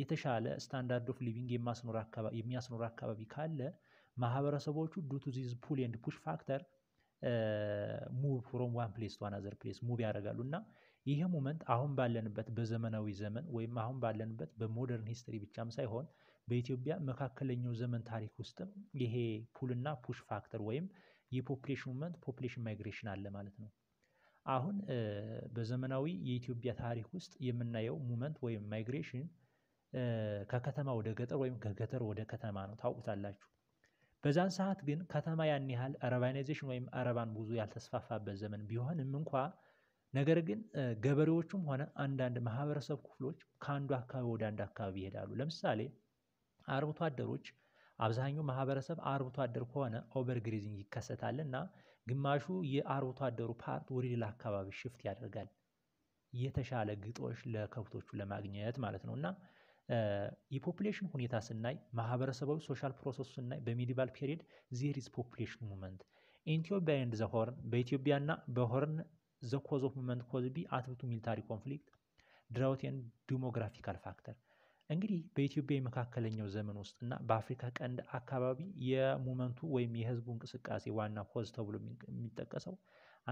የተሻለ ስታንዳርድ ኦፍ ሊቪንግ የሚያስኖር አካባቢ ካለ ማህበረሰቦቹ ዱ ቱ ዚዝ ፑል ኤንድ ፑሽ ፋክተር ሙቭ ፍሮም ዋን ፕሌስ ቱ አናዘር ፕሌስ ሙቭ ያደርጋሉ እና ይህ ሙመንት አሁን ባለንበት በዘመናዊ ዘመን ወይም አሁን ባለንበት በሞደርን ሂስትሪ ብቻም ሳይሆን በኢትዮጵያ መካከለኛው ዘመን ታሪክ ውስጥም ይሄ ፑልና ፑሽ ፋክተር ወይም የፖፕሌሽን ሞመንት ፖፕሌሽን ማይግሬሽን አለ ማለት ነው። አሁን በዘመናዊ የኢትዮጵያ ታሪክ ውስጥ የምናየው ሙመንት ወይም ማይግሬሽን ከከተማ ወደ ገጠር ወይም ከገጠር ወደ ከተማ ነው። ታውቁታላችሁ። በዛን ሰዓት ግን ከተማ ያን ያህል አረባናይዜሽን ወይም አረባን ብዙ ያልተስፋፋበት ዘመን ቢሆንም እንኳ ነገር ግን ገበሬዎቹም ሆነ አንዳንድ ማህበረሰብ ክፍሎች ከአንዱ አካባቢ ወደ አንድ አካባቢ ይሄዳሉ። ለምሳሌ አርብቶ አደሮች አብዛኛው ማህበረሰብ አርብቶ አደር ከሆነ ኦቨርግሪዚንግ ይከሰታል እና ግማሹ የአርብቶ አደሩ ፓርት ወደ ሌላ አካባቢ ሽፍት ያደርጋል። የተሻለ ግጦሽ ለከብቶቹ ለማግኘት ማለት ነው እና የፖፕሌሽን ሁኔታ ስናይ ማህበረሰባዊ ሶሻል ፕሮሰሱ ስናይ በሚዲቫል ፔሪድ ዜር ኢዝ ፖፑሌሽን ሙቭመንት ኢንኢትዮጵያ ኤንድ ዘ ሆርን በኢትዮጵያና በሆርን ዘ ኮዝ ኦፍ ሙመንት ኮዝ ቢ አትብቱ ሚሊታሪ ኮንፍሊክት ድራውት ኤንድ ዲሞግራፊካል ፋክተር እንግዲህ በኢትዮጵያ የመካከለኛው ዘመን ውስጥ እና በአፍሪካ ቀንድ አካባቢ የሙመንቱ ወይም የህዝቡ እንቅስቃሴ ዋና ኮዝ ተብሎ የሚጠቀሰው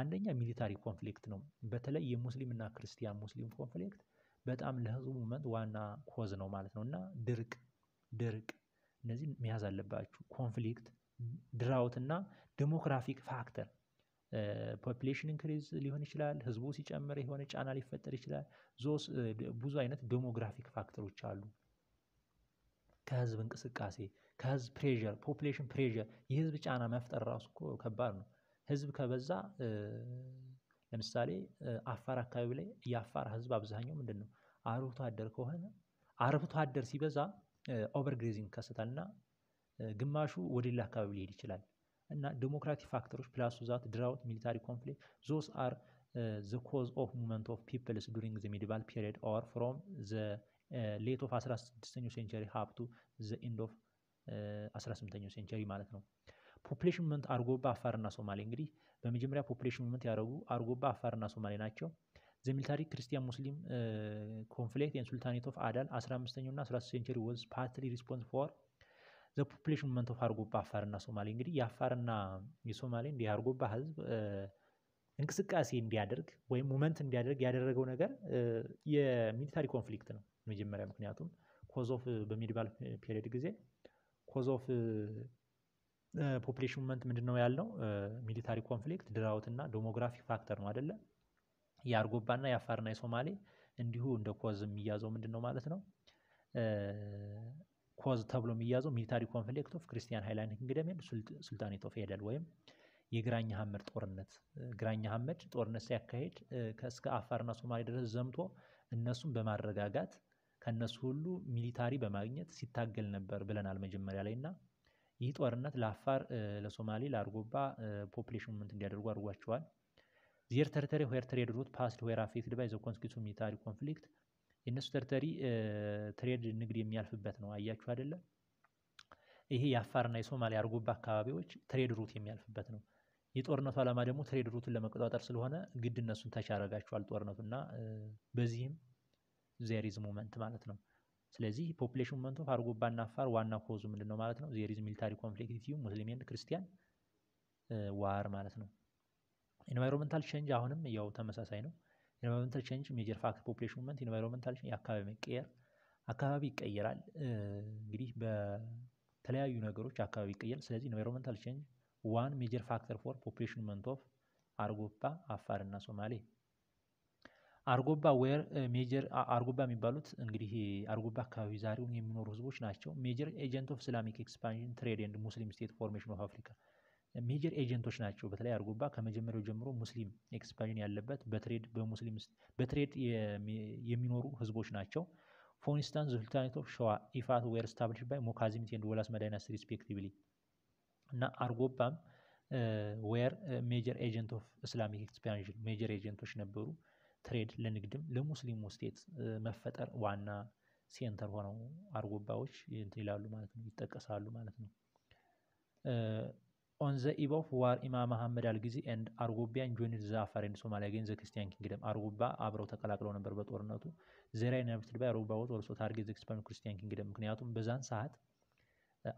አንደኛ ሚሊታሪ ኮንፍሊክት ነው። በተለይ የሙስሊምና ክርስቲያን ሙስሊም ኮንፍሊክት በጣም ለህዝቡ ሞመንት ዋና ኮዝ ነው ማለት ነው። እና ድርቅ ድርቅ እነዚህ መያዝ አለባችሁ። ኮንፍሊክት ድራውት እና ዴሞክራፊክ ፋክተር ፖፕሌሽን ኢንክሪዝ ሊሆን ይችላል። ህዝቡ ሲጨምር የሆነ ጫና ሊፈጠር ይችላል። ዞስ ብዙ አይነት ዴሞግራፊክ ፋክተሮች አሉ። ከህዝብ እንቅስቃሴ፣ ከህዝብ ፕሬዠር፣ ፖፕሌሽን ፕሬዠር የህዝብ ጫና መፍጠር ራሱ ከባድ ነው። ህዝብ ከበዛ ለምሳሌ አፋር አካባቢ ላይ የአፋር ህዝብ አብዛኛው ምንድን ነው አርብቶ አደር ከሆነ አርብቶ አደር ሲበዛ ኦቨርግሬዚንግ ይከሰታል እና ግማሹ ወደ ሌላ አካባቢ ሊሄድ ይችላል እና ዴሞክራቲክ ፋክተሮች ፕላስ ዛት ድራውት ሚሊታሪ ኮንፍሊክት ዞስ አር ዘ ኮዝ ኦፍ ሙቭመንት ኦፍ ፒፕልስ ዱሪንግ ዘ ሚዲቫል ፒሪድ ኦር ፍሮም ዘ ሌት ኦፍ 16ኛው ሴንቸሪ ሀብቱ ዘ ኢንድ ኦፍ 18ኛው ሴንቸሪ ማለት ነው። ፖፕሌሽን ሙቭመንት አርጎባ አፋርና ሶማሌ እንግዲህ በመጀመሪያ ፖፕሌሽን ሙቭመንት ያደረጉ አርጎባ አፋርና ሶማሌ ናቸው። ዘ ሚሊታሪ ክርስቲያን ሙስሊም ኮንፍሊክት ኤንድ ሱልታኔት ኦፍ አዳል 15ኛው እና 13 ሴንቸሪ ወዝ ፓርትሊ ሪስፖንስ ፎር ዘ ፖፕሌሽን ሙቭመንት ኦፍ አርጎባ አፋርና ሶማሌ። እንግዲህ የአፋርና የሶማሌ እንዲህ አርጎባ ህዝብ እንቅስቃሴ እንዲያደርግ ወይም ሙመንት እንዲያደርግ ያደረገው ነገር የሚሊታሪ ኮንፍሊክት ነው መጀመሪያ። ምክንያቱም ኮዝ ኦፍ በሚድባል ፔሪዮድ ጊዜ ኮዝ ኦፍ ፖፕሌሽን ሙቭመንት ምንድን ነው ያልነው? ሚሊታሪ ኮንፍሊክት ድራውት እና ዴሞግራፊ ፋክተር ነው አደለ? የአርጎባና የአፋርና የሶማሌ እንዲሁ እንደ ኮዝ የሚያዘው ምንድን ነው ማለት ነው? ኮዝ ተብሎ የሚያዘው ሚሊታሪ ኮንፍሊክት ኦፍ ክርስቲያን ሃይላንድ ኪንግደም ኤንድ ሱልጣኔት ኦፍ ኤደን ወይም የግራኝ ሀመድ ጦርነት ግራኝ ሀመድ ጦርነት ሲያካሄድ እስከ አፋርና ሶማሌ ድረስ ዘምቶ እነሱን በማረጋጋት ከነሱ ሁሉ ሚሊታሪ በማግኘት ሲታገል ነበር ብለናል መጀመሪያ ላይ እና ይህ ጦርነት ለአፋር፣ ለሶማሌ፣ ለአርጎባ ፖፕሌሽን ምንት እንዲያደርጉ አድርጓቸዋል። ዚር ተርተሪ ዌር ትሬድ ሩት ፓስድ ዌር አፌክትድ ባይ ዘ ኮንስኪቱ ሚሊታሪ ኮንፍሊክት የእነሱ ተርተሪ ትሬድ ንግድ የሚያልፍበት ነው። አያችሁ አይደለም? ይሄ የአፋርና የሶማሌ አርጎባ አካባቢዎች ትሬድ ሩት የሚያልፍበት ነው። የጦርነቱ ዓላማ ደግሞ ትሬድ ሩትን ለመቆጣጠር ስለሆነ ግድ እነሱን ተቻረጋቸዋል ጦርነቱና በዚህም ዜሪዝ ሞመንት ማለት ነው። ስለዚህ ፖፕሌሽን ሞመንት ኦፍ አርጎባና አፋር ዋና ኮዙ ምንድን ነው ማለት ነው? ዜሪዝ ሚሊታሪ ኮንፍሊክት ቢትዊን ሙስሊም ኤንድ ክርስቲያን ዋር ማለት ነው። ኢንቫይሮንመንታል ቼንጅ አሁንም ያው ተመሳሳይ ነው። ኢንቫይሮንመንታል ቼንጅ ሜጀር ፋክት ፖፕሌሽን መንት ኢንቫይሮንመንታል ቼንጅ የአካባቢ መቀየር፣ አካባቢ ይቀየራል። uh, እንግዲህ በተለያዩ ነገሮች አካባቢ ይቀየራል። ስለዚህ ኢንቫይሮንመንታል ቼንጅ ዋን ሜጀር ፋክተር ፎር ፖፕሌሽን ሞመንት ኦፍ አርጎባ አፋር እና ሶማሌ አርጎባ ዌር ሜጀር አርጎባ የሚባሉት እንግዲህ አርጎባ አካባቢ ዛሬውን የሚኖሩ ህዝቦች ናቸው። ሜጀር ኤጀንት ኦፍ ኢስላሚክ ኤክስፓንሽን ትሬድ ኤንድ ሙስሊም ስቴት ፎርሜሽን ኦፍ አፍሪካ ሜጀር ኤጀንቶች ናቸው። በተለይ አርጎባ ከመጀመሪያው ጀምሮ ሙስሊም ኤክስፓንሽን ያለበት በትሬድ በሙስሊም በትሬድ የሚኖሩ ህዝቦች ናቸው። ፎር ኢንስታንስ ኦፍ ሸዋ ኢፋት ዌር ስታብሊሽ ባይ ሞካዚሚት ኤንድ ወላስ መዳይናስ ሪስፔክቲቭሊ እና አርጎባም ዌር ሜጀር ኤጀንት ኦፍ ኢስላሚክ ኤክስፓንሽን ሜጀር ኤጀንቶች ነበሩ። ትሬድ ለንግድም ለሙስሊሙ ስቴት መፈጠር ዋና ሴንተር ሆነው አርጎባዎች ይላሉ ማለት ነው፣ ይጠቀሳሉ ማለት ነው። ኦን ዘ ኢቭ ኦፍ ዋር ኢማም መሐመድ አልጊዜ ኤንድ አርጎቢያን ጆኒድ ዛፋር ኤንድ ሶማሊያ ገን ዘ ክርስቲያን ኪንግደም አርጎባ አብረው ተቀላቅለው ነበር በጦርነቱ። ዜራ ዩናይትድ ባይ ወጥ ወርሶ ታርጌት ዘ ክርስቲያን ኪንግደም። ምክንያቱም በዛን ሰዓት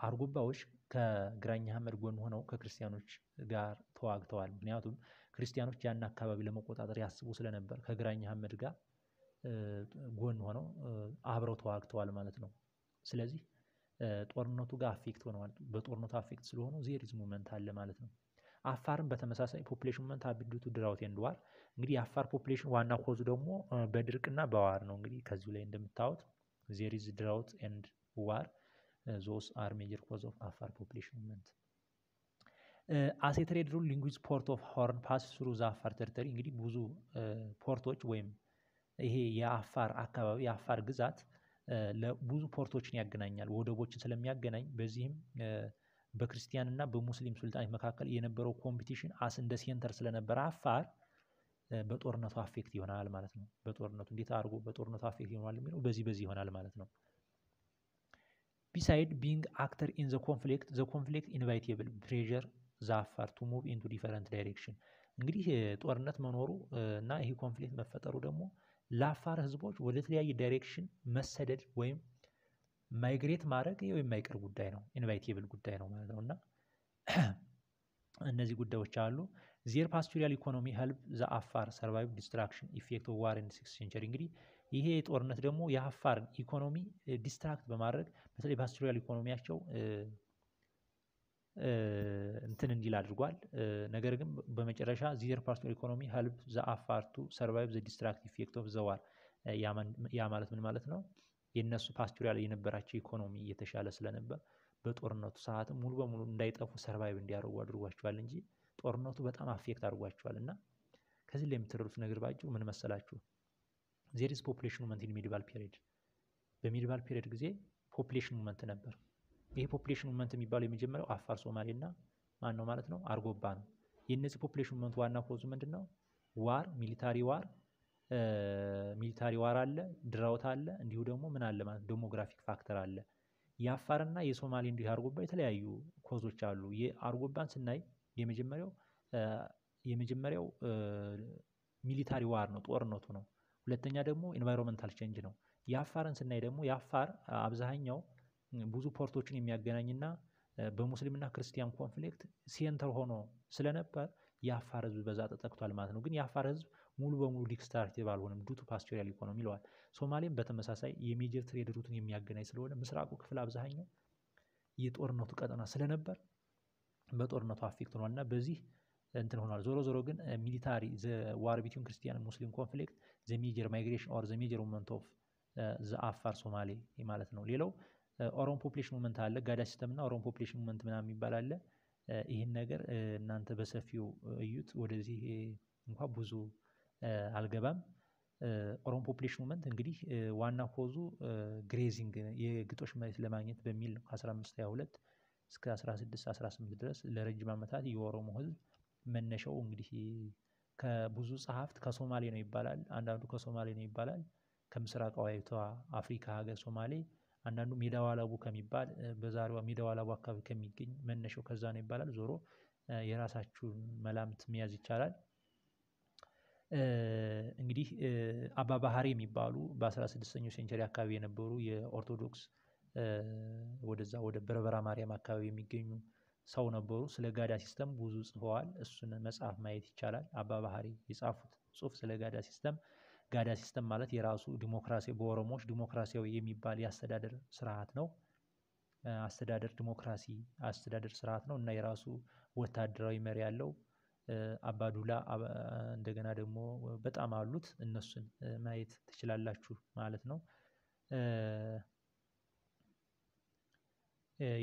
አርጎባዎች ከግራኝ አህመድ ጎን ሆነው ከክርስቲያኖች ጋር ተዋግተዋል። ምክንያቱም ክርስቲያኖች ያን አካባቢ ለመቆጣጠር ያስቡ ስለነበር ከግራኝ ሐመድ ጋር ጎን ሆነው አብረው ተዋግተዋል ማለት ነው። ስለዚህ ጦርነቱ ጋር አፌክት ሆነዋል። በጦርነቱ አፌክት ስለሆኑ ዜሪዝ ሙመንት አለ ማለት ነው። አፋርም በተመሳሳይ ፖፕሌሽን ሙመንት አብዱቱ ድራውት ኤንድዋር እንግዲህ የአፋር ፖፕሌሽን ዋና ኮዙ ደግሞ በድርቅና በዋር ነው። እንግዲህ ከዚሁ ላይ እንደምታወት ዜሪዝ ድራውት ኤንድ ዋር ዞስ አር ሜጀር ኮዝ ኦፍ አፋር ፖፕሌሽን ሙመንት አሴትሬድ ሩል ሊንጉዝ ፖርት ኦፍ ሆርን ፓስ ስሩ ዛፋር ተርተሪ እንግዲህ ብዙ ፖርቶች ወይም ይሄ የአፋር አካባቢ የአፋር ግዛት ብዙ ፖርቶችን ያገናኛል፣ ወደቦችን ስለሚያገናኝ በዚህም በክርስቲያን በሙስሊም ሱልጣኖች መካከል የነበረው ኮምፒቲሽን አስ እንደ ሴንተር ስለነበረ አፋር በጦርነቱ አፌክት ይሆናል ማለት ነው። በጦርነቱ እንዴት አድርጎ በጦርነቱ አፌክት ይሆናል የሚለው በዚህ በዚህ ይሆናል ማለት ነው። ቢሳይድ ቢንግ አክተር ኢን ዘ ኮንፍሊክት ዘ ኮንፍሊክት ኢንቫይቴብል ፕሬዠር ዛፋር ቱ ሙቭ ኢንቱ ዲፈረንት ዳይሬክሽን እንግዲህ ጦርነት መኖሩ እና ይሄ ኮንፍሊክት መፈጠሩ ደግሞ ለአፋር ህዝቦች ወደ ተለያየ ዳይሬክሽን መሰደድ ወይም ማይግሬት ማድረግ የማይቀር ጉዳይ ነው፣ ኢንቫይቴብል ጉዳይ ነው ማለት ነው። እና እነዚህ ጉዳዮች አሉ። ዜር ፓስቶሪያል ኢኮኖሚ ሄልፕ ዘ አፋር ሰርቫይቭ ዲስትራክሽን ኢፌክት ኦፍ ዋር ኢን ሲክስ ሴንቸሪ። እንግዲህ ይሄ ጦርነት ደግሞ የአፋርን ኢኮኖሚ ዲስትራክት በማድረግ በተለይ ፓስቶሪያል ኢኮኖሚያቸው እንትን እንዲል አድርጓል። ነገር ግን በመጨረሻ ዚር ፓርት ኢኮኖሚ ሀልፕ ዘ አፋርቱ ሰርቫይቭ ዘ ዲስትራክት ኢፌክት ኦፍ ዘዋር ያ ማለት ምን ማለት ነው? የእነሱ ፓስቱሪያል የነበራቸው ኢኮኖሚ እየተሻለ ስለነበር በጦርነቱ ሰዓትም ሙሉ በሙሉ እንዳይጠፉ ሰርቫይቭ እንዲያደርጉ አድርጓቸዋል እንጂ ጦርነቱ በጣም አፌክት አድርጓቸዋል። እና ከዚህ ላይ የምትረዱት ነገር ባጭሩ ምን መሰላችሁ? ዜሪስ ፖፕሌሽን ሙመንት ኢን ሚዲባል ፔሪድ በሚዲቫል ፔሪድ ጊዜ ፖፕሌሽን ሙመንት ነበር። ይሄ ፖፕሌሽን ሙመንት የሚባለው የመጀመሪያው አፋር ሶማሌና ማን ነው ማለት ነው አርጎባ ነው። የእነዚህ ፖፕሌሽን ሙመንት ዋና ኮዙ ምንድን ነው? ዋር ሚሊታሪ ዋር ሚሊታሪ ዋር አለ፣ ድራውት አለ፣ እንዲሁ ደግሞ ምን አለ ማለት ዴሞግራፊክ ፋክተር አለ። የአፋርና የሶማሌ እንዲሁ የአርጎባ የተለያዩ ኮዞች አሉ። የአርጎባን ስናይ የመጀመሪያው የመጀመሪያው ሚሊታሪ ዋር ነው፣ ጦርነቱ ነው። ሁለተኛ ደግሞ ኢንቫይሮንመንታል ቼንጅ ነው። የአፋርን ስናይ ደግሞ የአፋር አብዛኛው ብዙ ፖርቶችን የሚያገናኝና በሙስሊምና ክርስቲያን ኮንፍሊክት ሴንተር ሆኖ ስለነበር የአፋር ህዝብ በዛ ተጠቅቷል ማለት ነው። ግን የአፋር ህዝብ ሙሉ በሙሉ ዲክስታርቲቭ አልሆነም፣ ዱቱ ፓስቶሪያል ኢኮኖሚ ይለዋል። ሶማሌም በተመሳሳይ የሜጀር ትሬድ ሩትን የሚያገናኝ ስለሆነ ምስራቁ ክፍል አብዛኛው የጦርነቱ ቀጠና ስለነበር በጦርነቱ አፌክት ሆኗል እና በዚህ እንትን ሆኗል። ዞሮ ዞሮ ግን ሚሊታሪ ዋር ቢትዊን ክርስቲያን ሙስሊም ኮንፍሊክት ዘ ሜጀር ማይግሬሽን ኦር ዘ ሜጀር ሙመንት ኦፍ ዘ አፋር ሶማሌ ማለት ነው። ሌላው ኦሮም ፖፕሌሽን ሙመንት አለ ጋዳ ሲስተም እና ኦሮም ፖፕሌሽን ሙመንት ምናምን የሚባል አለ። ይህን ነገር እናንተ በሰፊው እዩት። ወደዚህ እንኳ ብዙ አልገባም። ኦሮም ፖፕሌሽን ሙመንት እንግዲህ ዋና ኮዙ ግሬዚንግ የግጦሽ መሬት ለማግኘት በሚል ነው። ከ1522 እስከ 1618 ድረስ ለረጅም ዓመታት የኦሮሞ ህዝብ መነሻው እንግዲህ ከብዙ ጸሐፍት ከሶማሌ ነው ይባላል። አንዳንዱ ከሶማሌ ነው ይባላል። ከምስራቃዊቷ አፍሪካ ሀገር ሶማሌ አንዳንዱ ሚዳዋላቡ ከሚባል በዛሬዋ ሚዳዋላቡ አካባቢ ከሚገኝ መነሻው ከዛ ነው ይባላል። ዞሮ የራሳችሁን መላምት መያዝ ይቻላል። እንግዲህ ባህሪ የሚባሉ በ16ኛው ሴንቸሪ አካባቢ የነበሩ የኦርቶዶክስ ወደዛ ወደ በርበራ ማርያም አካባቢ የሚገኙ ሰው ነበሩ። ስለ ጋዳ ሲስተም ብዙ ጽፈዋል። እሱን መጽሐፍ ማየት ይቻላል። ባህሪ የጻፉት ጽሁፍ ስለ ጋዳ ሲስተም ጋዳ ሲስተም ማለት የራሱ ዲሞክራሲ በኦሮሞዎች ዲሞክራሲያዊ የሚባል የአስተዳደር ስርዓት ነው። አስተዳደር ዲሞክራሲ አስተዳደር ስርዓት ነው እና የራሱ ወታደራዊ መሪ ያለው አባዱላ እንደገና ደግሞ በጣም አሉት። እነሱን ማየት ትችላላችሁ ማለት ነው።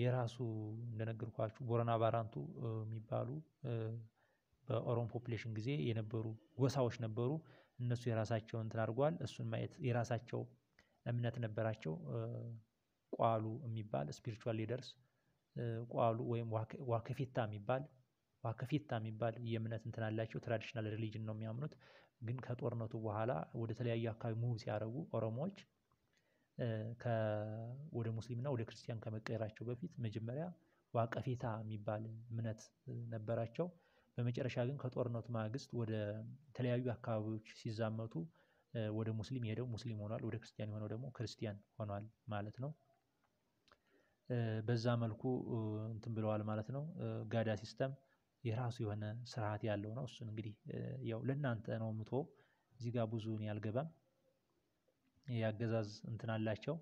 የራሱ እንደነገርኳችሁ ቦረና ባራንቱ የሚባሉ በኦሮሞ ፖፕሌሽን ጊዜ የነበሩ ጎሳዎች ነበሩ። እነሱ የራሳቸው እንትን አድርጓል። እሱን ማየት የራሳቸው እምነት ነበራቸው። ቋሉ የሚባል ስፒሪቹዋል ሊደርስ ቋሉ ወይም ዋከፊታ የሚባል ዋከፊታ የሚባል የእምነት እንትን አላቸው። ትራዲሽናል ሪሊጅን ነው የሚያምኑት። ግን ከጦርነቱ በኋላ ወደ ተለያዩ አካባቢ ሙቭ ሲያደርጉ ኦሮሞዎች ወደ ሙስሊምና ወደ ክርስቲያን ከመቀየራቸው በፊት መጀመሪያ ዋቀፊታ የሚባል እምነት ነበራቸው። በመጨረሻ ግን ከጦርነቱ ማግስት ወደ ተለያዩ አካባቢዎች ሲዛመቱ ወደ ሙስሊም የሄደው ሙስሊም ሆኗል፣ ወደ ክርስቲያን የሆነው ደግሞ ክርስቲያን ሆኗል ማለት ነው። በዛ መልኩ እንትን ብለዋል ማለት ነው። ጋዳ ሲስተም የራሱ የሆነ ስርዓት ያለው ነው። እሱን እንግዲህ ያው ለእናንተ ነው ምቶ እዚህ ጋር ብዙን ያልገባም ያገዛዝ እንትን አላቸው።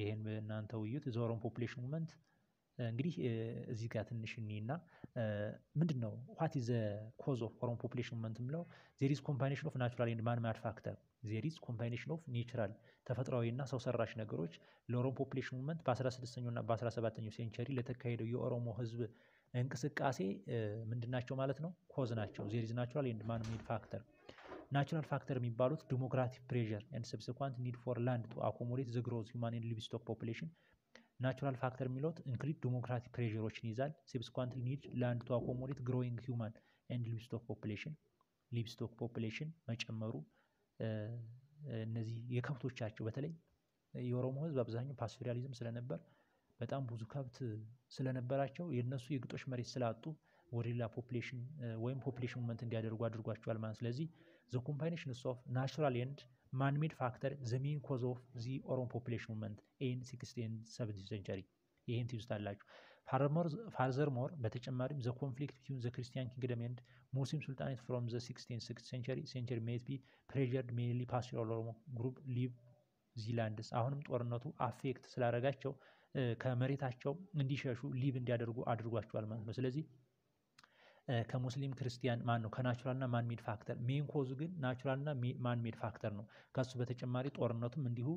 ይሄን በእናንተ ውይይት ዞሮን ፖፑሌሽን ሙመንት እንግዲህ እዚህ ጋር ትንሽ እኒና ምንድነው ዋት ኢዝ ዘ ኮዝ ኦፍ ኦሮሞ ፖፕሌሽን መንት ምለው ዜር ኢዝ ኦፍ ናቹራል ኤንድ ማንማድ ፋክተር ዜር ኢዝ ኮምባይኔሽን ኦፍ ኔቸራል እና ሰው ሰራሽ ነገሮች ለኦሮሞ ፖፕሌሽን መንት በ16ኛውና በ17ኛው ሴንቸሪ ለተካሄደው የኦሮሞ ህዝብ እንቅስቃሴ ምንድናቸው ማለት ነው? ኮዝ ናቸው። ዜር ኢዝ ናቹራል ኤንድ ማን ፋክተር ናቹራል ፋክተር የሚባሉት ዲሞክራቲክ ፕሬር ኤንድ ሰብስኳንት ኒድ ፎር ላንድ ቱ አኮሞዴት ዘግሮዝ ግሮዝ ሊቪስቶክ ፖፕሌሽን ናቹራል ፋክተር የሚለት ኢንክሪድ ዲሞክራቲክ ፕሬሮችን ይዛል። ሲብስኳንት ኒድ ለአንድ ቱ አኮሞዴት ግሮዊንግ ሂውማን ኤንድ ሊቭስቶክ ፖፕሌሽን ሊቭስቶክ ፖፕሌሽን መጨመሩ እነዚህ የከብቶቻቸው በተለይ የኦሮሞ ህዝብ አብዛኛው ፓስቶሪያሊዝም ስለነበር በጣም ብዙ ከብት ስለነበራቸው የእነሱ የግጦሽ መሬት ስላጡ ወደ ሌላ ፖፕሌሽን ወይም ፖፕሌሽን ሙመንት እንዲያደርጉ አድርጓቸዋል ማለት ስለዚህ ዘ ኮምባይኔሽን ኦፍ ናቹራል ኤንድ ማንሜድ ፋክተር ዘሜን the main cause of the ኦሮሞ population movement in 16 ይህን ትይዙታላችሁ። በተጨማሪም ዘ ኮንፍሊክት ቢትዊን ዘ ክርስቲያን ኪንግደም ኤንድ ሙስሊም ሱልጣኔት ፍሮም ዘ 16th ሴንቸሪ ሴንቸሪ ሜት ቢ ፕሬዠርድ ሜንሊ ኦሮሞ ግሩፕ ሊቭ ዚላንድስ አሁንም ጦርነቱ አፌክት ስላደረጋቸው ከመሬታቸው እንዲሸሹ ሊቭ እንዲያደርጉ አድርጓቸዋል ማለት ነው። ስለዚህ ከሙስሊም ክርስቲያን ማን ነው ከናቹራልና ማን ሜድ ፋክተር ሜን ኮዙ ግን ናቹራልና ማን ሜድ ፋክተር ነው። ከሱ በተጨማሪ ጦርነቱም እንዲሁ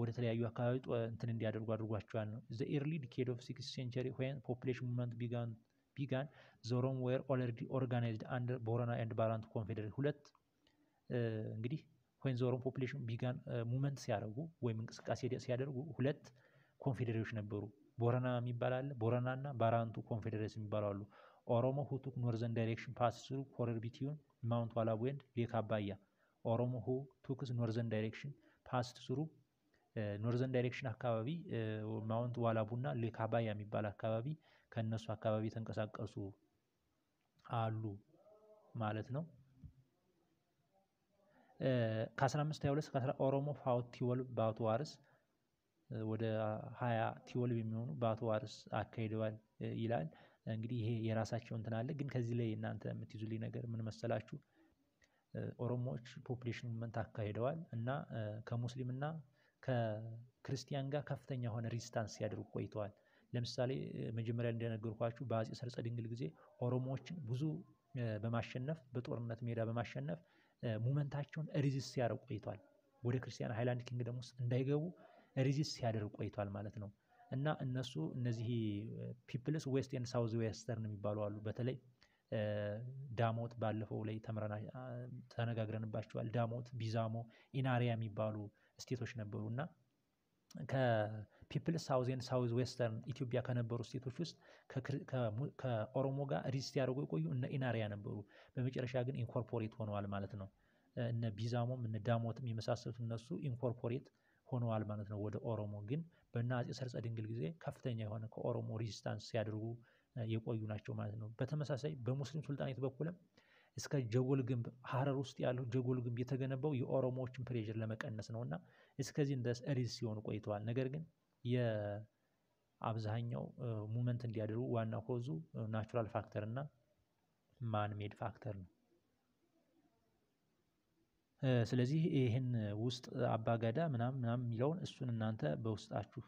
ወደ ተለያዩ አካባቢ እንትን እንዲያደርጉ አድርጓቸዋል ነው ዘ ኤርሊ ዲኬድ ኦፍ ሲክስ ሴንቸሪ ዌን ፖፕሌሽን ሙቭመንት ቢጋን ቢጋን ዘ ሮም ዌር ኦልሬዲ ኦርጋናይዝድ አንደር ቦረና ኤንድ ባራንት ኮንፌዴሬት ሁለት እንግዲህ ወይን ዘ ፖፕሌሽን ቢጋን ሙቭመንት ሲያደርጉ ወይም እንቅስቃሴ ሲያደርጉ ሁለት ኮንፌዴሬዎች ነበሩ። ቦረና የሚባል አለ ቦረና እና ባራንቱ ኮንፌዴሬሲ የሚባሉ አሉ። ኦሮሞ ሁቱክ ኖርዘን ዳይሬክሽን ፓስ ስሩ ኮረር ቢቲዩን ማውንት ዋላቡ ኤንድ ሌክ አባያ ኦሮሞ ሁቱክስ ኖርዘን ዳይሬክሽን ፓስ ስሩ ኖርዘን ዳይሬክሽን አካባቢ ማውንት ዋላቡና ሌክ አባያ የሚባል አካባቢ ከነሱ አካባቢ የተንቀሳቀሱ አሉ ማለት ነው። ከ1522 ኦሮሞ ፋው ቲወልብ በአቶ ዋርስ ወደ 20 ቲወልብ የሚሆኑ በአቶ ዋርስ አካሂደዋል ይላል። እንግዲህ ይሄ የራሳቸው እንትን አለ። ግን ከዚህ ላይ እናንተ የምትይዙልኝ ነገር ምን መሰላችሁ? ኦሮሞዎች ፖፕሌሽን ሙቭመንት አካሂደዋል እና ከሙስሊምና ከክርስቲያን ጋር ከፍተኛ የሆነ ሪስታንስ ሲያደርጉ ቆይተዋል። ለምሳሌ መጀመሪያ እንደነገርኳችሁ በአጼ ሰርጸ ድንግል ጊዜ ኦሮሞዎችን ብዙ በማሸነፍ በጦርነት ሜዳ በማሸነፍ ሙመንታቸውን ሪዚስት ሲያደርጉ ቆይተዋል። ወደ ክርስቲያን ሃይላንድ ኪንግደም ውስጥ እንዳይገቡ ሪዚስት ሲያደርጉ ቆይቷል ማለት ነው። እና እነሱ እነዚህ ፒፕልስ ዌስት ኤንድ ሳውዝ ዌስተርን የሚባሉ አሉ። በተለይ ዳሞት ባለፈው ላይ ተነጋግረንባቸዋል። ዳሞት፣ ቢዛሞ፣ ኢናሪያ የሚባሉ ስቴቶች ነበሩ እና ከፒፕልስ ሳውዝ ኤንድ ሳውዝ ዌስተርን ኢትዮጵያ ከነበሩ ስቴቶች ውስጥ ከኦሮሞ ጋር ሪጅስት ያደርጉ የቆዩ እነ ኢናሪያ ነበሩ። በመጨረሻ ግን ኢንኮርፖሬት ሆነዋል ማለት ነው። እነ ቢዛሞም እነ ዳሞትም የመሳሰሉት እነሱ ኢንኮርፖሬት ሆነዋል ማለት ነው። ወደ ኦሮሞ ግን በእነ አፄ ሰርጸ ድንግል ጊዜ ከፍተኛ የሆነ ከኦሮሞ ሬዚስታንስ ሲያደርጉ የቆዩ ናቸው ማለት ነው። በተመሳሳይ በሙስሊም ሱልጣኔት በኩልም እስከ ጀጎል ግንብ ሀረር ውስጥ ያለው ጀጎል ግንብ የተገነባው የኦሮሞዎችን ፕሬዥር ለመቀነስ ነው እና እስከዚህን ድረስ ሪዝ ሲሆኑ ቆይተዋል። ነገር ግን የአብዛኛው ሙመንት እንዲያደርጉ ዋና ኮዙ ናቹራል ፋክተር እና ማን ሜድ ፋክተር ነው። ስለዚህ ይህን ውስጥ አባገዳ ምናም ምናም የሚለውን እሱን እናንተ በውስጣችሁ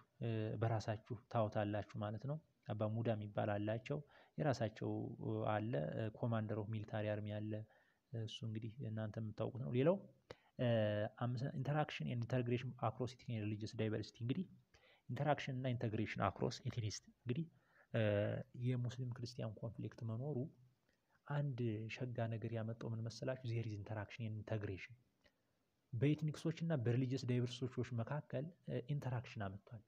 በራሳችሁ ታወታላችሁ ማለት ነው። አባ ሙዳ የሚባል አላቸው የራሳቸው አለ ኮማንደር ኦፍ ሚሊታሪ አርሚ አለ። እሱ እንግዲህ እናንተ የምታውቁት ነው። ሌላው ኢንተራክሽን ኢንተግሬሽን አክሮስ ኢትኒክ ሪሊጅስ ዳይቨርሲቲ እንግዲህ ኢንተራክሽን እና ኢንተግሬሽን አክሮስ ኢትኒክ እንግዲህ የሙስሊም ክርስቲያን ኮንፍሊክት መኖሩ አንድ ሸጋ ነገር ያመጣው ምን መሰላችሁ? ዜር ኢንተራክሽን ኢንተግሬሽን በኤትኒክሶች እና በሪሊጅስ ዳይቨርሲቲዎች መካከል ኢንተራክሽን አመጥቷል።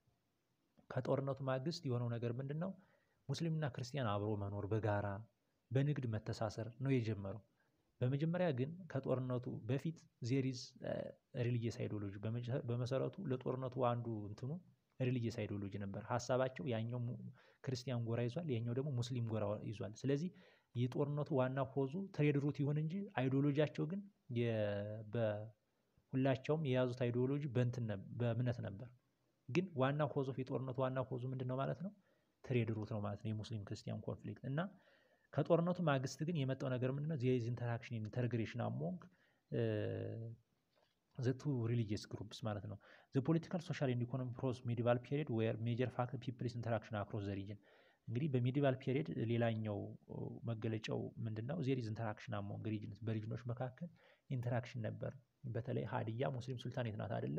ከጦርነቱ ማግስት የሆነው ነገር ምንድን ነው? ሙስሊምና ክርስቲያን አብሮ መኖር በጋራ በንግድ መተሳሰር ነው የጀመረው። በመጀመሪያ ግን ከጦርነቱ በፊት ዜሪዝ ሪሊጅስ አይዲዮሎጂ በመሰረቱ ለጦርነቱ አንዱ እንትኑ ሪሊጅስ አይዲዮሎጂ ነበር። ሀሳባቸው ያኛው ክርስቲያን ጎራ ይዟል፣ ያኛው ደግሞ ሙስሊም ጎራ ይዟል። ስለዚህ የጦርነቱ ዋና ኮዙ ትሬድ ሩት ይሁን እንጂ አይዲዮሎጂያቸው ግን ሁላቸውም የያዙት አይዲዮሎጂ በእምነት ነበር። ግን ዋና ኮዙ የጦርነቱ ዋና ኮዙ ምንድን ነው ማለት ነው? ትሬድ ሩት ነው ማለት ነው። የሙስሊም ክርስቲያን ኮንፍሊክት እና ከጦርነቱ ማግስት ግን የመጣው ነገር ምንድን ነው? ዜዝ ኢንተራክሽን ኢንተርግሬሽን አሞንግ ዘቱ ሪሊጂየስ ግሩፕስ ማለት ነው። ዘ ፖለቲካል ሶሻል ኢኮኖሚ ፕሮስ ሜዲቫል ፔሪድ ዌር ሜጀር ፋክተር ፒፕልስ ኢንተራክሽን አክሮስ ዘ ሪጅን እንግዲህ በሚዲቫል ፔሪድ ሌላኛው መገለጫው ምንድነው? ዜር ኢዝ ኢንተራክሽን አሞንግ ሪጅንስ በሪጅኖች መካከል ኢንተራክሽን ነበር። በተለይ ሀዲያ ሙስሊም ሱልጣኔት ናት አደለ?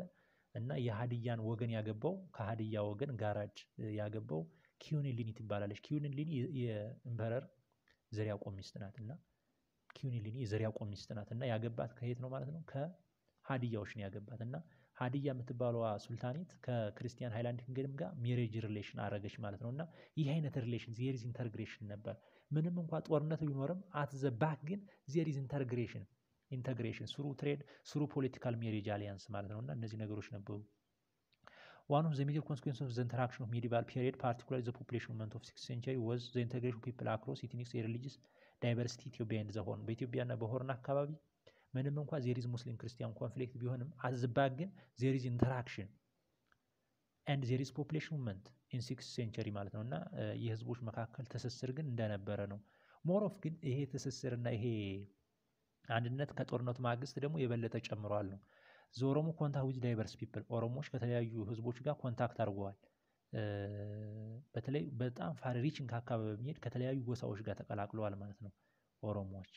እና የሀዲያን ወገን ያገባው ከሀዲያ ወገን ጋራጅ ያገባው ኪዩኒን ሊኒ ትባላለች። ኪዩኒን ሊኒ የኢምፐረር ዘሪያ ቆም ናት እና ኪዩኒን ሊኒ የዘሪያ ቆም ናት እና ያገባት ከየት ነው ማለት ነው? ከሀዲያዎች ነው ያገባት እና ሀዲያ የምትባለዋ ሱልጣኔት ከክርስቲያን ሃይላንድ ኪንግደም ጋር ሜሬጅ ሪሌሽን አረገች ማለት ነው። እና ይህ አይነት ሪሌሽን ዜሪዝ ኢንተግሬሽን ነበር። ምንም እንኳ ጦርነት ቢኖርም አትዘ ባክ ግን ዜሪዝ ኢንተርግሬሽን ኢንተግሬሽን ስሩ ትሬድ ስሩ ፖለቲካል ሜሬጅ አሊያንስ ማለት ነው። እና እነዚህ ነገሮች ነበሩ። ዋን ኦፍ ዘ ሜጀር ኮንስኩንስ ኦፍ ዘ ኢንተራክሽን ኦፍ ሜዲቫል ፒሪድ ፓርቲኩላር ዘ ፖፕሌሽን ሞመንት ኦፍ ሲክስ ሴንቸሪ ወዝ ዘ ኢንተግሬሽን ፒፕል አክሮስ ኢትኒክስ የሪሊጂስ ዳይቨርሲቲ ኢትዮጵያ ንድ ዘሆን በኢትዮጵያና በሆርን አካባቢ ምንም እንኳ ዜሪዝ ሙስሊም ክርስቲያን ኮንፍሊክት ቢሆንም አዝባግ ግን ዜሪዝ ኢንተራክሽን ኤንድ ዜሪዝ ፖፕሌሽን ሙቭመንት ኢን ሲክስ ሴንቸሪ ማለት ነው እና የህዝቦች መካከል ትስስር ግን እንደነበረ ነው። ሞሮፍ ግን ይሄ ትስስርና ይሄ አንድነት ከጦርነቱ ማግስት ደግሞ የበለጠ ጨምሯል ነው። ዞሮሞ ኮንታክት ዊዝ ዳይቨርስ ፒፕል ኦሮሞዎች ከተለያዩ ህዝቦች ጋር ኮንታክት አድርገዋል። በተለይ በጣም ፋር ሪችንግ አካባቢ በሚሄድ ከተለያዩ ጎሳዎች ጋር ተቀላቅለዋል ማለት ነው ኦሮሞዎች።